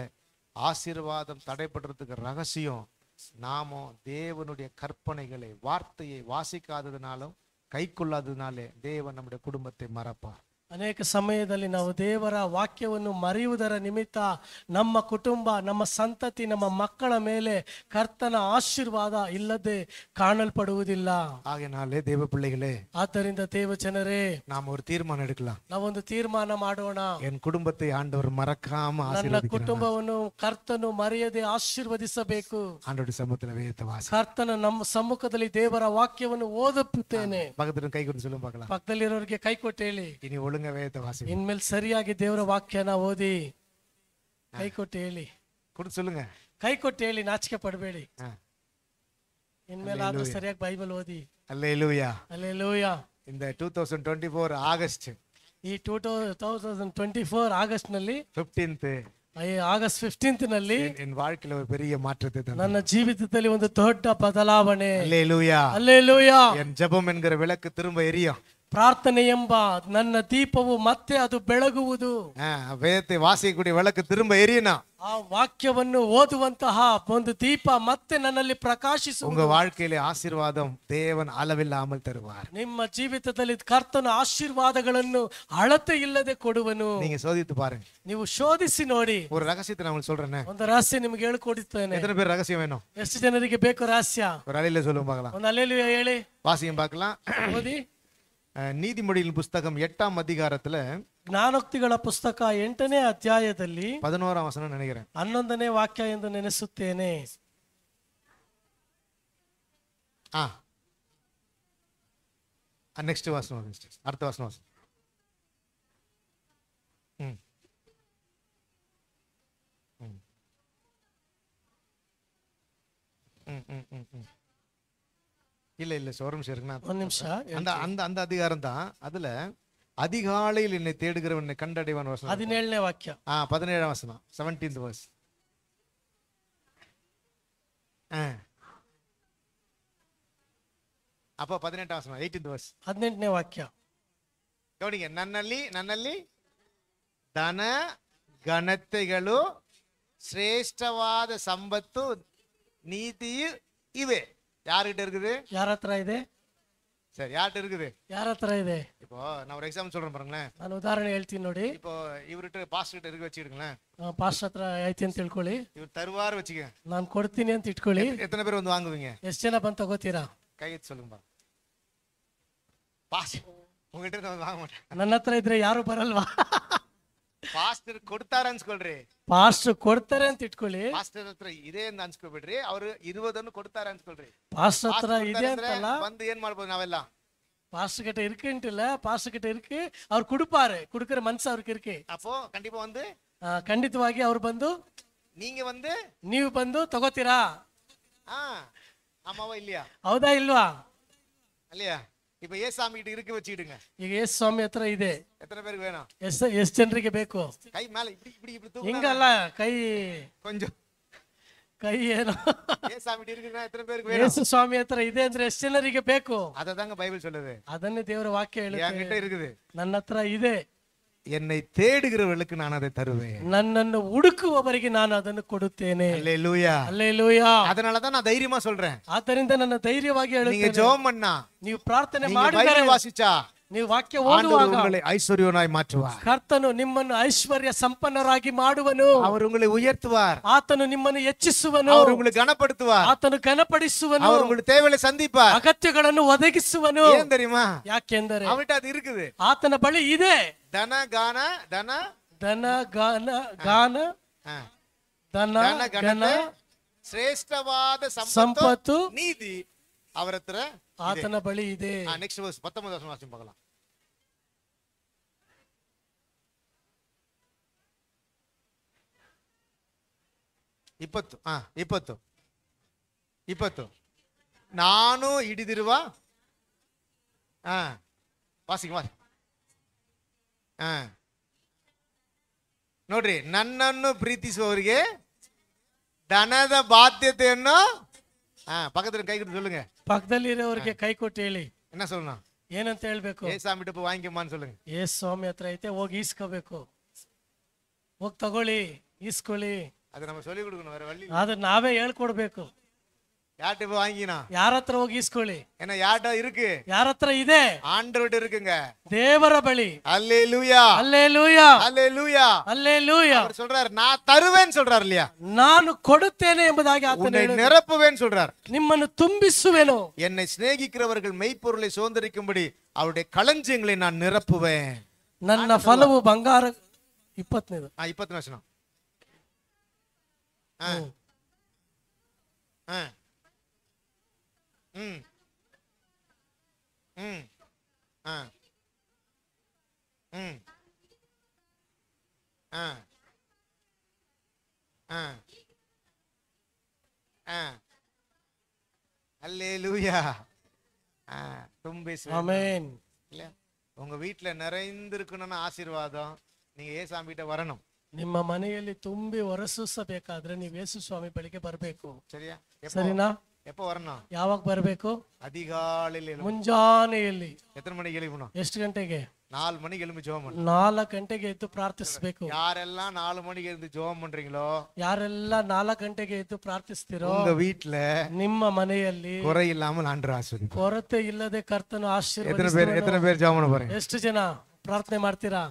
ஆசீர்வாதம் தடைபடுறதுக்கு ரகசியம் நாமோ தேவனுடைய கற்பனைகளை வார்த்தையை வாசிக்காததுனாலும் கை கொள்ளாததுனாலே தேவன் நம்முடைய குடும்பத்தை மறப்பார் ಅನೇಕ ಸಮಯದಲ್ಲಿ ನಾವು ದೇವರ ವಾಕ್ಯವನ್ನು ಮರೆಯುವುದರ ನಿಮಿತ್ತ ನಮ್ಮ ಕುಟುಂಬ ನಮ್ಮ ಸಂತತಿ ನಮ್ಮ ಮಕ್ಕಳ ಮೇಲೆ ಕರ್ತನ ಆಶೀರ್ವಾದ ಇಲ್ಲದೆ ಕಾಣಲ್ಪಡುವುದಿಲ್ಲ ಹಾಗೆ ದೇವ ಪಿಳ್ಳಿಗಳೇ ಆದ್ದರಿಂದ ದೇವ ಜನರೇ ನಾವು ತೀರ್ಮಾನ தீர்மானம் ನಾವೊಂದು ತೀರ್ಮಾನ ಮಾಡೋಣ ಎನ್ குடும்பத்தை ಆಂಡವರು ಮರಕಾಮ ನನ್ನ ಕುಟುಂಬವನ್ನು ಕರ್ತನು ಮರೆಯದೆ ಆಶೀರ್ವದಿಸಬೇಕು ಕರ್ತನ ನಮ್ಮ ಸಮ್ಮುಖದಲ್ಲಿ ದೇವರ ವಾಕ್ಯವನ್ನು ಓದುತ್ತೇನೆ பக்கத்துல ಪಕ್ಕದಲ್ಲಿರೋರಿಗೆ ಕೈ ಕೊಟ್ಟು ಹೇಳಿ கொடுங்க வேதவாசி இனிமேல் சரியாக தேவர வாக்கிய ஓதி கை கொட்டு ஏழி கொடு சொல்லுங்க கை கொட்டு ஏழி நாச்சிக்கப்படுவேலி ஆகஸ்ட் ஈ டூ ஆகஸ்ட் ஃபிஃப்டீன்த் ஆகஸ்ட் என் வாழ்க்கையில ஒரு பெரிய மாற்றத்தை நான் தொட்ட பதலாவணே லூயா அல்லே லூயா என் ஜபம் என்கிற விளக்கு திரும்ப எரியும் ಪ್ರಾರ್ಥನೆ ಎಂಬ ನನ್ನ ದೀಪವು ಮತ್ತೆ ಅದು ಬೆಳಗುವುದು ವಾಸಿ ಗುಡಿ ಬೆಳಕು ತಿರುಂಬ ಎರಿಯನ ಆ ವಾಕ್ಯವನ್ನು ಓದುವಂತಹ ಒಂದು ದೀಪ ಮತ್ತೆ ನನ್ನಲ್ಲಿ ಪ್ರಕಾಶಿಸು ಉಂಗ ವಾಳ್ಕೆಯಲ್ಲಿ ಆಶೀರ್ವಾದ ದೇವನ ಅಲವಿಲ್ಲ ಅಮಲ್ ತರುವ ನಿಮ್ಮ ಜೀವಿತದಲ್ಲಿ ಕರ್ತನ ಆಶೀರ್ವಾದಗಳನ್ನು ಅಳತೆ ಇಲ್ಲದೆ ಕೊಡುವನು ನೀಗೆ ಸೋದಿತ್ತು ಬಾರೆ ನೀವು ಶೋಧಿಸಿ ನೋಡಿ ಒಂದು ರಹಸ್ಯ ನಾವು ಒಂದು ರಹಸ್ಯ ನಿಮ್ಗೆ ಹೇಳಿಕೊಡುತ್ತೇನೆ ಎಷ್ಟರ ಬೇರೆ ರಹಸ್ಯವೇನು ಎಷ್ಟು ಜನರಿಗೆ ಬೇಕು ರಹಸ್ಯ ಒಂದು ಸೊಲ್ಲ ಒಂದು ಅಲೆಲಿ ಹೇಳಿ ವಾಸಿ ಬಾಕಲ ಓದಿ ನೀತಿಮೊಳಿಯ ಪುಸ್ತಕ ಎಟ್ಟಾಂ ಅಧಿಕಾರದಲ್ಲಿ ಜ್ಞಾನೋಕ್ತಿಗಳ ಪುಸ್ತಕ ಎಂಟನೇ ಅಧ್ಯಾಯದಲ್ಲಿ ಪದನೋರ ವಸನ ನನಗೆ ಹನ್ನೊಂದನೇ ವಾಕ್ಯ ಎಂದು ನೆನೆಸುತ್ತೇನೆ ಆ ನೆಕ್ಸ್ಟ್ ವಾಸನ ಅರ್ಥ ವಾಸನ ವಾಸನ ಹ್ಞೂ ಹ್ಞೂ ಹ್ಞೂ ಹ್ಞೂ ಹ್ಞೂ ಹ್ಞೂ இல்லை இல்லை சோரம் இருக்குன்னா ஒரு நிமிஷம் அந்த அந்த அந்த அதிகாரம் தான் அதில் அதிகாலையில் என்னை தேடுகிறவன் கண்டடைவான் வசனம் பதினேழு வாக்கியம் ஆ பதினேழாம் வசனம் செவன்டீன்த் வர்ஸ் ஆ அப்போ பதினெட்டாம் வசனம் எயிட்டீன்த் வர்ஸ் ಹದಿನೆಂಟನೇ ವಾಕ್ಯ ಗಮನಿಗೆ நன்னல்லி ನನ್ನಲ್ಲಿ ಧನ ಘನತೆಗಳು ಶ್ರೇಷ್ಠವಾದ ಸಂಪತ್ತು ನೀತಿಯು ಇವೆ யார்கிட்ட இருக்குது யார் யாரத்திரா இது சரி யார்கிட்ட இருக்குது யார் யாரத்திரா இது இப்போ நான் ஒரு எக்ஸாம்பிள் சொல்றேன் பாருங்களேன் நான் உதாரண ಹೇಳ್ತೀನಿ ನೋಡಿ இப்போ இவர்கிட்ட ಪಾಸ್ಟ್ ಗಿಟ್ ಇರ್ಗೆ വെച്ചിடுங்களேன் ಪಾಸ್ಟ್ ಹತ್ರ ಐತಿ ಅಂತ இவர் தருவார் ತರುವಾರ நான் ನಾನು ಕೊಡ್ತೀನಿ எத்தனை பேர் வந்து வாங்குவீங்க ಎಷ್ಟು ಜನ ಬಂದು ತಗೋತೀರಾ ಕೈ ಎತ್ತಿ சொல்லுங்க பாஸ் உங்ககிட்ட நான் வாங்க மாட்டேன் ನನ್ನ ಹತ್ರ ಇದ್ರೆ ಯಾರು ಬರಲ್ವಾ ಪಾಸ್ಟರ್ ಕೊಡ್ತಾರ ಅನ್ಸ್ಕೊಳ್ರಿ ಪಾಸ್ಟರ್ ಕೊಡ್ತಾರೆ ಅಂತ ಇಟ್ಕೊಳ್ಳಿ ಪಾಸ್ಟರ್ ಹತ್ರ ಇದೆ ಅಂತ ಅನ್ಸ್ಕೊಬಿಡ್ರಿ ಅವ್ರು ಇರುವುದನ್ನು ಕೊಡ್ತಾರೆ ಅನ್ಸ್ಕೊಳ್ರಿ ಪಾಸ್ಟ್ ಹತ್ರ ಇದೆ ಅಂತಲ್ಲ ಬಂದು ಏನ್ ಮಾಡ್ಬೋದು ನಾವೆಲ್ಲ பாஸ்ட் கிட்ட ಇಲ್ಲ ಪಾಸ್ಟರ್ கிட்ட இருக்கு ಅವ್ರು கொடுப்பாரு கொடுக்குற மனசு அவருக்கு இருக்கு அப்போ ಖಂಡಿತ வந்து ಖಂಡಿತವಾಗಿ ಅವ್ರು ಬಂದು நீங்க ಬಂದು ನೀವು ಬಂದು ತಗೋತೀರಾ ಹಾ ಅಮ್ಮವ ಇಲ್ಲಿಯಾ ಹೌದಾ ಇಲ್ವಾ ಅಲ್ಲಿಯಾ இப்ப ஏசாமி கிட்ட இருக்க வச்சிடுங்க ಈಗ ಯೇಸು ಸ್ವಾಮಿ இது எத்தனை பேருக்கு வேணும் எஸ் எஸ் ಜನರಿಗೆ ಬೇಕು கை மேல இப்படி இப்படி இப்படி தூங்க ಹಿಂಗಲ್ಲ கொஞ்சம் ಕೈ ಏನು ஏசாமி கிட்ட எத்தனை பேருக்கு வேணும் ಯೇಸು ಸ್ವಾಮಿ ಹತ್ರ ಇದೆ எஸ் ಎಷ್ಟು ಜನರಿಗೆ ಬೇಕು தாங்க பைபிள் சொல்லுது அதன்னு தேவர வாக்கியம் ಹೇಳುತ್ತೆ என்கிட்ட இருக்குது ನನ್ನ ಹತ್ರ என்னை தேடுகிறவர்களுக்கு நான் அதை தருவேன் நன்னன்னு உடுக்குவவರಿಗೆ நான் ಅದನ್ನು ಕೊಡುತ್ತೇನೆ அல்லேலூயா அல்லேலூயா அதனால தான் நான் தைரியமா சொல்றேன் ಆದ್ದರಿಂದ நான் தைரியமாக ಹೇಳುತ್ತೇನೆ நீங்க ஜெபம் பண்ணா ನೀವು ಪ್ರಾರ್ಥನೆ வாசிச்சா ನೀವು ವಾಕ್ಯ ಓದುವಾಗ ಐಶ್ವರ್ಯನಾಗಿ ಮಾற்றுವಾರ ಕರ್ತನು ನಿಮ್ಮನ್ನು ಐಶ್ವರ್ಯ ಸಂಪನ್ನರಾಗಿ ಮಾಡುವನು ಅವರು ಉಂಗಳಿ ಉಯರ್ತುವಾರ್ ಆತನು ನಿಮ್ಮನ್ನು ಹೆಚ್ಚಿಸುವನು ಅವರು ಉಂಗಳಿ ಗಣಪಡುತ್ತುವಾರ್ ಆತನು ಗಣಪಡಿಸುವನು ಅವರು ಉಂಗಳಿ தேவைகளை சந்திப்பார் அகத்தியಗಳನ್ನು ಒದಗಿಸುವನು ಏನ್ தெரியுமா ಯಾಕೆಂದರೆ ಅವಟ ಅದು இருக்குது ಆತನ ಬಳಿ ಇದೆ ದನ ಗಾನ ದನ ದನ ಗಾನ ಗಾನ ದನ ಗಣ ಶ್ರೇಷ್ಠವಾದ ಸಂಪತ್ತು ನೀತಿ ಅವರ ಹತ್ರ ಆತನ ಬಳಿ ಇದೆ ನೆಕ್ಸ್ಟ್ ವರ್ಸ್ பத்தொன்பதாம் ಇಪ್ಪತ್ತು ಹಾ ಇಪ್ಪತ್ತು ಇಪ್ಪತ್ತು ನಾನು ಹಿಡಿದಿರುವ ಹಾ ವಾಸಿಗೆ ವಾಸಿ ಹಾ ನೋಡ್ರಿ ನನ್ನನ್ನು ಪ್ರೀತಿಸುವವರಿಗೆ ದನದ ಬಾಧ್ಯತೆಯನ್ನು பக்கத்துல கை கொடுத்து சொல்லுங்க பக்கத்துல இருவருக்கு கை ಕೊಟ್ಟು ಹೇಳಿ என்ன சொல்லணும் ಏನಂತ ಹೇಳ್ಬೇಕು சொல்லுங்க ಹತ್ರ ಐತೆ ಹೋಗಿ ಈಸ್ಕೋಬೇಕು ಹೋಗಿ ತಗೊಳ್ಳಿ ಈಸ್ಕೊಳ್ಳಿ சொல்லி ಅದು ನಾವೇ ಹೇಳ್ಕೊಡ್ಬೇಕು யார்ட்ட போய் வாங்கினா யார் அத்திர ಹೋಗಿ ಇಸ್ಕೊಳ್ಳಿ ಏನ ಯಾರ್ಟ ಇருக்கு ಯಾರ ಹತ್ರ ಇದೆ ಆಂಡ್ರೋಡ್ இருக்குங்க தேவர பலி அல்லேலூயா அல்லேலூயா அல்லேலூயா அல்லேலூயா அவர் சொல்றாரு நான் தருவேன் சொல்றாரு இல்லையா நான் கொடுத்தேனே என்பதாக அத்தனை உன்னை நிரப்புவேன் சொல்றார் நிம்மனு தும்பிசுவேனோ என்னை சிநேகிக்கிறவர்கள் மெய்ப்பொருளை சுதந்திரிக்கும்படி அவருடைய களஞ்சியங்களை நான் நிரப்புவேன் ನನ್ನ பலவு பங்கார ಇಪ್ಪತ್ತನೇದು ஆ ಇಪ್ಪತ್ತು வசனம் ஆ ஆ அல்லேலூயா ஆமென் இல்ல உங்க வீட்ல நிறைந்திருக்கணும்னு ஆசீர்வாதம் நீங்க ஏசாமிகிட்ட வரணும் ನಿಮ್ಮ ಮನೆಯಲ್ಲಿ ತುಂಬಿ ಹೊರಸೂಸಬೇಕಾದ್ರೆ ನೀವು ಯೇಸು ಸ್ವಾಮಿ ಬಳಿಗೆ ಬರಬೇಕು ಸರಿಯಾ ಸರಿನಾ ಎಪ್ಪ ವರ್ಣ ಯಾವಾಗ ಬರಬೇಕು ಅದಿಗಾಳಿಲಿ ಮುಂಜಾನೆಯಲ್ಲಿ ಎತ್ತರ ಮನೆಗೆ ಎಲ್ಲಿ ಎಷ್ಟು ಗಂಟೆಗೆ ನಾಲ್ಕು ಮಣಿಗೆ ಎಲ್ಲಿ ಜೋಮ್ ನಾಲ್ಕು ಗಂಟೆಗೆ ಎದ್ದು ಪ್ರಾರ್ಥಿಸಬೇಕು ಯಾರೆಲ್ಲ ನಾಲ್ಕು ಮಣಿಗೆ ಎದ್ದು ಜೋಮ್ ಮಾಡ್ರಿಂಗ್ಲೋ ಯಾರೆಲ್ಲ ನಾಲ್ಕು ಗಂಟೆಗೆ ಎದ್ದು ಪ್ರಾರ್ಥಿಸ್ತಿರೋ ವೀಟ್ಲೆ ನಿಮ್ಮ ಮನೆಯಲ್ಲಿ ಕೊರೆ ಇಲ್ಲಾಮ ಅಂಡ್ರ ಕೊರತೆ ಇಲ್ಲದೆ ಕರ್ತನು ಆಶ್ಚರ್ಯ ಎತ್ತರ ಬೇರೆ ಜೋಮ್ ಬರ ಎಷ್ಟು ಜನ ಪ್ರಾರ್ಥನೆ ಮಾಡ್ತೀರಾ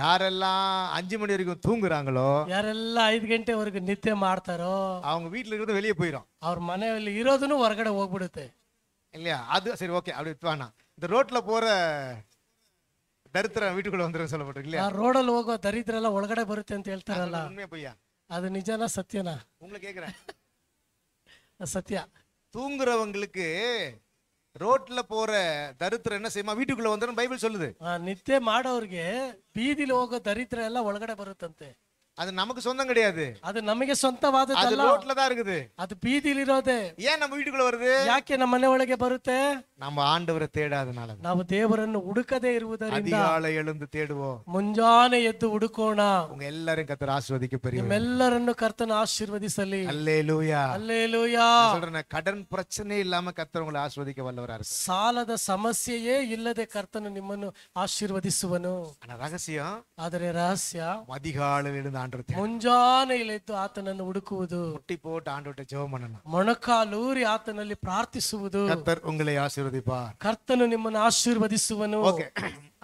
யாரெல்லாம் அஞ்சு மணி வரைக்கும் தூங்குறாங்களோ யாரெல்லாம் ஐந்து கண்டே அவருக்கு நித்தியம் ஆடுத்தாரோ அவங்க வீட்டில் இருந்து வெளியே போயிடும் அவர் மனைவியில் இருபதுன்னு ஒரு கடை ஓப்பிடுத்து இல்லையா அது சரி ஓகே அப்படி வேணாம் இந்த ரோட்டில் போகிற தரித்திரம் வீட்டுக்குள்ள வந்துருங்க சொல்லப்பட்டு இல்லையா ரோடில் ஓகே தரித்திரம் எல்லாம் ஒழுகடை பருத்தேன்னு தேழ்த்தாரல்ல உண்மையா பையா அது நிஜம்னா சத்தியனா உங்களை கேட்குறேன் சத்யா தூங்குறவங்களுக்கு ரோட்ல போற தரித்திரம் என்ன செய்யுமா வீட்டுக்குள்ள வந்து பைபிள் சொல்லுது நித்திய மாடவருக்கு பீதியில் போக தரித்திரம் எல்லாம் ஒழுங்கட பருத்தே அது நமக்கு சொந்தம் கிடையாது அது நமக்கு சொந்தவாது அது ரோட்ல தான் இருக்குது அது பீதியில் இருக்குது ஏன் நம்ம வீட்டுக்குள்ள வருது யாக்கே நம்ம மனை உலகே பருத்து நம்ம ஆண்டவரை தேடாதனால நாம தேவரன் உடுக்கதே இருவதறிந்த அதிகாலை எழுந்து தேடுவோம் முஞ்சான எத்து உடுக்கோனா உங்க எல்லாரும் கர்த்தர் ஆசீர்வதிக்க பெரியவங்க எல்லாரும் கர்த்தர் ஆசீர்வதி சொல்லி ஹalleluya ஹalleluya சொல்றنا கடன் பிரச்சனை இல்லாம கர்த்தர் உங்களை ஆசீர்வதிக்க வல்லவரா இருக்கு சாலத சமஸ்யையே இல்லதே கர்த்தர் நம்மனு ஆசீர்வதிசுவனு அந்த ரகசியம் ஆதரே ரகசியம் அதிகாலை எழுந்து ಆಂಡ್ರ ಮುಂಜಾನೆಯಲ್ಲಿ ಎದ್ದು ಆತನನ್ನು ಹುಡುಕುವುದು ಮುಟ್ಟಿ ಪೋಟ್ ಆಂಡೋಟ ಜವ ಮನನ ಮೊಣಕಾಲೂರಿ ಆತನಲ್ಲಿ ಪ್ರಾರ್ಥಿಸುವುದು கத்தர் உங்களை ஆசீர்வதிப்பார் ಕರ್ತನು ನಿಮ್ಮನ್ನು ಆಶೀರ್ವದಿಸುವನು ஓகே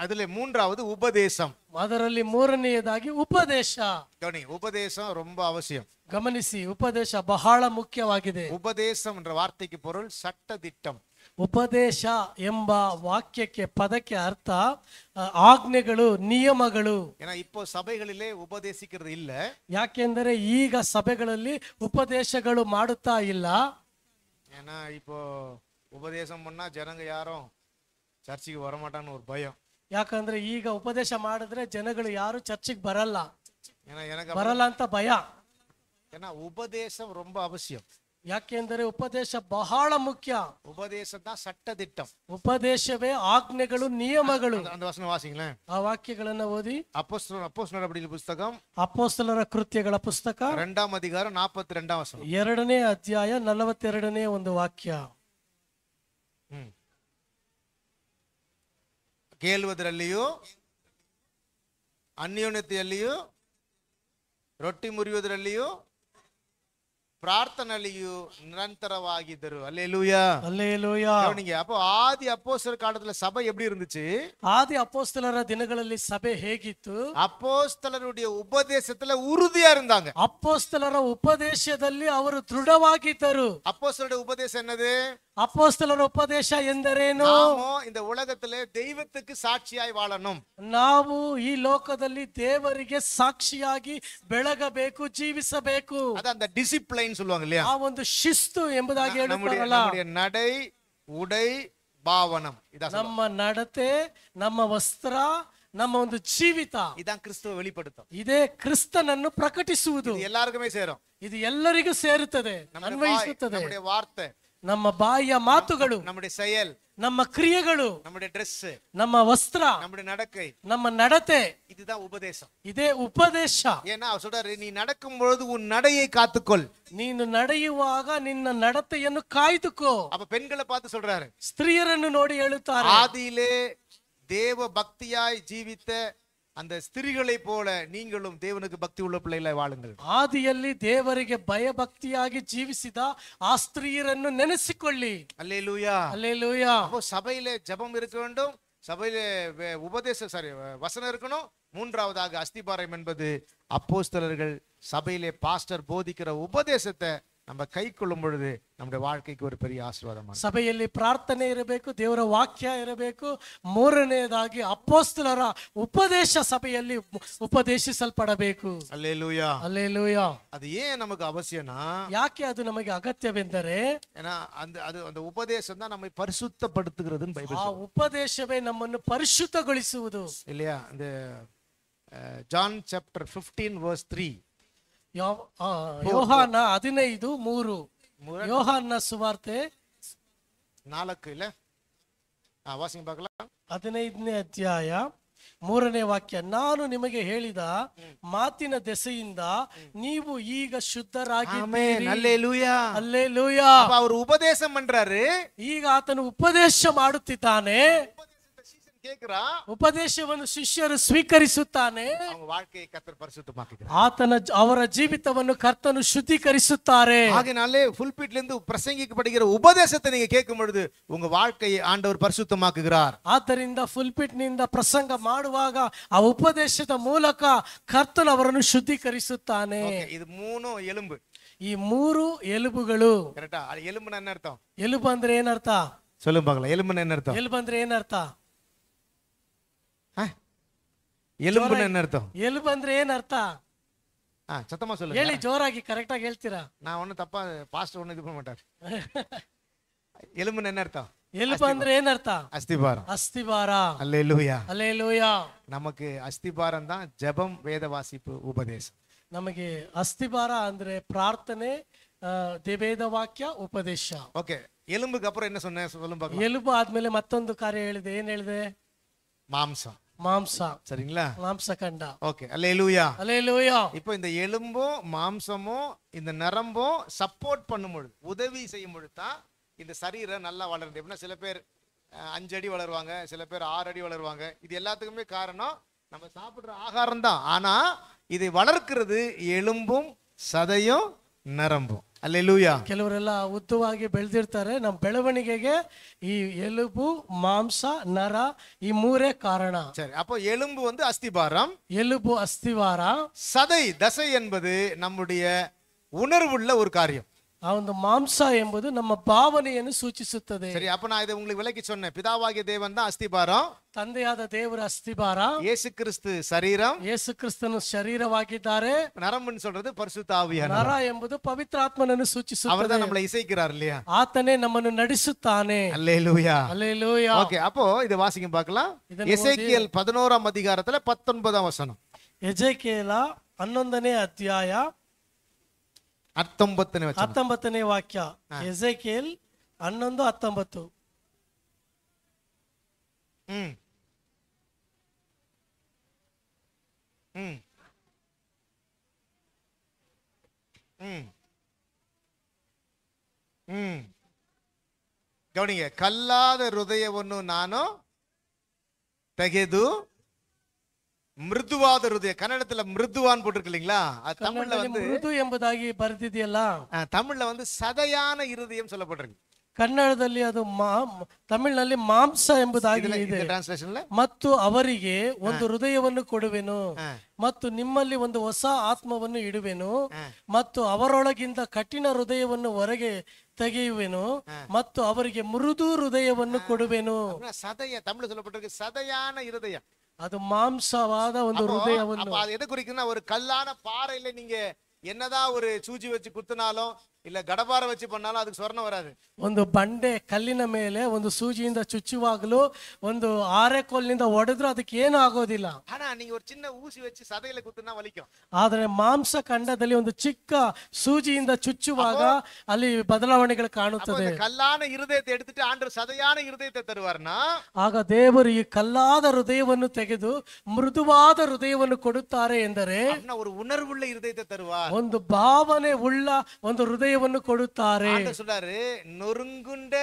அதுல மூன்றாவது உபதேசம் ಅದರಲ್ಲಿ ಮೂರನೆಯದಾಗಿ ಉಪದೇಶ கவனி உபதேசம் ரொம்ப அவசியம் ಗಮನಿಸಿ ಉಪದೇಶ ಬಹಳ ಮುಖ್ಯವಾಗಿದೆ உபதேசம் என்ற வார்த்தைக்கு பொருள் சட்ட திட்டம் ಉಪದೇಶ ಎಂಬ ವಾಕ್ಯಕ್ಕೆ ಪದಕ್ಕೆ ಅರ್ಥ ಆಜ್ಞೆಗಳು ನಿಯಮಗಳು ಸಭೆಗಳಲ್ಲಿ ಉಪದೇಶಿಕರು ಇಲ್ಲ ಯಾಕೆಂದರೆ ಈಗ ಸಭೆಗಳಲ್ಲಿ ಉಪದೇಶಗಳು ಮಾಡುತ್ತಾ ಇಲ್ಲ ಏನಾ ಉಪದೇಶ ಮುನ್ನ பண்ணா ಯಾರೋ ಚರ್ಚೆಗೆ ಚರ್ಚಿಗೆ வரமாட்டான்னு ಭಯ ಯಾಕಂದ್ರೆ ಈಗ ಉಪದೇಶ ಮಾಡಿದ್ರೆ ಜನಗಳು ಯಾರು ಚರ್ಚಿಗೆ ಬರಲ್ಲ ಬರಲ್ಲ ಅಂತ ಭಯ ಏನಾ ಉಪದೇಶ ரொம்ப அவசியம் ಯಾಕೆಂದರೆ ಉಪದೇಶ ಬಹಳ ಮುಖ್ಯ ಉಪದೇಶದ ಸಟ್ಟದಿಟ್ಟಂ ಉಪದೇಶವೇ ಆಜ್ಞೆಗಳು ನಿಯಮಗಳು ಆ ವಾಕ್ಯಗಳನ್ನ ಓದಿ ಅಪೋಸ್ತಲರ ಅಪೋಸ್ತಲರ ಬಡಿಲಿ ಪುಸ್ತಕ ಅಪೋಸ್ತಲರ ಕೃತ್ಯಗಳ ಪುಸ್ತಕ ರೆಂಡಾಮ್ ಅಧಿಕಾರ ನಾಪತ್ ವಸನ ಎರಡನೇ ಅಧ್ಯಾಯ ನಲವತ್ತೆರಡನೇ ಒಂದು ವಾಕ್ಯ ಕೇಳುವುದರಲ್ಲಿಯೂ ಅನ್ಯೋನ್ಯತೆಯಲ್ಲಿಯೂ ರೊಟ್ಟಿ ಮುರಿಯುವುದರಲ್ಲಿಯೂ ಪ್ರಾರ್ಥನೆಯಲ್ಲಿಯೂ ನಿರಂತರವಾಗಿದ್ದರು அல்லேலூயா அல்லேலூயா கவனிங்க அப்போ ஆதி அப்போஸ்தலர் காலத்துல சபை எப்படி இருந்துச்சு ஆதி அப்போஸ்தலர தினங்களில் சபை ಹೇಗಿತ್ತು அப்போஸ்தலருடைய உபதேசத்துல உறுதியா இருந்தாங்க அப்போஸ்தலர உபதேசத்தில் ಉಪದೇಶದಲ್ಲಿ ಅವರು ದೃಢವಾಗಿದ್ದರು அப்போஸ்தலருடைய உபதேசம் என்னது அப்போஸ்தலர் ಉಪದೇಶ ಎಂದರೇನು ನಾವು இந்த உலகத்திலே தெய்வத்துக்கு சாட்சியாய் வாழணும் ನಾವು ಈ ಲೋಕದಲ್ಲಿ ದೇವರಿಗೆ ಸಾಕ್ಷಿಯಾಗಿ ಬೆಳಗಬೇಕು ಜೀವಿಸಬೇಕು ಅದ அந்த ಡಿಸಿಪ್ಲಿನ್ சொல்லுவாங்க இல்லையா ಆ ಒಂದು ಶಿಸ್ತು ಎಂಬುದಾಗಿ ಹೇಳುತ್ತಾರಲ್ಲ நம்முடைய நடை உடை ಭಾವನಂ ನಮ್ಮ ನಡತೆ ನಮ್ಮ ವಸ್ತ್ರ ನಮ್ಮ ಒಂದು ಜೀವಿತ ಇದಾನ್ ಕ್ರಿಸ್ತವ வெளிப்படுத்தும் ಇದೇ ಕ್ರಿಸ್ತನನ್ನು ಪ್ರಕಟಿಸುವುದು ಎಲ್ಲರಿಗೂ ಸೇರೋ ಇದು ಎಲ್ಲರಿಗೂ ಸೇರುತ್ತದೆ ಅನ್ವಯಿಸುತ್ತದೆ ವಾರ್ತೆ நம்ம பாய மாத்துகளு நம்முடைய செயல் நம்ம கிரியகளு நம்முடைய ட்ரெஸ் நம்ம வஸ்திரா நம்முடைய நடக்கை நம்ம நடத்தை இதுதான் உபதேசம் இதே உபதேசம் ஏன்னா அவர் சொல்றாரு நீ நடக்கும் பொழுது உன் நடையை காத்துக்கொள் நீ நடையுவாக நின்ன நடத்தை என்ன காய்த்துக்கோ அப்ப பெண்களை பார்த்து சொல்றாரு ஸ்திரீரன்னு நோடி எழுத்தாரு ஆதியிலே தேவ பக்தியாய் ஜீவித்த அந்த ஸ்திரிகளை போல நீங்களும் ದೇವನಿಗೆ ಭಕ್ತಿ ಉಳ್ಳ ಪಿಳ್ಳೆಗಳಾಗಿ ವಾಳುಂಗಲ್ ಆದಿಯಲ್ಲಿ ದೇವರಿಗೆ ಭಯಭಕ್ತಿಯಾಗಿ ಜೀವಿಸಿದ ಆ அல்லே லூயா அல்லே லூயா அப்போ சபையிலே ஜெபம் இருக்க வேண்டும் சபையிலே உபதேச சாரி வசனம் இருக்கணும் மூன்றாவதாக அஸ்திபாரம் என்பது அப்போஸ்தலர்கள் சபையிலே பாஸ்டர் போதிக்கிற உபதேசத்தை ನಮ್ಮ ಕೈ கொள்ளும் ನಮ್ಮ ವಾಳ್ಕೆಗೆ வாழ்க்கைக்கு ஒரு பெரிய ಆಶೀರ್ವಾದ ಸಭೆಯಲ್ಲಿ ಪ್ರಾರ್ಥನೆ ಇರಬೇಕು ದೇವರ ವಾಕ್ಯ ಇರಬೇಕು ಮೂರನೆಯದಾಗಿ ಅಪ್ಪೋಸ್ತಲರ ಉಪದೇಶ ಸಭೆಯಲ್ಲಿ ಉಪದೇಶಿಸಲ್ಪಡಬೇಕು ಅಲ್ಲೇ ಅಲ್ಲೇಲೂಯ ಅದು ಏನ್ ನಮಗೆ ಅವಶ್ಯನಾ ಯಾಕೆ ಅದು ನಮಗೆ ಅಗತ್ಯವೆಂದರೆ ಅಂದ ಅದು ಒಂದು ಉಪದೇಶದ ನಮಗೆ ಪರಿಶುದ್ಧ ಪಡುತ್ತಿರೋದು ಆ ಉಪದೇಶವೇ ನಮ್ಮನ್ನು ಪರಿಶುದ್ಧಗೊಳಿಸುವುದು ಇಲ್ಲಿಯಾ John chapter fifteen verse three ಯೋಹಾನ ಹದಿನೈದು ಮೂರು ಯೋಹಾನ ಸುವಾರ್ತೆ ನಾಲ್ಕು ಇಲ್ಲ ಹದಿನೈದನೇ ಅಧ್ಯಾಯ ಮೂರನೇ ವಾಕ್ಯ ನಾನು ನಿಮಗೆ ಹೇಳಿದ ಮಾತಿನ ದೆಸೆಯಿಂದ ನೀವು ಈಗ ಶುದ್ಧರಾಗಿ ಅವರು ಉಪದೇಶ ಮಾಡ್ರಾರು ಈಗ ಆತನು ಉಪದೇಶ ಮಾಡುತ್ತಿದ್ದಾನೆ ಕೇಕ್ರಾ ಉಪದೇಶವನ್ನು ಶಿಷ್ಯರು ಸ್ವೀಕರಿಸುತ್ತಾನೆ ಅವನ ವಾಕ್ಯ ಕರ್ತರು ಪರಿಶುದ್ಧಮಾಕಿದ್ದಾರೆ ಆತನ ಅವರ ಜೀವಿತವನ್ನು ಕರ್ತನು ಶುದ್ಧೀಕರಿಸುತ್ತಾರೆ ಹಾಗೆನಾலே புல்பிட்லிருந்து பிரசங்கிக்கப்படுகிற உபதேசத்தை நீங்க கேட்கும் பொழுது உங்க வாழ்க்கையை ஆண்டவர் பரிசுத்தமாக்குகிறார் ಆದ್ದರಿಂದ ಫುಲ್ಪಿಟ್ನಿಂದ ಪ್ರಸಂಗ ಮಾಡುವಾಗ ಆ ಉಪದೇಶದ ಮೂಲಕ ಕರ್ತನು ಅವರನ್ನು ಶುದ್ಧೀಕರಿಸುತ್ತಾನೆ ಇದು ಮೂನು ಎಲುಂಬು ಈ ಮೂರು ಎಲುಬುಗಳು ಕರೆಕ್ಟಾ ಎಲುಂಬು ಅರ್ಥ ಎಲುಬು ಅಂದ್ರೆ ಏನರ್ಥ சொல்லுங்க பார்க்கலாம் எலும்புன்னு என்ன அர்த்தம் எலும்பு ಅಂದ್ರೆ ಏನರ್ಥ ಎಲುಂಬು ಎಲುಬು ಅಂದ್ರೆ ಏನ್ ಅರ್ಥ ಹಾ ಸತ್ತಮ್ಮ ಸೊಲ್ಲು ಹೇಳಿ ಜೋರಾಗಿ ಕರೆಕ್ಟ್ ಆಗಿ ಹೇಳ್ತೀರಾ ನಾ ಅವನು ತಪ್ಪ ಫಾಸ್ಟ್ ಇದು ಮಾಡ್ತಾರೆ ಎಲುಂಬು ಏನರ್ಥ ಎಲುಬು ಅಂದ್ರೆ ಏನರ್ಥ ಅಸ್ಥಿಭಾರ ಅಸ್ಥಿಭಾರ ಅಲ್ಲೇ ಲೂಯ ಅಲ್ಲೇ ಲೂಯ ನಮಗೆ ಅಸ್ಥಿಭಾರ ಅಂದ ಜಪಂ ವೇದವಾಸಿ ಉಪದೇಶ ನಮಗೆ ಅಸ್ಥಿಭಾರ ಅಂದ್ರೆ ಪ್ರಾರ್ಥನೆ ದೇವೇದ ವಾಕ್ಯ ಉಪದೇಶ ಓಕೆ ಎಲುಂಬು ಗಪುರ ಎನ್ನ ಸೊನ್ನೆ ಎಲುಂಬು ಆದ್ಮೇಲೆ ಮತ್ತೊಂದು ಕಾರ್ಯ ಹೇಳಿದೆ ಏನ್ ಹೇಳಿದೆ ಮಾಂಸ மாம்சம் சரிங்களா மாம்ச கண்டா ஓகே அல்லேலூயா அல்லேலூயா இப்போ இந்த எலும்பும் மாம்சமும் இந்த நரம்பும் சப்போர்ட் பண்ணும் பொழுது உதவி செய்யும் பொழுது தான் இந்த சரீரம் நல்லா வளருது எப்படின்னா சில பேர் அஞ்சு அடி வளருவாங்க சில பேர் ஆறு அடி வளருவாங்க இது எல்லாத்துக்குமே காரணம் நம்ம சாப்பிட்ற ஆகாரம் தான் ஆனால் இதை வளர்க்கிறது எலும்பும் சதையும் நரம்பும் ಕೆಲವರೆಲ್ಲ ಉತ್ತವಾಗಿ ಬೆಳೆದಿರ್ತಾರೆ ನಮ್ಮ ಬೆಳವಣಿಗೆಗೆ ಈ ಎಲುಬು ಮಾಂಸ ನರ ಈ ಮೂರೇ ಕಾರಣ சரி அப்போ எலும்பு வந்து அஸ்திபாரம் எலுಬு அஸ்திவார சதை தசை என்பது நம்முடைய உணர்வுள்ள ஒரு காரியம் அந்த மாம்சா என்பது நம்ம பாவனையன்னு சூச்சிசித்தது சரி அப்ப நான் இதை உங்களுக்கு விளக்கி சொன்னேன் பிதாவாகிய தேவன் தான் அஸ்திபாரம் தந்தையாத தேவர் அஸ்திபாரம் இயேசு கிறிஸ்து சரீரம் இயேசு கிறிஸ்தனு சரீரவாக்கிட்டாரு நரம்புன்னு சொல்றது பரிசுத்தாவியா நரா என்பது பவித்ர ஆத்மனு சூச்சி நம்மளை இசைக்கிறார் இல்லையா ஆத்தனே நம்ம நடிசுத்தானே அல்லே லூயா அல்லே லூயா ஓகே அப்போ இதை வாசிக்க பார்க்கலாம் இசைக்கியல் பதினோராம் அதிகாரத்துல பத்தொன்பதாம் வசனம் எஜேக்கியலா பன்னொந்தனே அத்தியாயா ಹತ್ತೊಂಬತ್ತನೇ ಹತ್ತೊಂಬತ್ತನೇ ವಾಕ್ಯ ಎಸೆಕೇಲ್ ಹನ್ನೊಂದು ಹತ್ತೊಂಬತ್ತು ಹ್ಮ್ ಹ್ಮ್ ಹ್ಮ್ ಹ್ಮ್ ಗೌಣಿಗೆ ಕಲ್ಲಾದ ಹೃದಯವನ್ನು ನಾನು ತೆಗೆದು மிருதுவாத ஹிருதய கன்னடத்துல மிருதுவான் போட்டிருக்கு தமிழ்ல வந்து ಮೃದು ಎಂಬುದಾಗಿ ಪರಿಸ್ಥಿತಿಯಲ್ಲ தமிழ்ல வந்து சதையான இருதயம் சொல்லப்பட்டிருக்கு ಕನ್ನಡದಲ್ಲಿ ಅದು ಮಾಂ ತಮಿಳಿನಲ್ಲಿ ಮಾಂಸ ಎಂಬುದಾಗಿ ಇದೆ ಮತ್ತು ಅವರಿಗೆ ಒಂದು ಹೃದಯವನ್ನು ಕೊಡುವೆನು ಮತ್ತು ನಿಮ್ಮಲ್ಲಿ ಒಂದು ಹೊಸ ಆತ್ಮವನ್ನು ಇಡುವೆನು ಮತ್ತು ಅವರೊಳಗಿಂದ ಕಠಿಣ ಹೃದಯವನ್ನು ಹೊರಗೆ ತೆಗೆಯುವೆನು ಮತ್ತು ಅವರಿಗೆ ಮೃದು ಹೃದಯವನ್ನು ಕೊಡುವೆನು ಸದಯ சதைய தமிழ்ல சொல்லப்பட்டிருக்கு சதையான அது மாம்சவாத வந்து ஹிருதயம் அது எதை குறிக்குதுன்னா ஒரு கல்லான பாறையில நீங்க என்னதான் ஒரு சூஜி வச்சு குத்துனாலும் ಇಲ್ಲ ಗಡಬಾರ ವಚ್ಚಿ ಪನ್ನಾಲ ಅದಕ್ಕೆ ಸ್ವರ್ಣ ವರಾದು ಒಂದು ಬಂಡೆ ಕಲ್ಲಿನ ಮೇಲೆ ಒಂದು ಸೂಜಿಯಿಂದ ಚುಚ್ಚುವಾಗಲೂ ಒಂದು ಆರೆಕೋಲ್ನಿಂದ ಒಡೆದ್ರು ಅದಕ್ಕೆ ಏನು ಆಗೋದಿಲ್ಲ ಹಣ ನೀವು ಒಂದು ಚಿನ್ನ ಊಸಿ ವಚ್ಚಿ ಸದೆಯಲ್ಲ ಕುತ್ತನ್ನ ವಲಿಕೋ ಆದರೆ ಮಾಂಸ ಖಂಡದಲ್ಲಿ ಒಂದು ಚಿಕ್ಕ ಸೂಜಿಯಿಂದ ಚುಚ್ಚುವಾಗ ಅಲ್ಲಿ ಬದಲಾವಣೆಗಳು ಕಾಣುತ್ತದೆ ಕಲ್ಲಾನ ಹೃದಯத்தை எடுத்துட்டு ஆண்டவர் சதையான இருதயத்தை தருவார்னா ஆக தேவர் ಈ ಕಲ್ಲಾದ ಹೃದಯವನ್ನು ತೆಗೆದು ಮೃದುವಾದ ಹೃದಯವನ್ನು ಕೊಡುತ್ತಾರೆ ಎಂದರೆ ஒரு உணர்வுள்ள இருதயத்தை தருவார் ಒಂದು ಭಾವನೆ ಉಳ್ಳ ಒಂದು ಹೃದಯ தேவன் கொடுத்தாரு சொன்னாரு நொறுங்குண்ட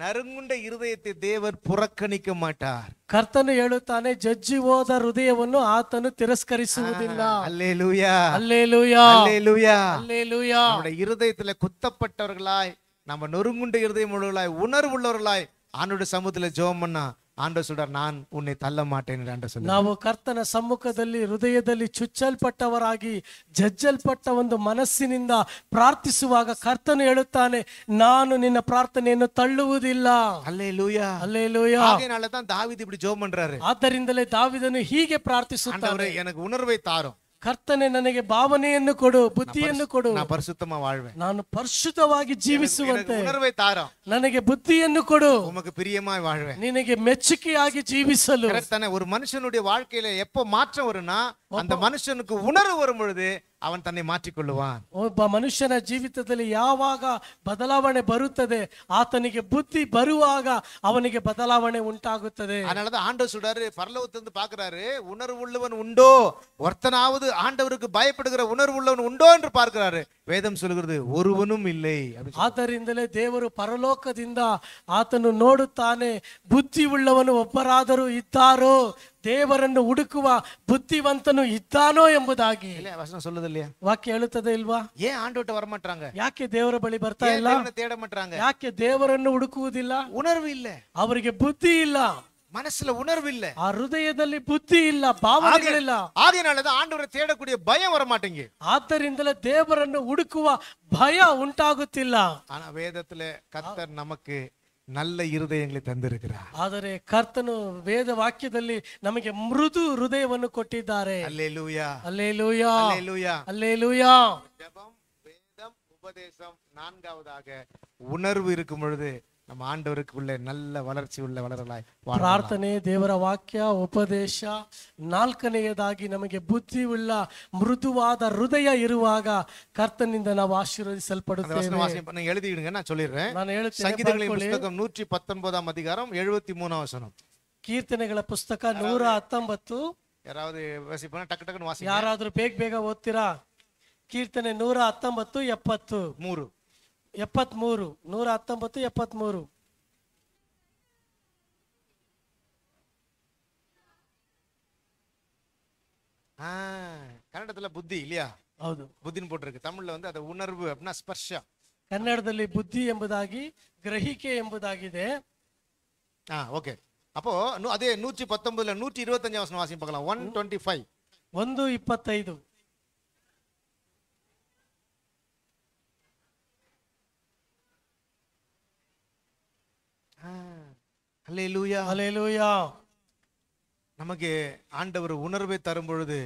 ನರುಂಗುಂಡ ಹೃದಯತೆ ದೇವರು ಪುರಕ್ಕಣಿಕ ಮಾಟಾರ್ ಕರ್ತನು ಹೇಳುತ್ತಾನೆ ಜಜ್ಜಿ ಹೋದ ಹೃದಯವನ್ನು ಆತನು ತಿರಸ್ಕರಿಸುವುದಿಲ್ಲ அல்லேலூயா அல்லேலூயா அல்லேலூயா அல்லேலூயா நம்முடைய இருதயத்துல குத்தப்பட்டவர்களாய் நம்ம நொறுங்குண்ட இருதயம் உள்ளவர்களாய் உணர்வுள்ளவர்களாய் ஆனோட சமூகத்துல ஜோம் பண்ணா ஆண்டவர் ಸುಡರ್ நான் ಉನ್ನೆ ತಲ್ಲ ಮಾಟೇನಿ ಸುಡರ್ ನಾವು ಕರ್ತನ ಸಮ್ಮುಖದಲ್ಲಿ ಹೃದಯದಲ್ಲಿ ಚುಚ್ಚಲ್ಪಟ್ಟವರಾಗಿ ಜಜ್ಜಲ್ಪಟ್ಟ ಒಂದು ಮನಸ್ಸಿನಿಂದ ಪ್ರಾರ್ಥಿಸುವಾಗ ಕರ್ತನು ಹೇಳುತ್ತಾನೆ ನಾನು ನಿನ್ನ ಪ್ರಾರ್ಥನೆಯನ್ನು ತಳ್ಳುವುದಿಲ್ಲ ಅಲ್ಲೇ ಲೂಯ ಅಲ್ಲೇ ಲೂಯ தாவீது இப்படி ஜெபம் பண்றாரு ಆದ್ದರಿಂದಲೇ ದಾವಿದನು ಹೀಗೆ ಪ್ರಾರ್ಥಿಸುತ್ತಾರೆ ನನಗೆ எனக்கு ಕರ್ತನೆ ನನಗೆ ಭಾವನೆಯನ್ನು ಕೊಡು ಬುದ್ಧಿಯನ್ನು ಕೊಡು ನಾ ಪರಿಶುದ್ಧಮ ವಾಳ್ವೆ ನಾನು ಪರಿಶುದ್ಧವಾಗಿ ಜೀವಿಸುವಂತೆ ಉಣರ್ವೆ ತಾರ ನನಗೆ ಬುದ್ಧಿಯನ್ನು ಕೊಡು ಉಮಕ್ಕೆ ಪ್ರಿಯಮಾಯ್ ವಾಳ್ವೆ ನಿನಗೆ ಮೆಚ್ಚುಗೆಯಾಗಿ ಜೀವಿಸಲು ಕರ್ತನೆ ஒரு மனுஷனுடைய வாழ்க்கையில எப்ப மாற்றம் வரும்னா அந்த மனுஷனுக்கு உணர்வு வரும் பொழுது ಅವನ್ ತನ್ನೇ ಮಾಚಿಕೊಳ್ಳುವ ಒಬ್ಬ ಮನುಷ್ಯನ ಜೀವಿತದಲ್ಲಿ ಯಾವಾಗ ಬದಲಾವಣೆ ಬರುತ್ತದೆ ಆತನಿಗೆ ಬುದ್ಧಿ ಬರುವಾಗ ಅವನಿಗೆ ಬದಲಾವಣೆ ಉಂಟಾಗುತ್ತದೆ அதனாலதான் ஆண்டவர் சொல்றாரு பரலோகத்துல இருந்து பாக்குறாரு உணர்வு உள்ளவன் உண்டோ ஒருத்தனாவது ஆண்டவருக்கு பயப்படுகிற உணர்வு உள்ளவன் உண்டோ என்று பார்க்கிறாரு ವೇದಂ ಸೊಲುಗಿರದು ಒರುವನುಂ ಇಲ್ಲೇ ಆದ್ದರಿಂದಲೇ ದೇವರು ಪರಲೋಕದಿಂದ ಆತನು ನೋಡುತ್ತಾನೆ ಬುದ್ಧಿ ಉಳ್ಳವನು ಒಬ್ಬರಾದರೂ ಇದ್ದಾರೋ தேவரன்னு உடுக்குவா புத்திவந்தனும் இத்தானோ என்பதாகி இல்லையா வசனம் சொல்லுது இல்லையா வாக்கு எழுத்தது இல்வா ஏன் ஆண்டு வர மாட்டாங்க யாக்கே தேவர பலி பர்த்தா இல்ல தேட மாட்டாங்க யாக்கே தேவரன்னு உடுக்குவதில்ல உணர்வு இல்ல அவருக்கு புத்தி இல்ல மனசுல உணர்வு இல்ல அருதயதல்லி புத்தி இல்ல பாவனைகள் இல்ல ஆகையனாலதான் ஆண்டவரை தேடக்கூடிய பயம் வர மாட்டீங்க ஆத்தர் இந்தல தேவரன்னு உடுக்குவா பயம் உண்டாகுத்தில்ல ஆனா வேதத்துல கத்தர் நமக்கு நல்ல ಹೃದಯங்களை ತಂದಿರುತ್ತಾರ ಆದರೆ ಕರ್ತನು ವೇದ ವಾಕ್ಯದಲ್ಲಿ ನಮಗೆ ಮೃದು ಹೃದಯವನ್ನು ಕೊಟ್ಟಿದ್ದಾರೆ ಅಲ್ಲೆಲೂಯಾ ಅಲ್ಲೆಲೂಯಾ ಅಲ್ಲೆಲೂಯಾ ಅಲ್ಲೆಲೂಯಾ ஜெபம் வேதம் உபதேசம் நான்காவதாக உணர்வு இருக்கும் பொழுது நம்ம ಒಳ್ಳೆ நல்ல வளர்ச்சி உள்ள வளரலாய் ಪ್ರಾರ್ಥನೆ ದೇವರ ವಾಕ್ಯ ಉಪದೇಶ ನಾಲ್ಕನೆಯದಾಗಿ ನಮಗೆ ಬುದ್ಧಿ ಉಳ್ಳ ಮೃದುವಾದ ಹೃದಯ ಇರುವಾಗ ಕರ್ತನಿಂದ ನಾವು நான் சொல்லிடுறேன் ಕೀರ್ತನೆಗಳ ಪುಸ್ತಕ ನೂರ ಹತ್ತೊಂಬತ್ತು யாராவது ಯಾರಾದ್ರೂ ಬೇಗ ಬೇಗ ಓದ್ತೀರಾ ಕೀರ್ತನೆ ನೂರ ಹತ್ತೊಂಬತ್ತು ಎಪ್ಪತ್ತು ಮೂರು ಎಪ್ಪತ್ಮೂರು ನೂರ ಹತ್ತೊಂಬತ್ತು ಎಪ್ಪತ್ಮೂರು ಕನ್ನಡದಲ್ಲುದ್ಧಿ ಇಲ್ಲ ತಮಿಳು ಅದ ಸ್ಪರ್ಶ ಕನ್ನಡದಲ್ಲಿ ಬುದ್ಧಿ ಎಂಬುದಾಗಿ ಗ್ರಹಿಕೆ ಎಂಬುದಾಗಿದೆ ಓಕೆ ಅಪ್ಪೋ ಅದೇ ನೂಚಿ ವಾಸಿ ಒನ್ ಟ್ವೆಂಟಿ ಒಂದು ಇಪ್ಪತ್ತೈದು ஹalleluya ஹalleluya நமக்கு ஆண்டவர் உணர்வை தரும் பொழுது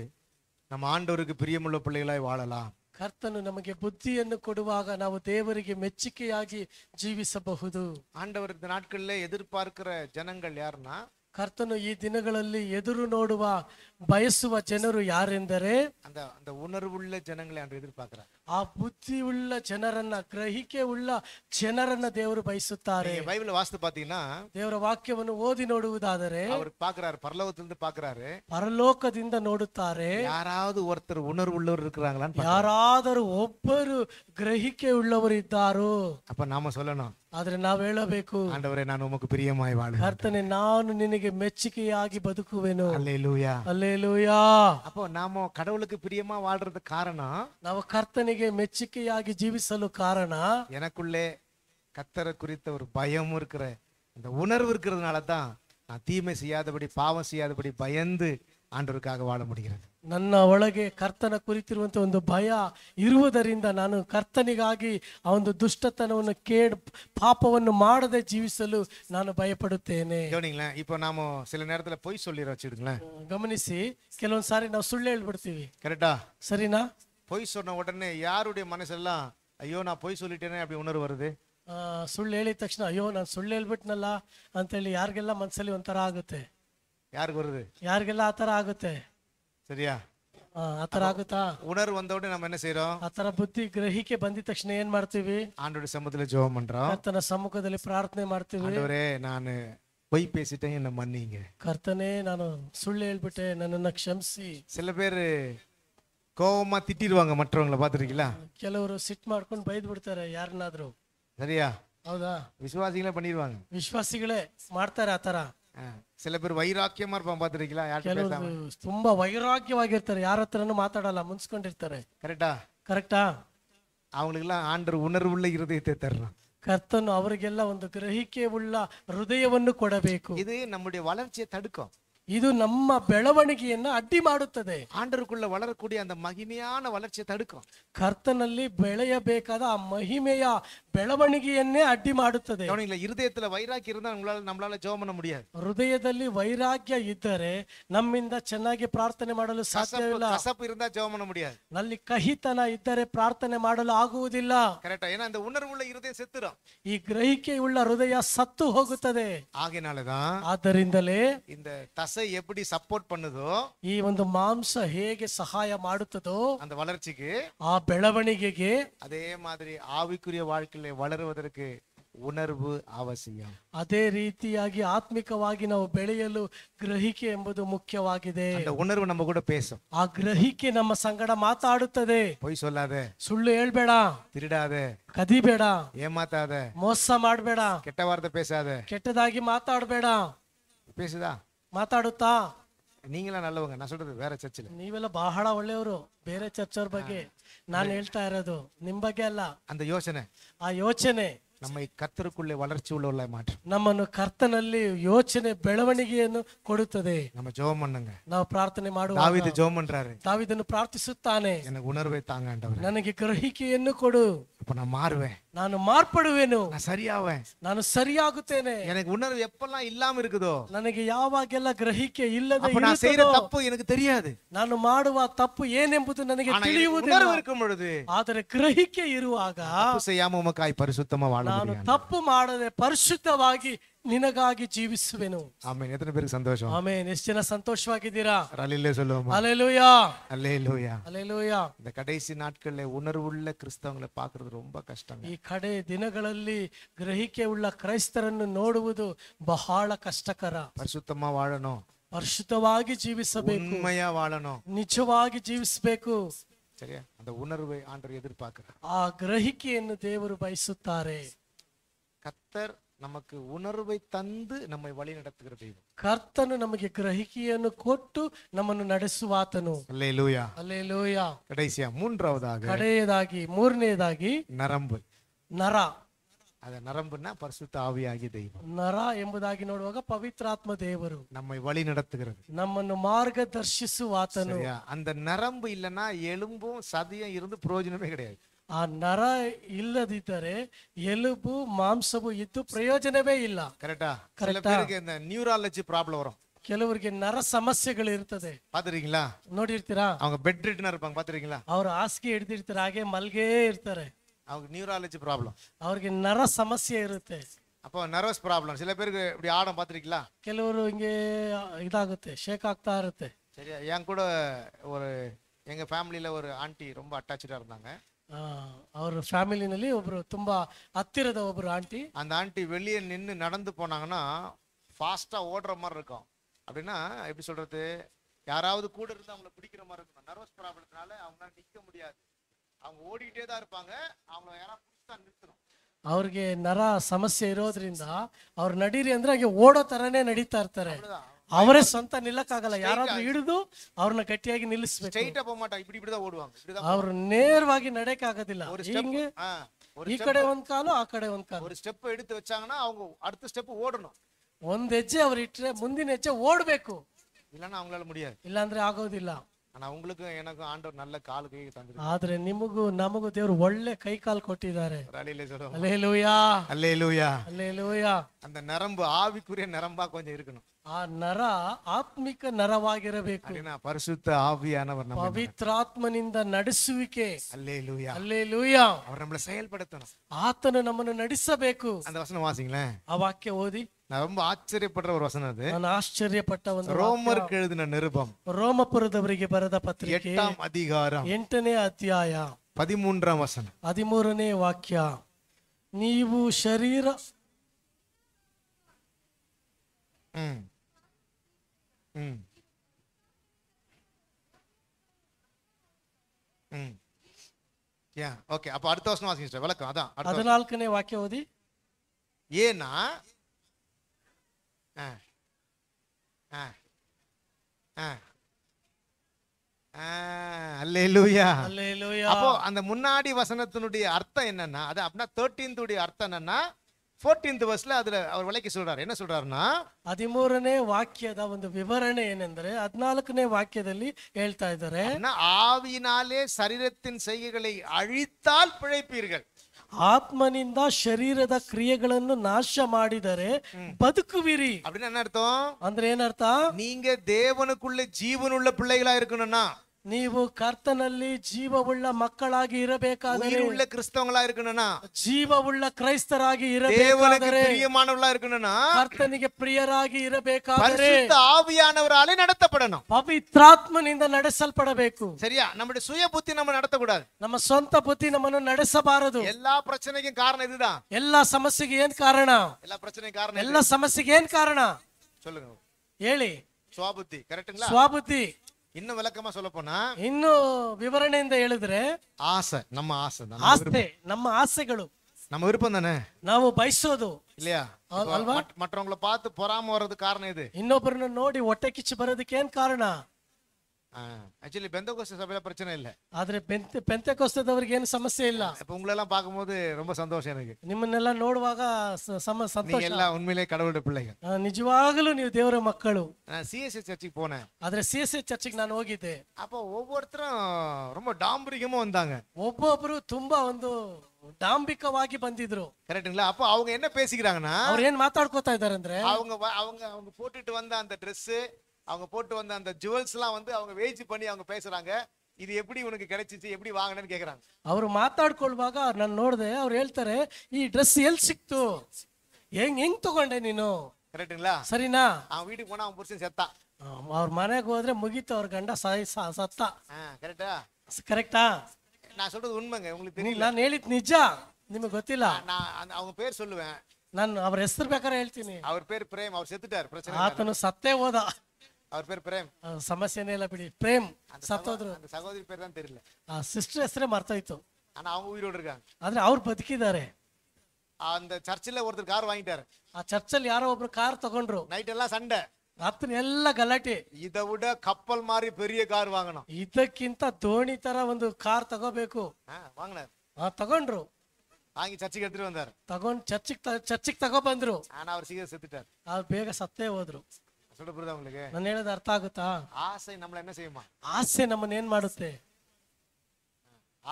நம்ம ஆண்டவருக்கு ಪ್ರಿಯமுள்ள பிள்ளைகளாய் வாழலாம் ಕರ್ತನು ನಮಗೆ ಬುದ್ಧಿಯನ್ನು ಕೊಡುವಾಗ ನಾವು ದೇವರಿಗೆ ಮೆಚ್ಚುಗೆಯಾಗಿ ಜೀವಿಸಬಹುದು ಆಂಡವರ ನಾಟ್ಗಳಲ್ಲೇ ಎದುರು ಪಾರ್ಕಿற ಜನಗಳು ಯಾರನ್ನ ಕರ್ತನು ಈ ದಿನಗಳಲ್ಲಿ ಎದುರು ನೋಡುವ ಬಯಸುವ ಜನರು ಯಾರೆಂದರೆ அந்த அந்த உணர்வுள்ள ஜனங்களை அன்று எதிர்பார்க்கிறார் ஆ புத்தி உள்ள ಜನರನ್ನ ಗ್ರಹಿಕೆ உள்ள ಜನರನ್ನ ದೇವರು ಬಯಸುತ್ತಾರೆ பைபிள் வாசித்து பாத்தீங்கன்னா ದೇವರ ವಾಕ್ಯವನ್ನು ಓದಿ ನೋಡುವುದಾದರೆ அவர் பாக்குறாரு பரலோகத்திலிருந்து பாக்குறாரு ಪರಲೋಕದಿಂದ ನೋಡುತ್ತಾರೆ யாராவது ஒருத்தர் உள்ளவர் இருக்கிறாங்களான்னு பாக்குறாரு. யாராவது ಒಬ್ಬರು ಗ್ರಹಿಕೆ உள்ளவர் ಇದ್ದಾರೋ அப்ப நாம சொல்லணும் ಆದ್ರೆ நான் ಹೇಳಬೇಕು ஆண்டவரே நான் உமக்கு பிரியமாய் வாழ கர்த்தನೆ ನಾನು ನಿನಗೆ ಮೆಚ್ಚುಗೆಯಾಗಿ ಬದುಕುವೆನು அல்லேலூயா ಹಲ್ಲೆಲೂಯಾ ಅಪ್ಪ ನಾವು கடவுளுக்கு பிரியமா வாழ்றது ಕಾರಣ ನಾವು ಕರ್ತನಿಗೆ ಮೆಚ್ಚುಗೆಯಾಗಿ ಜೀವಿಸಲು காரணம் எனக்குள்ளே கத்தரை குறித்த ஒரு பயமும் இருக்கிற அந்த உணர்வு இருக்கிறதுனால தான் நான் தீமை செய்யாதபடி பாவம் செய்யாதபடி பயந்து ಆಂಡವರಕ್ಕಾಗ ವಾಳ ಮುಡಿಗಿರದು ನನ್ನ ಒಳಗೆ ಕರ್ತನ ಕುರಿತಿರುವಂಥ ಒಂದು ಭಯ ಇರುವುದರಿಂದ ನಾನು ಕರ್ತನಿಗಾಗಿ ಆ ಒಂದು ದುಷ್ಟತನವನ್ನು ಕೇಡ್ ಪಾಪವನ್ನು ಮಾಡದೆ ಜೀವಿಸಲು ನಾನು ಭಯಪಡುತ್ತೇನೆ கவனிங்களேன் இப்போ நாம சில நேரத்துல பொய் சொல்லிட வச்சிருங்களேன் ಗಮನಿಸಿ ಕೆಲವೊಂದು ಸಾರಿ ನಾವು ಸುಳ್ಳು ಹೇಳ್ಬಿಡ್ತೀವಿ கரெக்டா ಸರಿನಾ பொய் சொன்ன உடனே யாருடைய மனசெல்லாம் ஐயோ நான் பொய் சொல்லிட்டேனே அப்படி உணர்வு வருது ಆ, ಸುಳ್ಳು ಹೇಳಿದ ತಕ್ಷಣ ಅಯ್ಯೋ ನಾನು ಸುಳ್ಳು ಹೇಳ್ಬಿಟ್ನಲ್ಲ ಅಂತೇಳಿ ಯಾರಿಗೆಲ್ಲ ಮನಸ್ಸಲ್ಲಿ ಒಂಥರ ಆಗುತ್ತೆ ಯಾರಿಗೆ ಬರುದು ಯಾರಿಗೆಲ್ಲ ಆ ಥರ ಆಗುತ್ತೆ ಸರಿಯಾ ಆ, ಆ ಥರ ಆಗುತ್ತಾ உணர்வு வந்த உடனே நம்ம என்ன செய்றோம் ಆ ಥರ ಬುದ್ಧಿ ಗ್ರಹಿಕೆ ಬಂದಿದ ತಕ್ಷಣ ಏನ್ ಮಾಡ್ತೀವಿ ஆண்டோட சமூகத்துல ஜெபம் பண்றோம் ಕರ್ತನ ಸಮ್ಮುಖದಲ್ಲಿ ಪ್ರಾರ್ಥನೆ ಮಾಡ್ತೀವಿ ஆண்டவரே நான் பொய் பேசிட்டேன் என்னை மன்னிங்க ಕರ್ತನೇ ನಾನು ಸುಳ್ಳು ಹೇಳ್ಬಿಟ್ಟೆ ನನ್ನನ್ನ ಕ್ಷಮಿಸಿ சில பேர் கோவமா திட்டிடுவாங்க மற்றவங்களை பார்த்துருக்கீங்களா ಕೆಲವರು ಸಿಟ್ ಮಾಡ್ಕೊಂಡು ಬೈದ್ ಬಿಡ್ತಾರೆ ಯಾರನ್ನಾದ್ರೂ சரியா ಹೌದಾ விசுவாசிகளே பண்ணிடுவாங்க ವಿಶ್ವಾಸಿಗಳೇ ಮಾಡ್ತಾರೆ ಆ ಥರ சில பேர் வைராக்கியமா இருப்பான் பாத்துருக்கீங்களா யாருக்கு ரொம்ப வைராக்கியமாக இருக்காரு யார் ஒருத்தர்னு மாத்தாடல முன்ஸ்கொண்டிருத்தாரு கரெக்டா கரெக்டா அவங்களுக்கு எல்லாம் ஆண்டர் உணர்வு உள்ள இருதயத்தை தர்றான் கர்த்தன் அவருக்கு எல்லாம் வந்து கிரகிக்க உள்ள ஹிருதயவன்னு கொடபேக்கும் இது நம்முடைய வளர்ச்சியை தடுக்கும் ಇದು ನಮ್ಮ ಬೆಳವಣಿಗೆಯನ್ನ ಅಡ್ಡಿ ಮಾಡುತ್ತದೆ ಆಂಡರುಕುಳ್ಳ ವಳರಕೂಡಿ ಅಂದ ಮಹಿಮೆಯಾನ ವಲರ್ಚೆ ತಡುಕು ಕರ್ತನಲ್ಲಿ ಬೆಳೆಯಬೇಕಾದ ಆ ಮಹಿಮೆಯ ಬೆಳವಣಿಗೆಯನ್ನೇ ಅಡ್ಡಿ ಮಾಡುತ್ತದೆ கவனிங்களா இருதயத்துல வைராக்கியம் இருந்தா நம்மளால நம்மளால ஜெபம் பண்ண முடியாது ಹೃದಯದಲ್ಲಿ ವೈರಾಗ್ಯ ಇದ್ದರೆ ನಮ್ಮಿಂದ ಚೆನ್ನಾಗಿ ಪ್ರಾರ್ಥನೆ ಮಾಡಲು கசப்பு ಸಾಧ್ಯವಿಲ್ಲ கசப்பு இருந்தா ஜெபம் பண்ண முடியாது ನಲ್ಲಿ ಕಹಿತನ ಇದ್ದರೆ ಪ್ರಾರ್ಥನೆ ಮಾಡಲು ಆಗುವುದಿಲ್ಲ கரெக்டா ஏன்னா அந்த உணர்வுள்ள இருதயம் செத்துரும் ಈ ಗ್ರಹಿಕೆಯುಳ್ಳ ಹೃದಯ ಸತ್ತು ಹೋಗುತ್ತದೆ ஆகையினாலதான் ಆದ್ದರಿಂದಲೇ இந்த தச எப்படி சப்போர்ட் பண்ணுதோ ಈ ಒಂದು ಮಾಂಸ ಹೇಗೆ ಸಹಾಯ ಮಾಡುತ್ತದೋ அந்த வளர்ச்சிக்கு ಆ ಬೆಳವಣಿಗೆಗೆ ಅದೇ ಮಾದರಿ ஆவிக்குரிய வாழ்க்கையில வளருவதற்கு உணர்வு அவசியம் ಅದೇ ರೀತಿಯಾಗಿ ಆತ್ಮಿಕವಾಗಿ ನಾವು ಬೆಳೆಯಲು ಗ್ರಹಿಕೆ ಎಂಬುದು ಮುಖ್ಯವಾಗಿದೆ அந்த உணர்வு நம்ம கூட பேசும் ಆ ಗ್ರಹಿಕೆ ನಮ್ಮ ಸಂಗಡ ಮಾತಾಡುತ್ತದೆ பொய் சொல்லாத ಸುಳ್ಳು ಹೇಳ್ಬೇಡ திருடாத ಕದಿಬೇಡ ಏಮಾತಾದೆ ಮೋಸ ಮಾಡಬೇಡ கெட்ட வார்த்தை ಕೆಟ್ಟದಾಗಿ ಮಾತಾಡಬೇಡ பேசுதா ಮಾತಾಡುತ್ತಾ ನೀವೆಲ್ಲ ನಲ್ಲವಂಗ ನಾ ಸೊಲ್றது ಬೇರೆ ಚರ್ಚಿಲ್ಲ ನೀವೆಲ್ಲ ಬಹಳ ಒಳ್ಳೆಯವರು ಬೇರೆ ಚರ್ಚವ್ರ ಬಗ್ಗೆ ನಾನು ಹೇಳ್ತಾ ಇರೋದು ನಿಮ್ ಬಗ್ಗೆ ಅಲ್ಲ ಅಂತ ಯೋಚನೆ ಆ ಯೋಚನೆ ನಮ್ಮ ಈ ಕರ್ತರಕ್ಕುಳ್ಳೆ ವಲರ್ಚಿ ಉಳ್ಳ ಮಾಡ ನಮ್ಮನ್ನು ಕರ್ತನಲ್ಲಿ ಯೋಚನೆ ಬೆಳವಣಿಗೆಯನ್ನು ಕೊಡುತ್ತದೆ ನಮ್ಮ ಜೋಮಣ್ಣಂಗ ನಾವು ಪ್ರಾರ್ಥನೆ ಮಾಡುವ ತಾವಿದ ಜೋಮನ್ರಾರೆ ತಾವಿದನ್ನು ಪ್ರಾರ್ಥಿಸುತ್ತಾನೆ ನನಗೆ ಉಣರ್ವೆ ತಾಂಗ ನನಗೆ ಗ್ರಹಿಕೆಯನ್ನು ಕೊಡು ನಾನು ಮಾರುವೆ நான் மாறுபடுவேனோ நான் சரியாவேன் நான் சரியாகுதேனே எனக்கு உணர்வு எப்பெல்லாம் இல்லாம இருக்குதோ எனக்கு யாவாக எல்லாம் கிரகிக்க இல்ல அப்ப நான் செய்ற தப்பு எனக்கு தெரியாது நான் மாடுவா தப்பு ஏன் என்பது எனக்கு தெளிவு உணர்வு இருக்கும் பொழுது ஆதர கிரகிக்க இருவாக தப்பு செய்யாம உமக்காய் பரிசுத்தமா வாழ நான் தப்பு மாடதே பரிசுத்தவாகி ನಿನಗಾಗಿ ಜೀವಿಸುವೆನು ಆಮೇಲೆ ಎತ್ತನ ಬೇರೆ ಸಂತೋಷ ಆಮೇಲೆ ಎಷ್ಟು ಜನ ಸಂತೋಷವಾಗಿದ್ದೀರಾ ಅಲ್ಲಿಲ್ಲೇ சொல்லு அல்லேலூயா அல்லேலூயா அல்லேலூயா இந்த ಕಡೆಸಿ நாட்களில் ಉನರುಳ್ಳ கிறிஸ்தவங்களை பார்க்கிறது ತುಂಬಾ ಕಷ್ಟ ಈ ಕಡೆ ದಿನಗಳಲ್ಲಿ ಗ್ರಹಿಕೆ ಉಳ್ಳ ಕ್ರೈಸ್ತರನ್ನು ನೋಡುವುದು ಬಹಳ ಕಷ್ಟಕರ ಪರಿಶುತ್ತಮ್ಮ ವಾಳನು ಪರಿಶುದ್ಧವಾಗಿ ಜೀವಿಸಬೇಕು ಉನ್ಮಯ ವಾಳನು ನಿಜವಾಗಿ ಜೀವಿಸಬೇಕು ಸರಿಯಾ அந்த உணர்வை ஆண்டவர் எதிர்பார்க்கிறார் ಆ ಗ್ರಹಿಕೆಯನ್ನು ದೇವರು ಬಯಸುತ್ತಾರೆ ಕತ್ತರ್ நமக்கு உணர்வை தந்து நம்மை வழி நடத்துகிற தெய்வம் கர்த்தனு நமக்கு கிரகிக்கு கொட்டு நம்ம நடசுவாத்தனும் அல்லே லூயா அல்லே லூயா கடைசியா மூன்றாவதாக கடையதாகி மூர்ணேதாகி நரம்பு நரா அத நரம்புனா பரிசு ஆவியாகிய தெய்வம் நரா என்பதாகி நோடுவாக பவித்ராத்ம தேவரும் நம்மை வழி நடத்துகிறது நம்ம மார்க்க தர்ஷிசு அந்த நரம்பு இல்லைன்னா எலும்பும் சதியம் இருந்து பிரயோஜனமே கிடையாது ಆ ನರ ಇಲ್ಲದಿದ್ದರೆ ಎಲುಬು ಮಾಂಸವು ಇದ್ದು ಪ್ರಯೋಜನವೇ ಇಲ್ಲ கரெக்டா சில correct இந்த நியூராலஜி ப்ராப்ளம் வரும் ಕೆಲವರಿಗೆ ನರ ಸಮಸ್ಯೆಗಳು ಇರ್ತದೆ பாத்துருக்கீங்களா ನೋಡಿರ್ತೀರಾ அவங்க பெட் ரிட்டனா இருப்பாங்க பாத்துருக்கீங்களா ಅವ್ರು ಹಾಸಿಗೆ ಹಿಡ್ದಿರ್ತಾರೆ ಹಾಗೆ ಮಲ್ಗೇ ಇರ್ತಾರೆ அவங்க நியூராலஜி ப்ராப்ளம் ಅವ್ರಿಗೆ ನರ ಸಮಸ್ಯೆ ಇರುತ್ತೆ அப்போ நர்வஸ் ப்ராப்ளம் சில பேருக்கு இப்படி ஆடம் பாத்திருக்கீங்களா ಕೆಲವರು ಹಿಂಗೆ ಇದಾಗುತ್ತೆ ಶೇಕ್ ಆಗ್ತಾ ಇರುತ್ತೆ சரியா என் கூட ஒரு எங்க ஃபேமிலியில ஒரு ஆண்டி ரொம்ப அட்டாச்சா இருந்தாங்க அவர் ಫ್ಯಾಮಿಲಿನಲ್ಲಿ ஒரு ತುಂಬಾ ಹತ್ತಿರದ ಒಬ್ರು ಆಂಟಿ அந்த ஆண்டி வெளியே நின்று நடந்து போனாங்கன்னா ஃபாஸ்ட்டாக ஓடுற மாதிரி இருக்கும் அப்படின்னா எப்படி சொல்றது யாராவது கூட இருந்து அவங்கள பிடிக்கிற மாதிரி இருக்கும் நர்வஸ் ப்ராப்ளத்தினால அவங்களால நிற்க முடியாது அவங்க ஓடிக்கிட்டே தான் இருப்பாங்க அவங்கள யாராவது பிடிச்சா நிறுத்தணும் ಅವ್ರಿಗೆ ನರ ಸಮಸ್ಯೆ ಇರೋದ್ರಿಂದ ಅವ್ರು ನಡೀರಿ ಅಂದ್ರೆ ಹಾಗೆ ಓಡೋ ತರನೇ ನಡೀತಾ ಇರ್ತಾರೆ ಅவ்வளೋದಾ அவரே சொந்த நிலக்காகல யாராவது ಹಿಡಿದು ಅವ್ರನ್ನ ಗಟ್ಟಿಯಾಗಿ ನಿಲ್ಲಿಸಬೇಕು ಸ್ಟ್ರೈಟ್ ಅಪ್ ಹೋಗಮಾಟ ಇಬ್ಡಿ ಇಬ್ಡಿದ ಓಡುವಾಂಗ ಅವರು ನೇರವಾಗಿ ನಡೆಯಕ್ಕಾಗೋದಿಲ್ಲ ಹಿಂಗೆ ಈ ಕಡೆ ಒಂದ್ ಕಾಲು ಆ ಕಡೆ ಒಂದ್ ಕಾಲು ஒரு ஸ்டெப் எடுத்து வச்சாங்கன்னா அவங்க அடுத்த ஸ்டெப் ஓடணும் ಒಂದ್ ಹೆಜ್ಜೆ ಅವ್ರು ಇಟ್ರೆ ಮುಂದಿನ ಹೆಜ್ಜೆ ಓಡಬೇಕು இல்லன்னா அவங்களால முடியாது ಇಲ್ಲಾಂದ್ರೆ ಆಗೋದಿಲ್ಲ ಆನಾ ನಲ್ಲ ಕಾಲು ಕೈಗೆ ಆದ್ರೆ ನಿಮಗೂ ನಮಗೂ ದೇವರು ಒಳ್ಳೆ ಕೈ ಕಾಲು ಕೊಟ್ಟಿದ್ದಾರೆ அல்லேலூயா அல்லேலூயா அல்லேலூயா அந்த நரம்பு ஆவிக்குரிய நரம்பா கொஞ்சம் இருக்கணும் ಆ ನರ ಆತ್ಮಿಕ ನರವಾಗಿರಬೇಕು ಪರಿಶುದ್ಧ ಆವಿಯಾನವರ್ ಪವಿತ್ರಾತ್ಮನಿಂದ ನಡೆಸುವಿಕೆ ಅಲ್ಲೇ ಲೂಯ ಅಲ್ಲೇ ಲೂಯ ಅವ್ರ ನಮ್ಮ செயல்படுத்தணும் ಆತನು ನಮ್ಮನ್ನು ನಡೆಸಬೇಕು ಅಂತ ವಸನ ವಾಸಿಂಗ್ಲೇ ಆ ವಾಕ್ಯ ಓದಿ ரொம்ப ஆச்சரியப்படுற ஒரு வசனம் அது நான் ஆச்சரியப்பட்ட ரோமருக்கு எழுதின நிருபம் ரோம பொருதவரிக்கு பரத பத்திரிகை எட்டாம் அதிகாரம் எட்டனே அத்தியாயம் பதிமூன்றாம் வசனம் பதிமூறனே வாக்கியா நீவு சரீர ம் ஓகே அப்ப அடுத்த வசனம் வாசிங்க சார் வழக்கம் அதான் அதனால்க்குனே வாக்கியவதி ஏன்னா ஆ ஆ ஆ அப்போ அந்த முன்னாடி வசனத்தினுடைய அர்த்தம் என்னன்னா அது அப்படின்னா தேர்ட்டீன்த்துடைய அர்த்தம் என்னன்னா ಫೋರ್ಟೀನ್ತ್ ವರ್ಷ ಹದಿನಾಲ್ಕನೇ ಹೇಳ್ತಾ ಇದ್ದಾರೆ ಶರೀರத்தின் செய்கைகளை அழித்தால் பிழைப்பீர்கள் ಆತ್ಮನಿಂದ ಶರೀರದ ಕ್ರಿಯೆಗಳನ್ನು ನಾಶ ಮಾಡಿದರೆ ಬದುಕುವಿರಿ அப்படின்னு என்ன அர்த்தம் என்ன ಏನರ್ಥ நீங்க தேவனுக்குள்ள ஜீவனுள்ள பிள்ளைகளா இருக்கணும்னா ನೀವು ಕರ್ತನಲ್ಲಿ ಜೀವವುಳ್ಳ ಮಕ್ಕಳಾಗಿ ಇರಬೇಕಾದರೆ உள்ள கிறிஸ்தவங்களா இருக்கணும்னா ಜೀವವುಳ್ಳ ಕ್ರೈಸ್ತರಾಗಿ தேவனுக்கு ಇರಬೇಕಾದರೆ பிரியமானவர்களா இருக்கணும்னா ಕರ್ತನಿಗೆ ಪ್ರಿಯರಾಗಿ ಇರಬೇಕಾದರೆ பரிசுத்த ஆவியானவராலே நடத்தப்படணும் ಪವಿತ್ರಾತ್ಮನಿಂದ ನಡೆಸಲ್ಪಡಬೇಕು சரியா நம்முடைய சுய புத்தி நம்ம நடத்தக்கூடாது ನಮ್ಮ ಸ್ವಂತ ಬುದ್ಧಿ ನಮ್ಮನ್ನು ನಡೆಸಬಾರದು எல்லா பிரச்சனைக்கும் காரணம் இதுதான் ಎಲ್ಲಾ ಸಮಸ್ಯೆಗೆ ಏನ್ ಕಾರಣ எல்லா பிரச்சனைக்கும் ಕಾರಣ எல்லா ಸಮಸ್ಯೆಗೆ ಏನ್ ಕಾರಣ சொல்லுங்க ಹೇಳಿ சுவாபுத்தி கரெக்ட்டுங்களா ಸ್ವಬುದ್ಧಿ இன்னும் விளக்கமா சொல்ல போனா இன்னும் ವಿವರಣೆಯಿಂದ ಹೇಳಿದ್ರೆ ಆಸೆ ನಮ್ಮ ಆಸೆ ಆಸೆ ನಮ್ಮ ಆಸೆಗಳು நம்ம விருப்பம் தானே ನಾವು ಬಯಸೋದು இல்லையா ಅಲ್ವಾ ಮತ್ತೊಂಗಳ பார்த்து பொறாம வர்றது காரணம் இது ಇನ್ನೊಬ್ಬರನ್ನ ನೋಡಿ ಹೊಟ್ಟೆ ಕಿಚ್ಚು ಬರೋದಕ್ಕೆ ಏನ್ ಕಾರಣ ஆக்சுவலி ಆಕ್ಚುಲಿ சபையில பிரச்சனை ಪ್ರಚನೆ ಇಲ್ಲ ಆದ್ರೆ ಪೆಂತೆ ಪೆಂತೆಕೋಸ್ತದವರಿಗೆ ಏನು ಸಮಸ್ಯೆ ಇಲ್ಲ இப்போ உங்களெல்லாம் பார்க்கும்போது ரொம்ப சந்தோஷம் எனக்கு ನಿಮ್ಮನ್ನೆಲ್ಲ ನೋಡುವಾಗ ಸ- ಸಮ ಸಂತೋಷ நீங்க எல்லாம் உண்மையிலே கடவுளுடைய பிள்ளைங்க ಆ, நீ தேவர மக்களும் நான் சிஎஸ்சி சர்ச்சுக்கு போனேன் ಆದ್ರೆ சிஎஸ்ஏ சர்ச்சுக்கு நான் ನಾನು அப்போ ஒவ்வொருத்தரும் ரொம்ப டாம்பரிகமா வந்தாங்க ಒಬ್ಬೊಬ್ರು ತುಂಬಾ ಒಂದು ಡಾಂಬಿಕವಾಗಿ ಬಂದಿದ್ರು கரெக்ட்டுங்களா அப்போ அவங்க என்ன பேசிக்கிறாங்கன்னா அவர் ஏன் மாத்தாடு ಇದಾರೆ ಅಂದ್ರೆ அவங்க அவங்க அவங்க போட்டுட்டு வந்த அந்த ட்ரெஸ்ஸு அவங்க போட்டு வந்த அந்த ஜுவல்ஸ்லாம் வந்து அவங்க வேஜ் பண்ணி அவங்க பேசுறாங்க இது எப்படி உனக்கு கிடைச்சிச்சு எப்படி வாங்கினேன்னு கேக்குறாங்க அவர் கொள்வாங்க அவர் நான் நோடுதே அவர் எழுத்தாரு ஈ ட்ரெஸ் எல் சிக்து எங் எங் தொகண்டே நீனோ கரெக்டுங்களா சரிண்ணா அவன் வீட்டுக்கு போனா அவன் புருஷன் செத்தான் அவர் மனை கோதிர முகித்து அவர் கண்டா சதை சத்தா கரெக்டா கரெக்டா நான் சொல்றது உண்மைங்க உங்களுக்கு தெரியல நான் நேலித் நிஜா நிமே கொத்தில நான் அவங்க பேர் சொல்லுவேன் நான் அவர் எஸ்தர் பேக்கரை எழுத்தினி அவர் பேர் பிரேம் அவர் செத்துட்டார் பிரச்சனை அத்தனும் சத்தே ஓதா அவர் பேர் ಪ್ರೇಮ್ ಸಮಸ್ಯೆನೇ ಇಲ್ಲ ಬಿಡಿ ಪ್ರೇಮ್ ಸತ್ತೋದ್ರು அந்த சகோதரி பேர் தான் தெரியல ಆ ಸಿಸ್ಟರ್ ಹೆಸರೇ ಮರ್ತೋಯ್ತು ஆனா அவங்க உயிரோட இருக்காங்க ಆದ್ರೆ ಅವ್ರು ಬದುಕಿದ್ದಾರೆ அந்த சர்ச்சில் ஒருத்தர் கார் வாங்கிட்டாரு ಆ ಚರ್ಚಲ್ಲಿ ಯಾರೋ ಒಬ್ರು ಕಾರ್ ತಗೊಂಡ್ರು நைட் எல்லாம் சண்டை ರಾತ್ರಿ ಎಲ್ಲ ಗಲಾಟೆ இதை விட கப்பல் மாதிரி பெரிய கார் வாங்கணும் ಇದಕ್ಕಿಂತ ದೋಣಿ ತರ ಒಂದು ಕಾರ್ ತಗೋಬೇಕು ஆ, வாங்கினார் ಆ, ತಗೊಂಡ್ರು வாங்கி சர்ச்சுக்கு எடுத்துட்டு வந்தார் ತಗೊಂಡ್ ಚರ್ಚಿಗೆ ಚರ್ಚಿಗೆ ತಗೋ ಬಂದ್ರು ஆனா அவர் சீக்கிரம் செத்துட்டார் ಅವ್ರು ಬೇಗ ಸತ್ತೇ ಹೋದ್ರು ಅರ್ಥ ಆಗುತ್ತಾ ಆಸೆ ಆಸೆ ನಮ್ಮನ್ನ ಏನ್ ಮಾಡುತ್ತೆ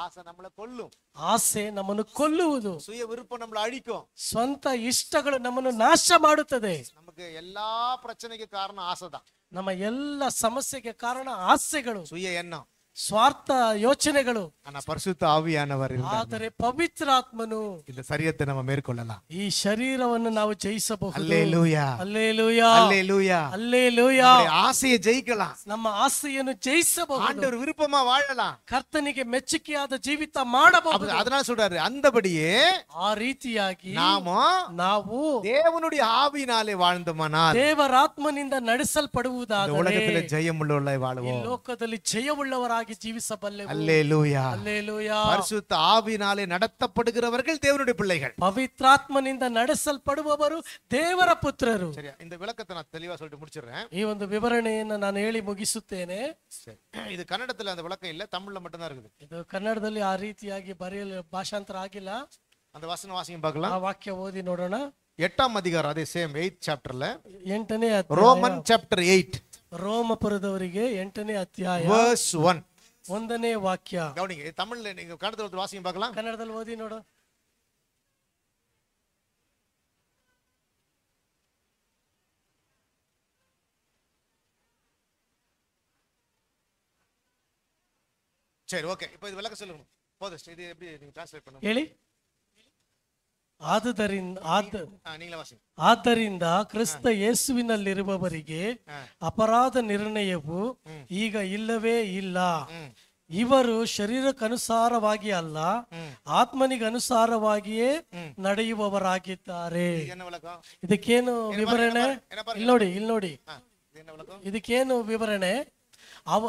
ಆಸೆ ನಮ್ಗೆ ಕೊಲ್ಲು ಆಸೆ ನಮ್ಮನ್ನು ಕೊಲ್ಲುವುದು ಸುಯ ವಿರುಪಿ ಸ್ವಂತ ಇಷ್ಟಗಳು ನಮ್ಮನ್ನು ನಾಶ ಮಾಡುತ್ತದೆ ನಮಗೆ ಎಲ್ಲಾ ಪ್ರಚನೆಗೆ ಕಾರಣ ಆಸದ ನಮ್ಮ ಎಲ್ಲಾ ಸಮಸ್ಯೆಗೆ ಕಾರಣ ಆಸೆಗಳು ಸುಯ ಎನ್ನ ಸ್ವಾರ್ಥ ಯೋಚನೆಗಳು ನನ್ನ ಪರಿಶುದ್ಧ ಆವಿಯಾನವರು ಆದರೆ ಆತ್ಮನು இந்த சரியத்தை ನಮ್ಮ ಮೇರ್ಕೊಳ್ಳಲ್ಲ ಈ ಶರೀರವನ್ನು ನಾವು ಜಯಿಸಬಹುದು ಹಲ್ಲೆಲೂಯಾ ಹಲ್ಲೆಲೂಯಾ ಹಲ್ಲೆಲೂಯಾ ಹಲ್ಲೆಲೂಯಾ ಆಸೆಯ ಜಯಿக்கலாம் ನಮ್ಮ ಆಸೆಯನ್ನು ಜಯಿಸಬಹುದು ஆண்டவர் ವಿರುಪಮ வாழலாம் ಕರ್ತನಿಗೆ ಮೆಚ್ಚುಗೆಯಾದ ಜೀವಿತ ಮಾಡಬಹುದು ಅದನ್ನ ಸುಡಾರೆ ಅಂದಬಡಿಯೇ ಆ ರೀತಿಯಾಗಿ நாம ನಾವು தேவனுடைய ವಾಳಂದ ಮನ ದೇವರಾತ್ಮನಿಂದ ನಡೆಸಲ್ಪಡುವುದಾದರೆ உலகத்தில் ஜெயமுள்ளவர்களாய் ಲೋಕದಲ್ಲಿ லோகத்தில் ಜೀವಿಸಬಲ್ಲವರಾಗಿ ಜೀವಿಸಬಲ್ಲೆ அல்லேலூயா அல்லேலூயா பரிசுத்த ஆவினாலே நடத்தப்படுகிறவர்கள் தேவனுடைய பிள்ளைகள் ಪವಿತ್ರಾತ್ಮನಿಂದ ನಡೆಸಲ್ಪಡುವವರು ದೇವರ ಪುತ್ರರು சரியா இந்த விளக்கத்தை நான் தெளிவா சொல்லிட்டு முடிச்சிடுறேன் ಈ ಒಂದು ವಿವರಣೆಯನ್ನು ನಾನು இது கன்னடத்துல அந்த விளக்கம் இல்ல தமிழ்ல மட்டும் தான் இருக்குது இது கன்னடத்துல ஆ ரீதியாகி பரியல் பாஷாந்தர் ಆಗಿಲ್ಲ அந்த வசன வாசியம் பார்க்கலாம் வாக்கிய ஓதி நோடனா எட்டாம் அதிகாரம் அதே சேம் எயிட் சாப்டர்ல எண்டனே ரோமன் சாப்டர் ಚಾಪ್டர் எயிட் ರೋಮಪುರದವರಿಗೆ ಎಂಟನೇ ಅಧ್ಯಾಯ ವರ್ಸ್ ஒன் ஒந்தனே வாக்கியா கவனிங்க தமிழ்ல நீங்க கன்னடத்துல வாசிங்க பார்க்கலாம் கன்னடத்துல ஓதினோட சரி ஓகே இப்போ இது விளக்க சொல்லுங்க போதும் இது எப்படி நீங்க டிரான்ஸ்லேட் பண்ணுங்க ಆದುದರಿಂದ ಆದ್ದರಿಂದ ಕ್ರಿಸ್ತ ಯೇಸುವಿನಲ್ಲಿರುವವರಿಗೆ ಅಪರಾಧ ನಿರ್ಣಯವು ಈಗ ಇಲ್ಲವೇ ಇಲ್ಲ ಇವರು ಶರೀರಕ್ಕನುಸಾರವಾಗಿ ಅಲ್ಲ ಆತ್ಮನಿಗನುಸಾರವಾಗಿಯೇ ನಡೆಯುವವರಾಗಿದ್ದಾರೆ ಇದಕ್ಕೇನು ವಿವರಣೆ ಇಲ್ಲಿ ನೋಡಿ ಇಲ್ಲಿ ನೋಡಿ ಇದಕ್ಕೇನು ವಿವರಣೆ ಅವ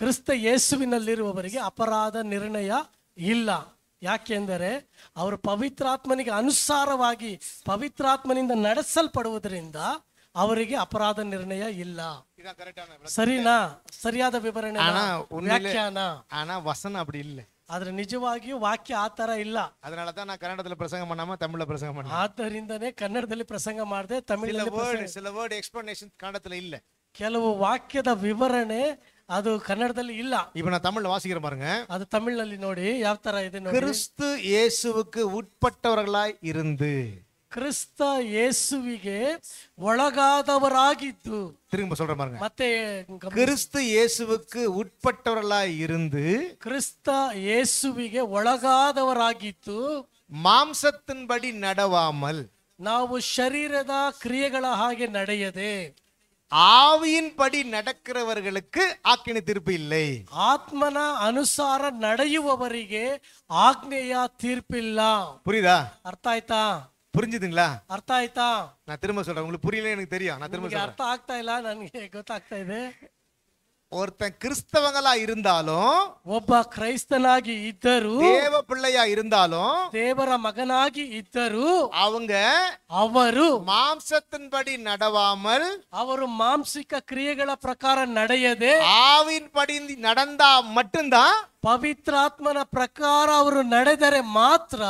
ಕ್ರಿಸ್ತ ಯೇಸುವಿನಲ್ಲಿರುವವರಿಗೆ ಅಪರಾಧ ನಿರ್ಣಯ ಇಲ್ಲ ಯಾಕೆಂದರೆ ಅವರು ಪವಿತ್ರಾತ್ಮನಿಗೆ ಅನುಸಾರವಾಗಿ ಪವಿತ್ರಾತ್ಮನಿಂದ ನಡೆಸಲ್ಪಡುವುದರಿಂದ ಅವರಿಗೆ ಅಪರಾಧ ನಿರ್ಣಯ ಇಲ್ಲ ಸರಿನಾ ಸರಿಯಾದ ವಿವರಣೆ ವ್ಯಾಖ್ಯಾನ ಆನಾ ವಸನ ಅಪ್ಡಿ ಇಲ್ಲ ಆದ್ರೆ ನಿಜವಾಗಿಯೂ ವಾಕ್ಯ ಆ ತರ ಇಲ್ಲ ಅದನಾல தான் ಕನ್ನಡದಲ್ಲಿ ಪ್ರಸಂಗ ಮಾಡಾಮ ತಮಿಳ ಪ್ರಸಂಗ ಮಾಡ ಆದ್ದರಿಂದನೇ ಕನ್ನಡದಲ್ಲಿ ಪ್ರಸಂಗ ಮಾಡದೆ ತಮಿಳಲ್ಲಿ ವರ್ಡ್ சில ವರ್ಡ್ எக்ஸ்பிளனேஷன் ಕನ್ನಡದಲ್ಲಿ ಇಲ್ಲ ಕೆಲವು ವಾಕ್ಯದ ವಿವರಣೆ அது ಕನ್ನಡದಲ್ಲಿ ಇಲ್ಲ இப்ப நான் தமிழ்ல வாசிக்கிறேன் பாருங்க அது ತಮಿಳಿನಲ್ಲಿ ನೋಡಿ ಯಾವ இது கிறிஸ்து இயேசுவுக்கு உட்பட்டவர்களாய் இருந்து கிறிஸ்த ಯೇಸುವಿಗೆ ಒಳಗಾದವರಾಗಿದ್ದು திரும்ப சொல்றேன் பாருங்க ಮತ್ತೆ கிறிஸ்து இயேசுவுக்கு உட்பட்டவர்களாய் இருந்து ಕ್ರಿಸ್ತ ಯೇಸುವಿಗೆ ಒಳಗಾದವರಾಗಿದ್ದು மாம்சத்தின்படி நடவாமல் ನಾವು ಶರೀರದ ಕ್ರಿಯೆಗಳ நடையதே ஆவியின்படி நடக்கிறவர்களுக்கு ஆக்கினை தீர்ப்பு இல்லை ஆத்மனா அனுசார நடையுபவரிகே ஆக்னேயா ತೀರ್ಪಿಲ್ಲ புரியுதா ಅರ್ಥ புரிஞ்சுதுங்களா அர்த்தாய்த்தா நான் திரும்ப சொல்றேன் உங்களுக்கு புரியல எனக்கு தெரியும் நான் திரும்ப சொல்றேன் அர்த்தம் ஆக்தாயிலா நான் ನನಗೆ ஒருத்தன் கிறிஸ்தவங்களா இருந்தாலும் ಒಬ್ಬ ಕ್ರೈಸ್ತನಾಗಿ இத்தரு தேவ பிள்ளையா இருந்தாலும் தேவர மகனாகி இத்தரு அவங்க ಅವರು மாம்சத்தின்படி நடவாமல் ಅವರು ಮಾಂಸಿಕ பிரகாரம் ಪ್ರಕಾರ ஆவின் படி நடந்தா மட்டும்தான் ಪವಿತ್ರಾತ್ಮನ ಪ್ರಕಾರ ಅವರು ನಡೆದರೆ ಮಾತ್ರ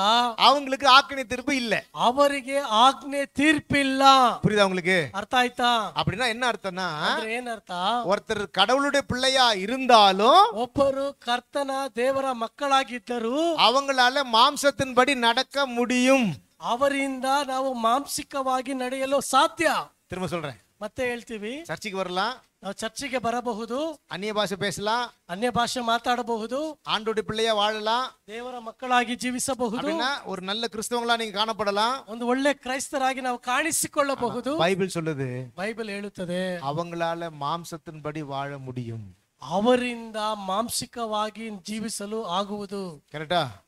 அவங்களுக்கு ஆக்கணி தீர்ப்பு இல்ல ಅವರಿಗೆ ಆಜ್ಞೆ ತೀರ್ಪಿಲ್ಲ புரியுது அவங்களுக்கு ಅರ್ಥ ಆಯ್ತಾ அப்படின்னா என்ன அர்த்தம்னா ஏன் ಏನರ್ಥ ஒருத்தர் கடவுளுடைய பிள்ளையா இருந்தாலும் ಒಬ್ಬರು ಕರ್ತನ ದೇವರ ಮಕ್ಕಳಾಗಿದ್ದರು அவங்களால படி நடக்க முடியும் ಅವರಿಂದ ನಾವು ಮಾನಸಿಕವಾಗಿ ನಡೆಯಲು ಸಾಧ್ಯ திரும்ப சொல்றேன் ಮತ್ತೆ ಹೇಳ್ತೀವಿ ಚರ್ಚಿಗೆ ಬರಲ್ಲ ನಾವು ಚರ್ಚಿಗೆ ಬರಬಹುದು ಅನ್ಯ ಭಾಷೆ ಬೇಸಲ ಅನ್ಯ ಭಾಷೆ ಮಾತಾಡಬಹುದು ಆಂಡೋಡಿ ಪಿಳ್ಳೆಯ ವಾಳಲ ದೇವರ ಮಕ್ಕಳಾಗಿ ಜೀವಿಸಬಹುದು ஒரு நல்ல கிறிஸ்தவங்களா நீங்க காணப்படலாம் ಒಂದು ಒಳ್ಳೆ ಕ್ರೈಸ್ತರಾಗಿ ನಾವು ಕಾಣಿಸಿಕೊಳ್ಳಬಹುದು ಬೈಬಲ್ சொல்லுது ಬೈಬಲ್ ಹೇಳುತ್ತದೆ ಅವங்களால ಮಾಂಸத்தின்படி வாழ முடியும் ಅವರಿಂದ ಮಾಂಸಿಕವಾಗಿ ಜೀವಿಸಲು ಆಗುವುದು ಕರೆಕ್ಟಾ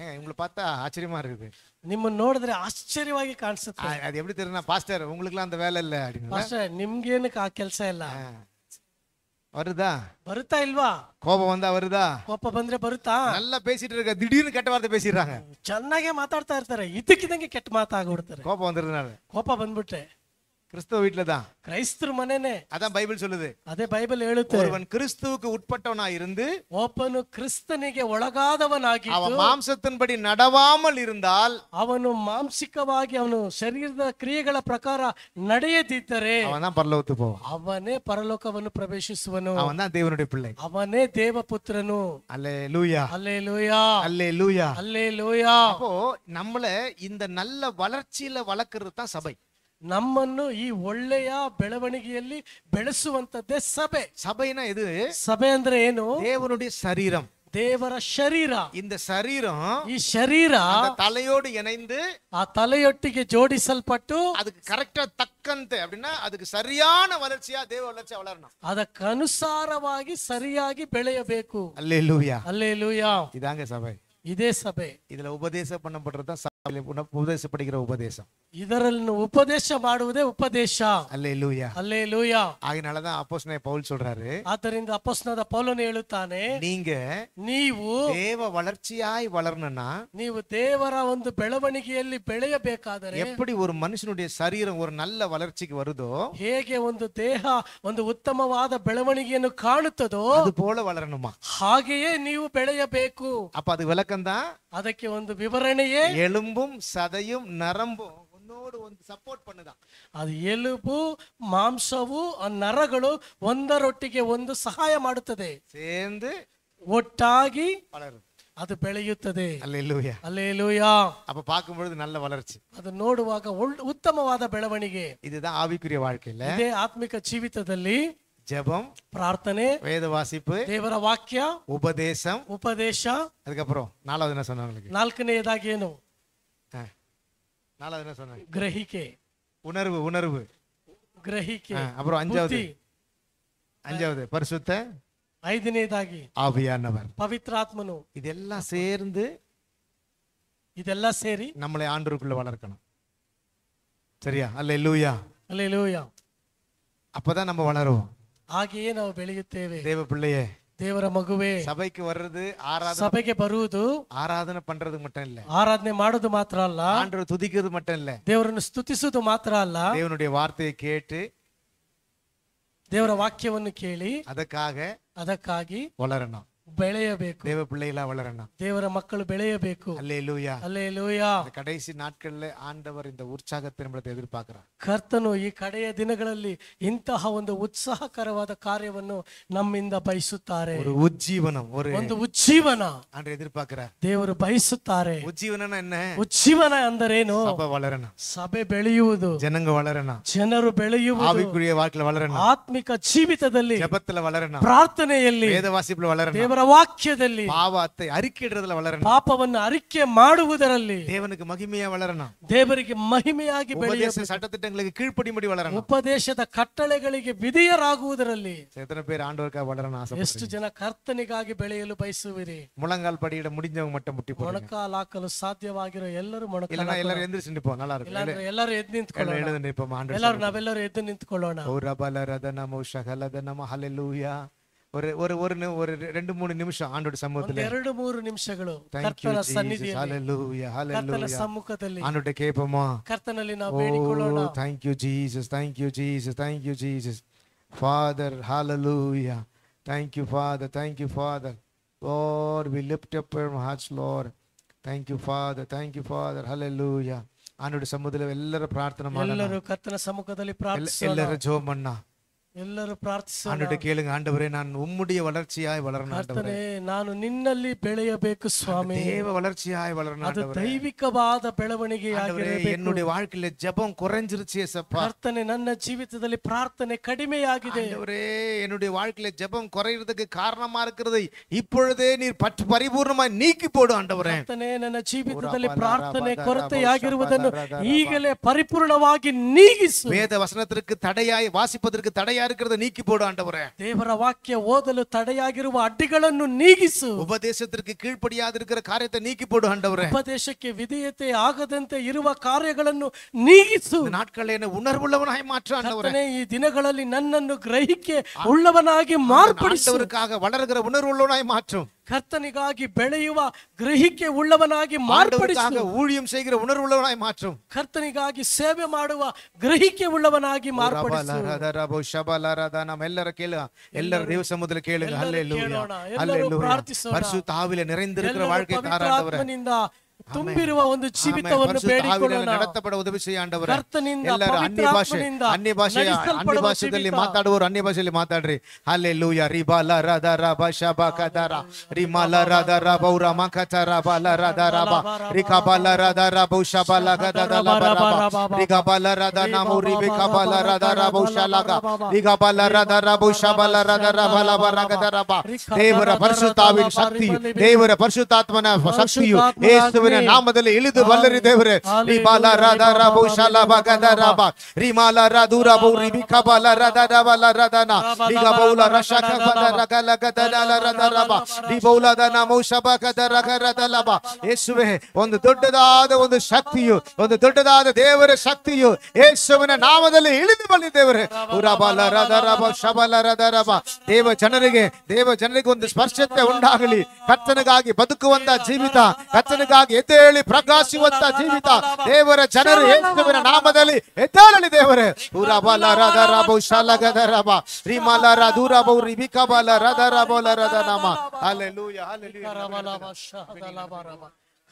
ஏங்க இவங்களை பார்த்தா ஆச்சரியமா இருக்குது ನಿಮ್ಮ ನೋಡಿದ್ರೆ ಆಶ್ಚರ್ಯವಾಗಿ ಕಾಣಿಸುತ್ತೆ அது எப்படி தெரியும்னா பாஸ்டர் உங்களுக்குலாம் அந்த வேலை இல்லை அப்படின்னு ಪಾಸ್ಟರ್ ನಿಮ್ಗೇನಕ್ಕೆ ಕೆಲಸ ಇಲ್ಲ வருதா ಬರುತ್ತಾ ಇಲ್ವಾ கோபம் வந்தா வருதா ಕೋಪ ಬಂದ್ರೆ ಬರುತ್ತಾ நல்லா பேசிட்டு இருக்க திடீர்னு கெட்ட வார்த்தை பேசிடுறாங்க ಮಾತಾಡ್ತಾ ಇರ್ತಾರೆ ಇದಕ್ಕಿದಂಗೆ ಕೆಟ್ಟ ಮಾತಾಗ್ಬಿಡ್ತಾರೆ ಕೋபம் வந்துடுறதுனால ಕೋಪ ಬಂದ್ಬಿಟ್ರೆ கிறிஸ்தவ வீட்ல தான் கிரைஸ்தர் மனேனே அதான் பைபிள் சொல்லுது அதே பைபிள் எழுத்து ஒருவன் கிறிஸ்துவுக்கு உட்பட்டவனா இருந்து ಒಬ್ಬನು ಕ್ರಿಸ್ತನಿಗೆ ಒಳಗಾದವನಾಗಿ அவன் மாம்சத்தின்படி நடவாமல் இருந்தால் ಅವನು ಮಾಂಸಿಕವಾಗಿ ಅವನು ಶರೀರದ ಕ್ರಿಯೆಗಳ ಪ್ರಕಾರ ನಡೆಯದಿದ್ದರೆ அவன் தான் பரலோகத்துக்கு அவனே ಅವನೇ பரலೋಕವನ್ನು பிரவேசிಸುவನು அவன் தான் தேவனுடைய பிள்ளை ಅವನೇ ದೇವಪುತ್ರನು அல்லேலூயா அல்லேலூயா அல்லேலூயா அல்லேலூயா அப்போ நம்மள இந்த நல்ல வளர்ச்சியில வளர்க்கறது தான் சபை ನಮ್ಮನ್ನು ಈ ಒಳ್ಳೆಯ ಬೆಳವಣಿಗೆಯಲ್ಲಿ ಬೆಳೆಸುವಂತದ್ದೇ ಸಭೆ சபைனா எது ಸಭೆ ಅಂದ್ರೆ ಏನು தேவனுடைய சரீரம் ದೇವರ ಶರೀರ இந்த சரீரம் ಈ ಶರೀರ அந்த தலையோடு இணைந்து ಆ ತಲೆಯೊಟ್ಟಿಗೆ ಜೋಡಿಸಲ್ಪಟ್ಟು அதுக்கு கரெக்டா தக்கந்தே அப்படின்னா அதுக்கு சரியான வளர்ச்சியா தேவ வளர்ச்சியா வளரணும் ಅದಕ್ಕನುಸಾರವಾಗಿ ಸರಿಯಾಗಿ ಬೆಳೆಯಬೇಕು அல்லேலூயா ಅಲ್ಲೇ ಲೂಯಾ இதாங்க சபை இதே சபை இதுல உபதேசம் பண்ணப்படுறது உபதேசப்படுகிற உபதேசம் இதர உபதேசம் ஆடுவதே உபதேசம் அல்லே லூயா அல்லே லூயா அதனாலதான் அப்போஸ்னா பவுல் சொல்றாரு ஆத்தரிந்த அப்போஸ்னாத பவுலன் எழுத்தானே நீங்க நீ தேவ வளர்ச்சியாய் வளரணும்னா நீ தேவரா வந்து பெளவணிகையில் பிழைய பேக்காத எப்படி ஒரு மனுஷனுடைய சரீரம் ஒரு நல்ல வளர்ச்சிக்கு வருதோ ஹேகே வந்து தேகா வந்து உத்தமவாத பெளவணிகையன்னு காணுத்ததோ அது போல வளரணுமா ஹாகையே நீவு பிழைய பேக்கு அப்ப அது விளக்க பழக்கம்தான் ಅದಕ್ಕೆ ಒಂದು ವಿವರಣೆಯೇ எலும்பும் சதையும் நரம்பும் ஒன்னோடு ஒன்று ಸಪೋರ್ಟ್ பண்ணுதான் ಅದು ಎಲುಬು ಮಾಂಸವು ಆ ನರಗಳು ಒಂದರೊಟ್ಟಿಗೆ ಒಂದು ಸಹಾಯ ಮಾಡುತ್ತದೆ சேர்ந்து ಒಟ್ಟಾಗಿ வளரும் ಅದು ಬೆಳೆಯುತ್ತದೆ அல்லேலூயா ಅಲ್ಲೇಲೂಯಾ அப்ப பார்க்கும்பொழுது நல்ல வளர்ச்சி ಅದು ನೋಡುವಾಗ ಒಳ್- ಉತ್ತಮವಾದ ಬೆಳವಣಿಗೆ இதுதான் ஆவிக்குரிய வாழ்க்கையில ಇದೇ ಆತ್ಮಿಕ ಜೀವಿತದಲ್ಲಿ ஜெபம் பிரார்த்தனை வேத வாசிப்பு தேவர வாக்கிய உபதேசம் உபதேசம் அதுக்கப்புறம் நாலாவது என்ன சொன்னாங்க நால்கனேதாகி ಏನು நாலாவது என்ன சொன்னாங்க கிரகிக்கே உணர்வு உணர்வு கிரகிக்கே அப்புறம் அஞ்சாவது அஞ்சாவது பரிசுத்த ஐதனேதாகி ஆவியானவர் பவித்ராத்மனு இதெல்லாம் சேர்ந்து இதெல்லாம் சரி நம்மளை ஆண்டுக்குள்ள வளர்க்கணும் சரியா அல்ல லூயா அல்ல லூயா அப்பதான் நம்ம வளருவோம் ಹಾಗೆಯೇ ನಾವು ಬೆಳೆಯುತ್ತೇವೆ தேவ பிள்ளையே ದೇವರ ಮಗುವೇ சபைக்கு வர்றது ஆராதனை ಸಭೆಗೆ ಬರುವುದು ஆராதனை பண்றது மட்டும் இல்ல ಆರಾಧನೆ ಮಾಡೋದು ಮಾತ್ರ ಅಲ್ಲ ஆண்டவர் துதிக்கிறது மட்டும் இல்ல ದೇವರನ್ನು ಸ್ತುತಿಸುವುದು ಮಾತ್ರ ಅಲ್ಲ தேவனுடைய வார்த்தையை கேட்டு ದೇವರ ವಾಕ್ಯವನ್ನು ಕೇಳಿ ಅದಕ್ಕಾக ಅದಕ್ಕಾಗಿ வளரணும் ಬೆಳೆಯಬೇಕು ದೇವ ಬುಳ್ಳ ದೇವರ ಮಕ್ಕಳು ಬೆಳೆಯಬೇಕು ಅಲ್ಲೇ ಲೂಯಾ ಅಲ್ಲೇ ಲೂಯ ಕಡಿಸಿ ಆಂಡವರಿಂದ ಊರ್ಚಾಗತ್ತರ ಕರ್ತನು ಈ ಕಡೆಯ ದಿನಗಳಲ್ಲಿ ಇಂತಹ ಒಂದು ಉತ್ಸಾಹಕರವಾದ ಕಾರ್ಯವನ್ನು ನಮ್ಮಿಂದ ಬಯಸುತ್ತಾರೆ ಉಜ್ಜೀವನ ಒಂದು ಉಜ್ಜೀವನ ಅಂದ್ರೆ ಎದುರ್ಪಾಕರ ದೇವರು ಬಯಸುತ್ತಾರೆ ಉಜ್ಜೀವನ ಉಜ್ಜೀವನ ಅಂದರೆ ವಳರಣ ಸಭೆ ಬೆಳೆಯುವುದು ಜನಂಗ ಒಳರಣ ಜನರು ಬೆಳೆಯುವ ಒಳರ ಆತ್ಮಿಕ ಜೀವಿತದಲ್ಲಿ ಪ್ರಾರ್ಥನೆಯಲ್ಲಿ ವಾಕ್ಯದಲ್ಲಿ ಪಾವத்தை அறிக்கையிಡದಲ್ಲಿ வளரணும் ಪಾಪವನ್ನು அறிಕೆ ಮಾಡುವುದರಲ್ಲಿ ದೇವನಿಗೆ ಮಹಿಮೆಯ ವಳರಣ ದೇವರಿಗೆ ಮಹಿಮೆಯಾಗಿ ಉಪದೇಶ சட்டத்திட்டங்களுக்கு கீழ்ப்படிபடி வளரணும் ಉಪದೇಶದ ಕಟ್ಟಳೆಗಳಿಗೆ ವಿಧೇಯರಾಗುವುದರಲ್ಲಿ எத்தனை பேர் ஆண்டவருக்காக வளரணும் ஆசை ಎಷ್ಟು ಜನ ಕರ್ತನಿಗಾಗಿ ಬೆಳೆಯಲು ಬಯಸುವಿರಿ முழங்கால் படியிட முடிஞ்சவங்க மட்டும் முட்டி போடுங்க ಮೊಣಕಾಲು ಹಾಕಲು ಸಾಧ್ಯವಾಗಿರೋ ಎಲ್ಲರೂ ಮೊಣಕಾಲು இல்லைன்னா எல்லாரும் எந்திரிச்சு நிப்போம் நல்லா இருக்கும் எல்லாரும் எದ್ದು ನಿಂತ್ಕೊಳ್ಳೋಣ எழுந்து நிப்போம் ஆண்டவர் எல்லாரும் நாவெல்லாரும் எದ್ದು நின்த்ಕೊಳ್ಳೋಣ ஓ ரபல ரத நமோ ஷகலத நம ஹalleluya ஒரு ஒரு ஒரு ஒரு ரெண்டு மூணு நிமிஷம் ಆಂಡೋಡ ಸಮ್ಮುಖದಲ್ಲಿ ಎರಡು ಮೂರು ನಿಮಿಷಗಳು ಕರ್ತನ ಸನ್ನಿಧಿಯಲ್ಲಿ ಹalleluya ಹalleluya ಕರ್ತನ ಸಮ್ಮುಖದಲ್ಲಿ ಆಂಡೋಟ ಕೇಪಮ ಕರ್ತನಲ್ಲಿ ನಾವು ಬೇಡಿಕೊಳ್ಳೋಣ thank you Jesus thank you Jesus thank you Jesus father ಹalleluya thank you father thank you father lord we lift up our hearts lord thank you father thank you father ಹalleluya ಆಂಡೋಟ ಸಮ್ಮುಖದಲ್ಲಿ ಎಲ್ಲರ ಪ್ರಾರ್ಥನೆ ಮಾಡೋಣ ಎಲ್ಲರೂ ಕರ್ತನ ಸಮ್ಮುಖದಲ್ಲಿ ಪ್ರಾರ್ಥಿಸೋಣ ಎಲ್ಲರ ಜೋಮಣ್ಣ எல்லாரும் பிரார்த்திச்சு ஆண்டவரே கேளுங்க ஆண்டவரே நான் உம்முடைய வளர்ச்சியாய் வளரணும் ஆண்டவரே நான் நின்னல்லி பிழையபேக்கு சுவாமி தேவ வளர்ச்சியாய் வளரணும் அது தெய்வீகவாத பிளவணிகை என்னுடைய வாழ்க்கையில ஜெபம் குறைஞ்சிருச்சு ஏசப்பா பிரார்த்தனை நன்ன ஜீவிதத்தில் பிரார்த்தனை கடிமையாகிதே என்னுடைய வாழ்க்கையில ஜெபம் குறையிறதுக்கு காரணமா இருக்கிறதை இப்பொழுதே நீர் பற்று பரிபூர்ணமாய் நீக்கி போடு ஆண்டவரே பிரார்த்தனை நன்ன ஜீவிதத்தில் பிரார்த்தனை குறைத்தே ஆகிருவதன்னு ஈகலே வேத வசனத்திற்கு தடையாய் வாசிப்பதற்கு தடையாய் ತಡೆಯಾ ಇರ್ಕರದ ನೀಕಿ ಬೋಡು ಅಂತವರೇ ದೇವರ ವಾಕ್ಯ ಓದಲು ತಡೆಯಾಗಿರುವ ಅಡ್ಡಿಗಳನ್ನು ನೀಗಿಸು ಉಪದೇಶದಕ್ಕೆ ಕೀಳ್ಪಡಿಯಾದಿರ್ಕರ ಕಾರ್ಯತೆ ನೀಕಿ ಬೋಡು ಅಂತವರೇ ಉಪದೇಶಕ್ಕೆ ವಿಧೇಯತೆ ಆಗದಂತೆ ಇರುವ ಕಾರ್ಯಗಳನ್ನು ನೀಗಿಸು ನಾಟ್ಕಳೇನ ಉಣರ್ವುಳ್ಳವನಾಗಿ ಮಾತ್ರ ಅಂತವರೇ ಈ ದಿನಗಳಲ್ಲಿ ನನ್ನನ್ನು ಗ್ರಹಿಕೆ ಉಳ್ಳವನಾಗಿ ಮಾರ್ಪಡಿಸುವುದಕ್ಕಾಗ ವಡರಗರ ಉಣರ್ವುಳ್ಳವನಾಗಿ ಮಾತ್ರ கர்த்தனுக்காகி ಬೆಳೆಯುವ ಗ್ರಹಿಕೆ உள்ளவனாಗಿ ಮಾರ್ಪಡಿಸು ஊழியம் செய்கிற உணர்வுள்ளவனாய் மாற்றும் கர்த்தனுக்காகி ಸೇವೆ ಮಾಡುವ ಗ್ರಹಿಕೆ உள்ளವನಾಗಿ ಮಾರ್ಪಡಿಸು ರಬೋ ಶಬಲರದ ನಮ್ಮೆಲ್ಲರ ಕೇಳು ಎಲ್ಲರ ದೇವ ಸಮುದ್ರ ಕೇಳು ಹಲ್ಲೆಲ್ಲೂಯಾ ಹಲ್ಲೆಲ್ಲೂಯಾ ಪರಿಶುದ್ಧ ஆவிலே நிறைந்திருக்கிற வாழ்க்கை தாராண்டவரே ತುಂಬಿರುವ ಒಂದು ಜೀವಿತವನ್ನು ಬೇಡಿಕೊಳ್ಳೋಣ ಎಲ್ಲರೂ ಅನ್ಯ ಭಾಷೆ ಭಾಷೆಯಲ್ಲಿ ಮಾತಾಡುವರು ಅನ್ಯ ಮಾತಾಡ್ರಿ ಲೂಯ ರಿ ರಾಧ ಶಬ ರಮ ಲ ರಾಧ ರಾ ದೇವರ ಶಕ್ತಿಯು ದೇವರ ಶಕ್ತಿಯು ಯೇಸುವಿನ ನಾಮದಲ್ಲಿ ಇಳಿದು ಬಲ್ಲರಿ ದೇವರೇ ರಿಬಾಲ ರಾಧ ರಾಬು ಶಾಲ ಬಗದ ರಾಬ ರಿಮಾಲ ರಧು ರಬೌ ರಿಬಿಕ ಬಾಲ ರದ ರಬಲ ರದನ ಈಗ ಬೌಲ ರಶಕ ಬಲ ರಗಲ ರದ ರಬ ಶಬ ಗದ ರಗ ರಧ ಯೇಸುವೆ ಒಂದು ದೊಡ್ಡದಾದ ಒಂದು ಶಕ್ತಿಯು ಒಂದು ದೊಡ್ಡದಾದ ದೇವರ ಶಕ್ತಿಯು ಯೇಸುವಿನ ನಾಮದಲ್ಲಿ ಇಳಿದು ಬಂದಿದ್ದೇವರೇ ಉರಬಲ ರದ ರಬ ಶಬಲ ರಧ ರಬ ದೇವ ಜನರಿಗೆ ದೇವ ಜನರಿಗೆ ಒಂದು ಸ್ಪರ್ಶತೆ ಉಂಟಾಗಲಿ ಕತ್ತನಿಗಾಗಿ ಬದುಕುವಂತ ಜೀವಿತ ಕತ್ತನಿಗಾಗಿ ಎದ್ದೇಳಿ ಪ್ರಕಾಶಿಸುವಂತ ಜೀವಿತ ದೇವರ ಜನರು ಯೇಸುವಿನ ನಾಮದಲ್ಲಿ ಎದ್ದೇಳಲಿ ದೇವರೇ ಉರಬಲ ರಧ ರಬೌ ಶಲಗದ ರಬ ಶ್ರೀಮಲ ರಧುರ ಬೌ ರಿಬಿಕಬಲ ರಧ ರಬೌಲ ರದ ನಮ ಅಲ್ಲೆಲೂಯ ಅಲ್ಲೆಲೂಯ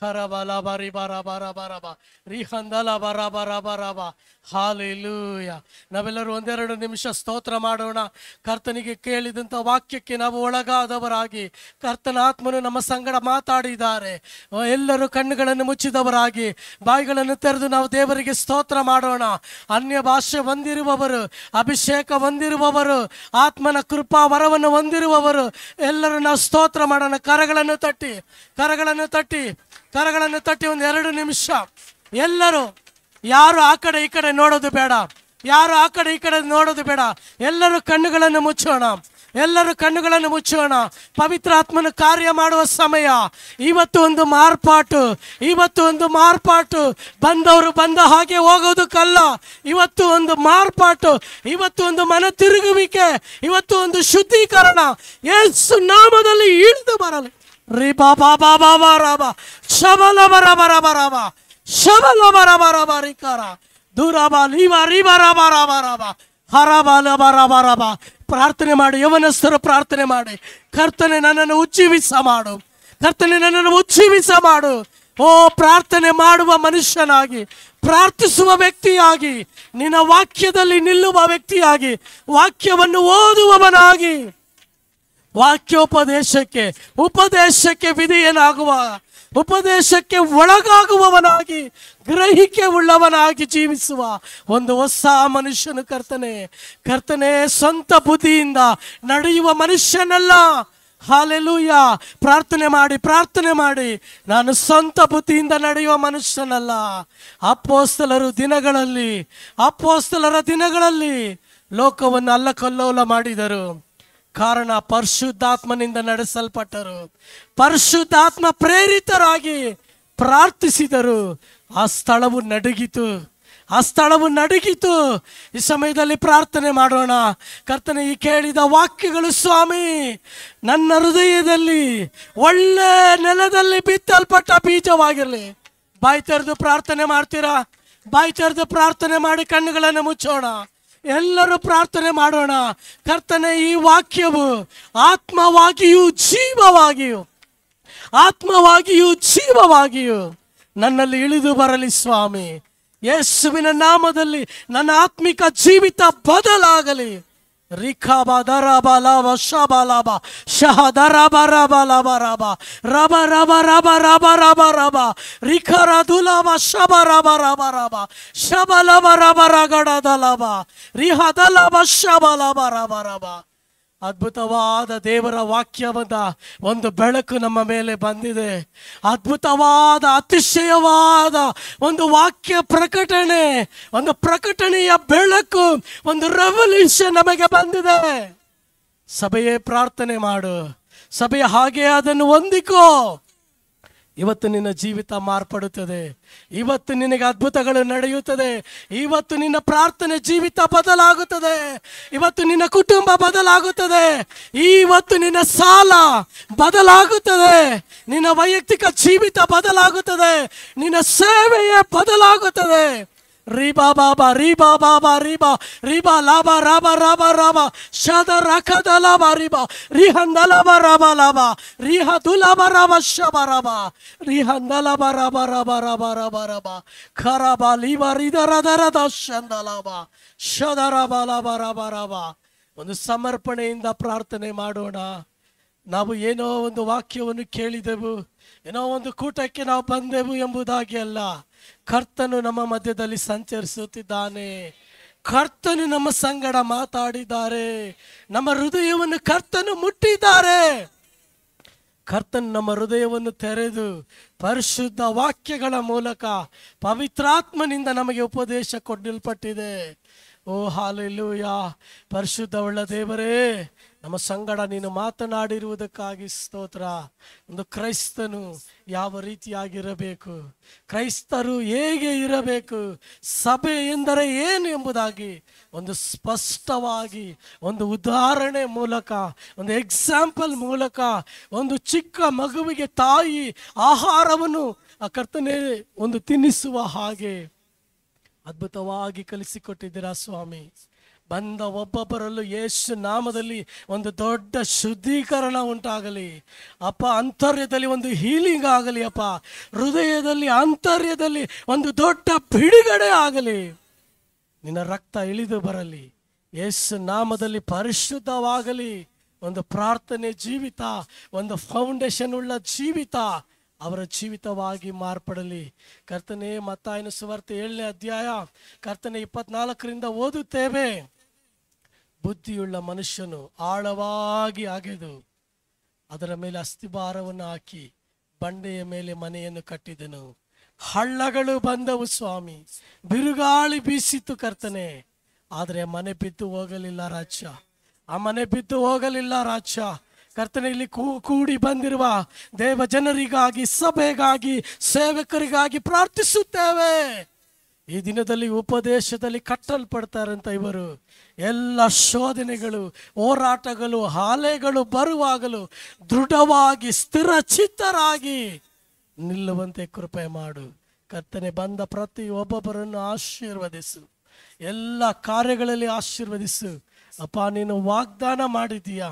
ಬ ಹಾಲೆಲೂಯ ನಾವೆಲ್ಲರೂ ಒಂದೆರಡು ನಿಮಿಷ ಸ್ತೋತ್ರ ಮಾಡೋಣ ಕರ್ತನಿಗೆ ಕೇಳಿದಂಥ ವಾಕ್ಯಕ್ಕೆ ನಾವು ಒಳಗಾದವರಾಗಿ ಕರ್ತನ ಆತ್ಮನು ನಮ್ಮ ಸಂಗಡ ಮಾತಾಡಿದ್ದಾರೆ ಎಲ್ಲರೂ ಕಣ್ಣುಗಳನ್ನು ಮುಚ್ಚಿದವರಾಗಿ ಬಾಯಿಗಳನ್ನು ತೆರೆದು ನಾವು ದೇವರಿಗೆ ಸ್ತೋತ್ರ ಮಾಡೋಣ ಅನ್ಯ ಭಾಷೆ ಹೊಂದಿರುವವರು ಅಭಿಷೇಕ ಹೊಂದಿರುವವರು ಆತ್ಮನ ಕೃಪಾ ವರವನ್ನು ಹೊಂದಿರುವವರು ಎಲ್ಲರೂ ನಾವು ಸ್ತೋತ್ರ ಮಾಡೋಣ ಕರಗಳನ್ನು ತಟ್ಟಿ ಕರಗಳನ್ನು ತಟ್ಟಿ ಕರಗಳನ್ನು ತಟ್ಟಿ ಒಂದು ಎರಡು ನಿಮಿಷ ಎಲ್ಲರೂ ಯಾರು ಆ ಕಡೆ ಈ ಕಡೆ ನೋಡೋದು ಬೇಡ ಯಾರು ಆ ಕಡೆ ಈ ಕಡೆ ನೋಡೋದು ಬೇಡ ಎಲ್ಲರೂ ಕಣ್ಣುಗಳನ್ನು ಮುಚ್ಚೋಣ ಎಲ್ಲರೂ ಕಣ್ಣುಗಳನ್ನು ಮುಚ್ಚೋಣ ಪವಿತ್ರ ಆತ್ಮನ ಕಾರ್ಯ ಮಾಡುವ ಸಮಯ ಇವತ್ತು ಒಂದು ಮಾರ್ಪಾಟು ಇವತ್ತು ಒಂದು ಮಾರ್ಪಾಟು ಬಂದವರು ಬಂದ ಹಾಗೆ ಹೋಗೋದಕ್ಕಲ್ಲ ಇವತ್ತು ಒಂದು ಮಾರ್ಪಾಟು ಇವತ್ತು ಒಂದು ಮನ ತಿರುಗುವಿಕೆ ಇವತ್ತು ಒಂದು ಶುದ್ಧೀಕರಣ ಏಸು ನಾಮದಲ್ಲಿ ಇಳಿದು ಬರಲಿ ಪ್ರಾರ್ಥನೆ ಮಾಡಿ ಯವನಸ್ಥರು ಪ್ರಾರ್ಥನೆ ಮಾಡಿ ಕರ್ತನೆ ನನ್ನನ್ನು ಉಜ್ಜೀವಿಸ ಮಾಡು ಕರ್ತನೆ ನನ್ನನ್ನು ಉಜ್ಜೀವಿಸ ಮಾಡು ಓ ಪ್ರಾರ್ಥನೆ ಮಾಡುವ ಮನುಷ್ಯನಾಗಿ ಪ್ರಾರ್ಥಿಸುವ ವ್ಯಕ್ತಿಯಾಗಿ ನಿನ್ನ ವಾಕ್ಯದಲ್ಲಿ ನಿಲ್ಲುವ ವ್ಯಕ್ತಿಯಾಗಿ ವಾಕ್ಯವನ್ನು ಓದುವವನಾಗಿ ವಾಕ್ಯೋಪದೇಶಕ್ಕೆ ಉಪದೇಶಕ್ಕೆ ವಿಧಿಯನಾಗುವ ಉಪದೇಶಕ್ಕೆ ಒಳಗಾಗುವವನಾಗಿ ಗ್ರಹಿಕೆ ಉಳ್ಳವನಾಗಿ ಜೀವಿಸುವ ಒಂದು ಹೊಸ ಮನುಷ್ಯನು ಕರ್ತನೆ ಕರ್ತನೆ ಸ್ವಂತ ಬುದ್ಧಿಯಿಂದ ನಡೆಯುವ ಮನುಷ್ಯನಲ್ಲ ಹಾಲೆಲೂಯ ಪ್ರಾರ್ಥನೆ ಮಾಡಿ ಪ್ರಾರ್ಥನೆ ಮಾಡಿ ನಾನು ಸ್ವಂತ ಬುದ್ಧಿಯಿಂದ ನಡೆಯುವ ಮನುಷ್ಯನಲ್ಲ ಅಪ್ಪೋಸ್ತಲರು ದಿನಗಳಲ್ಲಿ ಅಪ್ಪೋಸ್ತಲರ ದಿನಗಳಲ್ಲಿ ಲೋಕವನ್ನು ಅಲ್ಲ ಕಲ್ಲೋಲ ಮಾಡಿದರು ಕಾರಣ ಪರಿಶುದ್ಧಾತ್ಮನಿಂದ ನಡೆಸಲ್ಪಟ್ಟರು ಪರಿಶುದ್ಧಾತ್ಮ ಪ್ರೇರಿತರಾಗಿ ಪ್ರಾರ್ಥಿಸಿದರು ಆ ಸ್ಥಳವು ನಡುಗಿತು ಆ ಸ್ಥಳವು ನಡುಗಿತು ಈ ಸಮಯದಲ್ಲಿ ಪ್ರಾರ್ಥನೆ ಮಾಡೋಣ ಕರ್ತನೆ ಈ ಕೇಳಿದ ವಾಕ್ಯಗಳು ಸ್ವಾಮಿ ನನ್ನ ಹೃದಯದಲ್ಲಿ ಒಳ್ಳೆ ನೆಲದಲ್ಲಿ ಬಿತ್ತಲ್ಪಟ್ಟ ಬೀಜವಾಗಿರಲಿ ಬಾಯಿ ತೆರೆದು ಪ್ರಾರ್ಥನೆ ಮಾಡ್ತೀರಾ ಬಾಯಿ ತೆರೆದು ಪ್ರಾರ್ಥನೆ ಮಾಡಿ ಕಣ್ಣುಗಳನ್ನು ಮುಚ್ಚೋಣ ಎಲ್ಲರೂ ಪ್ರಾರ್ಥನೆ ಮಾಡೋಣ ಕರ್ತನೆ ಈ ವಾಕ್ಯವು ಆತ್ಮವಾಗಿಯೂ ಜೀವವಾಗಿಯೂ ಆತ್ಮವಾಗಿಯೂ ಜೀವವಾಗಿಯೂ ನನ್ನಲ್ಲಿ ಇಳಿದು ಬರಲಿ ಸ್ವಾಮಿ ಯೇಸುವಿನ ನಾಮದಲ್ಲಿ ನನ್ನ ಆತ್ಮಿಕ ಜೀವಿತ ಬದಲಾಗಲಿ Rikaba daraba lava shaba lava shahada raba raba lava raba raba raba raba raba raba raba rikara dulava shaba raba raba raba shaba lava raba ragada dalava rihada lava shaba lava raba raba ಅದ್ಭುತವಾದ ದೇವರ ವಾಕ್ಯವಾದ ಒಂದು ಬೆಳಕು ನಮ್ಮ ಮೇಲೆ ಬಂದಿದೆ ಅದ್ಭುತವಾದ ಅತಿಶಯವಾದ ಒಂದು ವಾಕ್ಯ ಪ್ರಕಟಣೆ ಒಂದು ಪ್ರಕಟಣೆಯ ಬೆಳಕು ಒಂದು ರೆವಲ್ಯೂಷನ್ ನಮಗೆ ಬಂದಿದೆ ಸಭೆಯೇ ಪ್ರಾರ್ಥನೆ ಮಾಡು ಸಭೆಯ ಹಾಗೆ ಅದನ್ನು ಹೊಂದಿಕೋ ಇವತ್ತು ನಿನ್ನ ಜೀವಿತ ಮಾರ್ಪಡುತ್ತದೆ ಇವತ್ತು ನಿನಗೆ ಅದ್ಭುತಗಳು ನಡೆಯುತ್ತದೆ ಇವತ್ತು ನಿನ್ನ ಪ್ರಾರ್ಥನೆ ಜೀವಿತ ಬದಲಾಗುತ್ತದೆ ಇವತ್ತು ನಿನ್ನ ಕುಟುಂಬ ಬದಲಾಗುತ್ತದೆ ಇವತ್ತು ನಿನ್ನ ಸಾಲ ಬದಲಾಗುತ್ತದೆ ನಿನ್ನ ವೈಯಕ್ತಿಕ ಜೀವಿತ ಬದಲಾಗುತ್ತದೆ ನಿನ್ನ ಸೇವೆಯೇ ಬದಲಾಗುತ್ತದೆ Riba baba riba baba riba riba laba raba raba raba shada rakada laba riba rihanda laba raba laba ರಾಬ ಒಂದು ಸಮರ್ಪಣೆಯಿಂದ ಪ್ರಾರ್ಥನೆ ಮಾಡೋಣ ನಾವು ಏನೋ ಒಂದು ವಾಕ್ಯವನ್ನು ಕೇಳಿದೆವು ಏನೋ ಒಂದು ಕೂಟಕ್ಕೆ ನಾವು ಬಂದೆವು ಎಂಬುದಾಗಿ ಅಲ್ಲ ಕರ್ತನು ನಮ್ಮ ಮಧ್ಯದಲ್ಲಿ ಸಂಚರಿಸುತ್ತಿದ್ದಾನೆ ಕರ್ತನು ನಮ್ಮ ಸಂಗಡ ಮಾತಾಡಿದ್ದಾರೆ ನಮ್ಮ ಹೃದಯವನ್ನು ಕರ್ತನು ಮುಟ್ಟಿದ್ದಾರೆ ಕರ್ತನು ನಮ್ಮ ಹೃದಯವನ್ನು ತೆರೆದು ಪರಿಶುದ್ಧ ವಾಕ್ಯಗಳ ಮೂಲಕ ಪವಿತ್ರಾತ್ಮನಿಂದ ನಮಗೆ ಉಪದೇಶ ಕೊಡಲ್ಪಟ್ಟಿದೆ ಓ ಪರಿಶುದ್ಧ ಪರಿಶುದ್ಧವುಳ್ಳ ದೇವರೇ ನಮ್ಮ ಸಂಗಡ ನೀನು ಮಾತನಾಡಿರುವುದಕ್ಕಾಗಿ ಸ್ತೋತ್ರ ಒಂದು ಕ್ರೈಸ್ತನು ಯಾವ ರೀತಿಯಾಗಿರಬೇಕು ಕ್ರೈಸ್ತರು ಹೇಗೆ ಇರಬೇಕು ಸಭೆ ಎಂದರೆ ಏನು ಎಂಬುದಾಗಿ ಒಂದು ಸ್ಪಷ್ಟವಾಗಿ ಒಂದು ಉದಾಹರಣೆ ಮೂಲಕ ಒಂದು ಎಕ್ಸಾಂಪಲ್ ಮೂಲಕ ಒಂದು ಚಿಕ್ಕ ಮಗುವಿಗೆ ತಾಯಿ ಆಹಾರವನ್ನು ಆ ಕರ್ತನೆ ಒಂದು ತಿನ್ನಿಸುವ ಹಾಗೆ ಅದ್ಭುತವಾಗಿ ಕಲಿಸಿಕೊಟ್ಟಿದ್ದೀರಾ ಸ್ವಾಮಿ ಬಂದ ಒಬ್ಬೊಬ್ಬರಲ್ಲೂ ಯೇಸು ನಾಮದಲ್ಲಿ ಒಂದು ದೊಡ್ಡ ಶುದ್ಧೀಕರಣ ಉಂಟಾಗಲಿ ಅಪ್ಪ ಅಂತರ್ಯದಲ್ಲಿ ಒಂದು ಹೀಲಿಂಗ್ ಆಗಲಿ ಅಪ್ಪ ಹೃದಯದಲ್ಲಿ ಅಂತರ್ಯದಲ್ಲಿ ಒಂದು ದೊಡ್ಡ ಬಿಡುಗಡೆ ಆಗಲಿ ನಿನ್ನ ರಕ್ತ ಇಳಿದು ಬರಲಿ ಯೇಸು ನಾಮದಲ್ಲಿ ಪರಿಶುದ್ಧವಾಗಲಿ ಒಂದು ಪ್ರಾರ್ಥನೆ ಜೀವಿತ ಒಂದು ಫೌಂಡೇಶನ್ ಉಳ್ಳ ಜೀವಿತ ಅವರ ಜೀವಿತವಾಗಿ ಮಾರ್ಪಡಲಿ ಕರ್ತನೆ ಮತ್ತಾಯನ ಸುವಾರ್ತೆ ಏಳನೇ ಅಧ್ಯಾಯ ಕರ್ತನೆ ಇಪ್ಪತ್ನಾಲ್ಕರಿಂದ ಓದುತ್ತೇವೆ ಬುದ್ಧಿಯುಳ್ಳ ಮನುಷ್ಯನು ಆಳವಾಗಿ ಅಗೆದು ಅದರ ಮೇಲೆ ಅಸ್ಥಿಭಾರವನ್ನು ಹಾಕಿ ಬಂಡೆಯ ಮೇಲೆ ಮನೆಯನ್ನು ಕಟ್ಟಿದನು ಹಳ್ಳಗಳು ಬಂದವು ಸ್ವಾಮಿ ಬಿರುಗಾಳಿ ಬೀಸಿತ್ತು ಕರ್ತನೆ ಆದರೆ ಮನೆ ಬಿದ್ದು ಹೋಗಲಿಲ್ಲ ರಾಜ ಆ ಮನೆ ಬಿದ್ದು ಹೋಗಲಿಲ್ಲ ರಾಜ್ಯ ಕರ್ತನೆ ಇಲ್ಲಿ ಕೂಡಿ ಬಂದಿರುವ ದೇವ ಜನರಿಗಾಗಿ ಸಭೆಗಾಗಿ ಸೇವಕರಿಗಾಗಿ ಪ್ರಾರ್ಥಿಸುತ್ತೇವೆ ಈ ದಿನದಲ್ಲಿ ಉಪದೇಶದಲ್ಲಿ ಕಟ್ಟಲ್ಪಡ್ತಾರಂತ ಇವರು ಎಲ್ಲ ಶೋಧನೆಗಳು ಹೋರಾಟಗಳು ಹಾಲೆಗಳು ಬರುವಾಗಲೂ ದೃಢವಾಗಿ ಸ್ಥಿರಚಿತ್ತರಾಗಿ ನಿಲ್ಲುವಂತೆ ಕೃಪೆ ಮಾಡು ಕತ್ತನೆ ಬಂದ ಪ್ರತಿ ಒಬ್ಬೊಬ್ಬರನ್ನು ಆಶೀರ್ವದಿಸು ಎಲ್ಲ ಕಾರ್ಯಗಳಲ್ಲಿ ಆಶೀರ್ವದಿಸು ಅಪ್ಪ ನೀನು ವಾಗ್ದಾನ ಮಾಡಿದೀಯಾ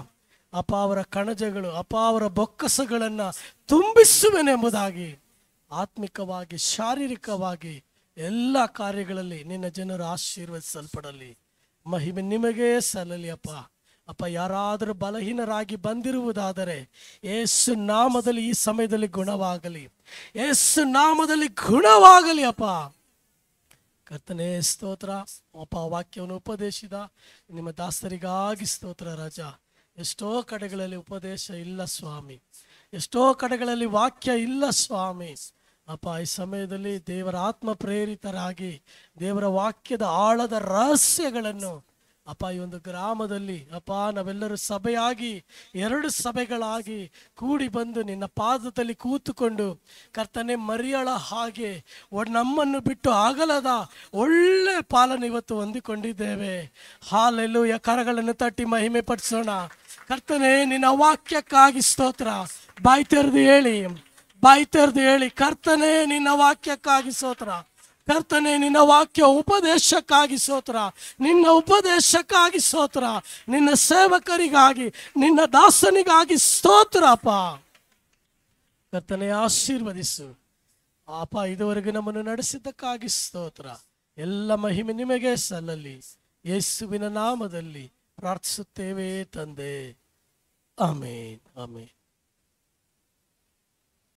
ಅಪ್ಪ ಅವರ ಕಣಜಗಳು ಅಪ್ಪ ಅವರ ಬೊಕ್ಕಸಗಳನ್ನು ತುಂಬಿಸುವೆನೆಂಬುದಾಗಿ ಆತ್ಮಿಕವಾಗಿ ಶಾರೀರಿಕವಾಗಿ ಎಲ್ಲ ಕಾರ್ಯಗಳಲ್ಲಿ ನಿನ್ನ ಜನರು ಆಶೀರ್ವದಿಸಲ್ಪಡಲಿ ಮಹಿಮೆ ನಿಮಗೇ ಸಲ್ಲಲಿ ಅಪ್ಪ ಅಪ್ಪ ಯಾರಾದರೂ ಬಲಹೀನರಾಗಿ ಬಂದಿರುವುದಾದರೆ ಏಸು ನಾಮದಲ್ಲಿ ಈ ಸಮಯದಲ್ಲಿ ಗುಣವಾಗಲಿ ಏಸು ನಾಮದಲ್ಲಿ ಗುಣವಾಗಲಿ ಅಪ್ಪ ಕರ್ತನೇ ಸ್ತೋತ್ರ ಅಪ್ಪ ವಾಕ್ಯವನ್ನು ಉಪದೇಶಿದ ನಿಮ್ಮ ದಾಸರಿಗಾಗಿ ಸ್ತೋತ್ರ ರಾಜ ಎಷ್ಟೋ ಕಡೆಗಳಲ್ಲಿ ಉಪದೇಶ ಇಲ್ಲ ಸ್ವಾಮಿ ಎಷ್ಟೋ ಕಡೆಗಳಲ್ಲಿ ವಾಕ್ಯ ಇಲ್ಲ ಸ್ವಾಮಿ ಅಪ್ಪ ಈ ಸಮಯದಲ್ಲಿ ದೇವರ ಆತ್ಮ ಪ್ರೇರಿತರಾಗಿ ದೇವರ ವಾಕ್ಯದ ಆಳದ ರಹಸ್ಯಗಳನ್ನು ಅಪ್ಪ ಈ ಒಂದು ಗ್ರಾಮದಲ್ಲಿ ಅಪ್ಪ ನಾವೆಲ್ಲರೂ ಸಭೆಯಾಗಿ ಎರಡು ಸಭೆಗಳಾಗಿ ಕೂಡಿ ಬಂದು ನಿನ್ನ ಪಾದದಲ್ಲಿ ಕೂತುಕೊಂಡು ಕರ್ತನೆ ಮರಿಯಳ ಹಾಗೆ ನಮ್ಮನ್ನು ಬಿಟ್ಟು ಆಗಲದ ಒಳ್ಳೆ ಪಾಲನ ಇವತ್ತು ಹೊಂದಿಕೊಂಡಿದ್ದೇವೆ ಹಾಲೆಲ್ಲೂ ಕರಗಳನ್ನು ತಟ್ಟಿ ಮಹಿಮೆ ಪಡಿಸೋಣ ಕರ್ತನೆ ನಿನ್ನ ವಾಕ್ಯಕ್ಕಾಗಿ ಸ್ತೋತ್ರ ಬಾಯಿ ತೆರೆದು ಹೇಳಿ ಬಾಯಿ ತೆರೆದು ಹೇಳಿ ಕರ್ತನೆ ನಿನ್ನ ವಾಕ್ಯಕ್ಕಾಗಿ ಸೋತ್ರ ಕರ್ತನೆ ನಿನ್ನ ವಾಕ್ಯ ಉಪದೇಶಕ್ಕಾಗಿ ಸೋತ್ರ ನಿನ್ನ ಉಪದೇಶಕ್ಕಾಗಿ ಸೋತ್ರ ನಿನ್ನ ಸೇವಕರಿಗಾಗಿ ನಿನ್ನ ದಾಸನಿಗಾಗಿ ಸ್ತೋತ್ರಪ್ಪ ಕರ್ತನೆ ಆಶೀರ್ವದಿಸು ಆಪ ಇದುವರೆಗೂ ನಮ್ಮನ್ನು ನಡೆಸಿದ್ದಕ್ಕಾಗಿ ಸ್ತೋತ್ರ ಎಲ್ಲ ಮಹಿಮೆ ನಿಮಗೆ ಸಲ್ಲಲಿ ಯೇಸುವಿನ ನಾಮದಲ್ಲಿ ಪ್ರಾರ್ಥಿಸುತ್ತೇವೆ ತಂದೆ ಆಮೇನ್ ಆಮೇನ್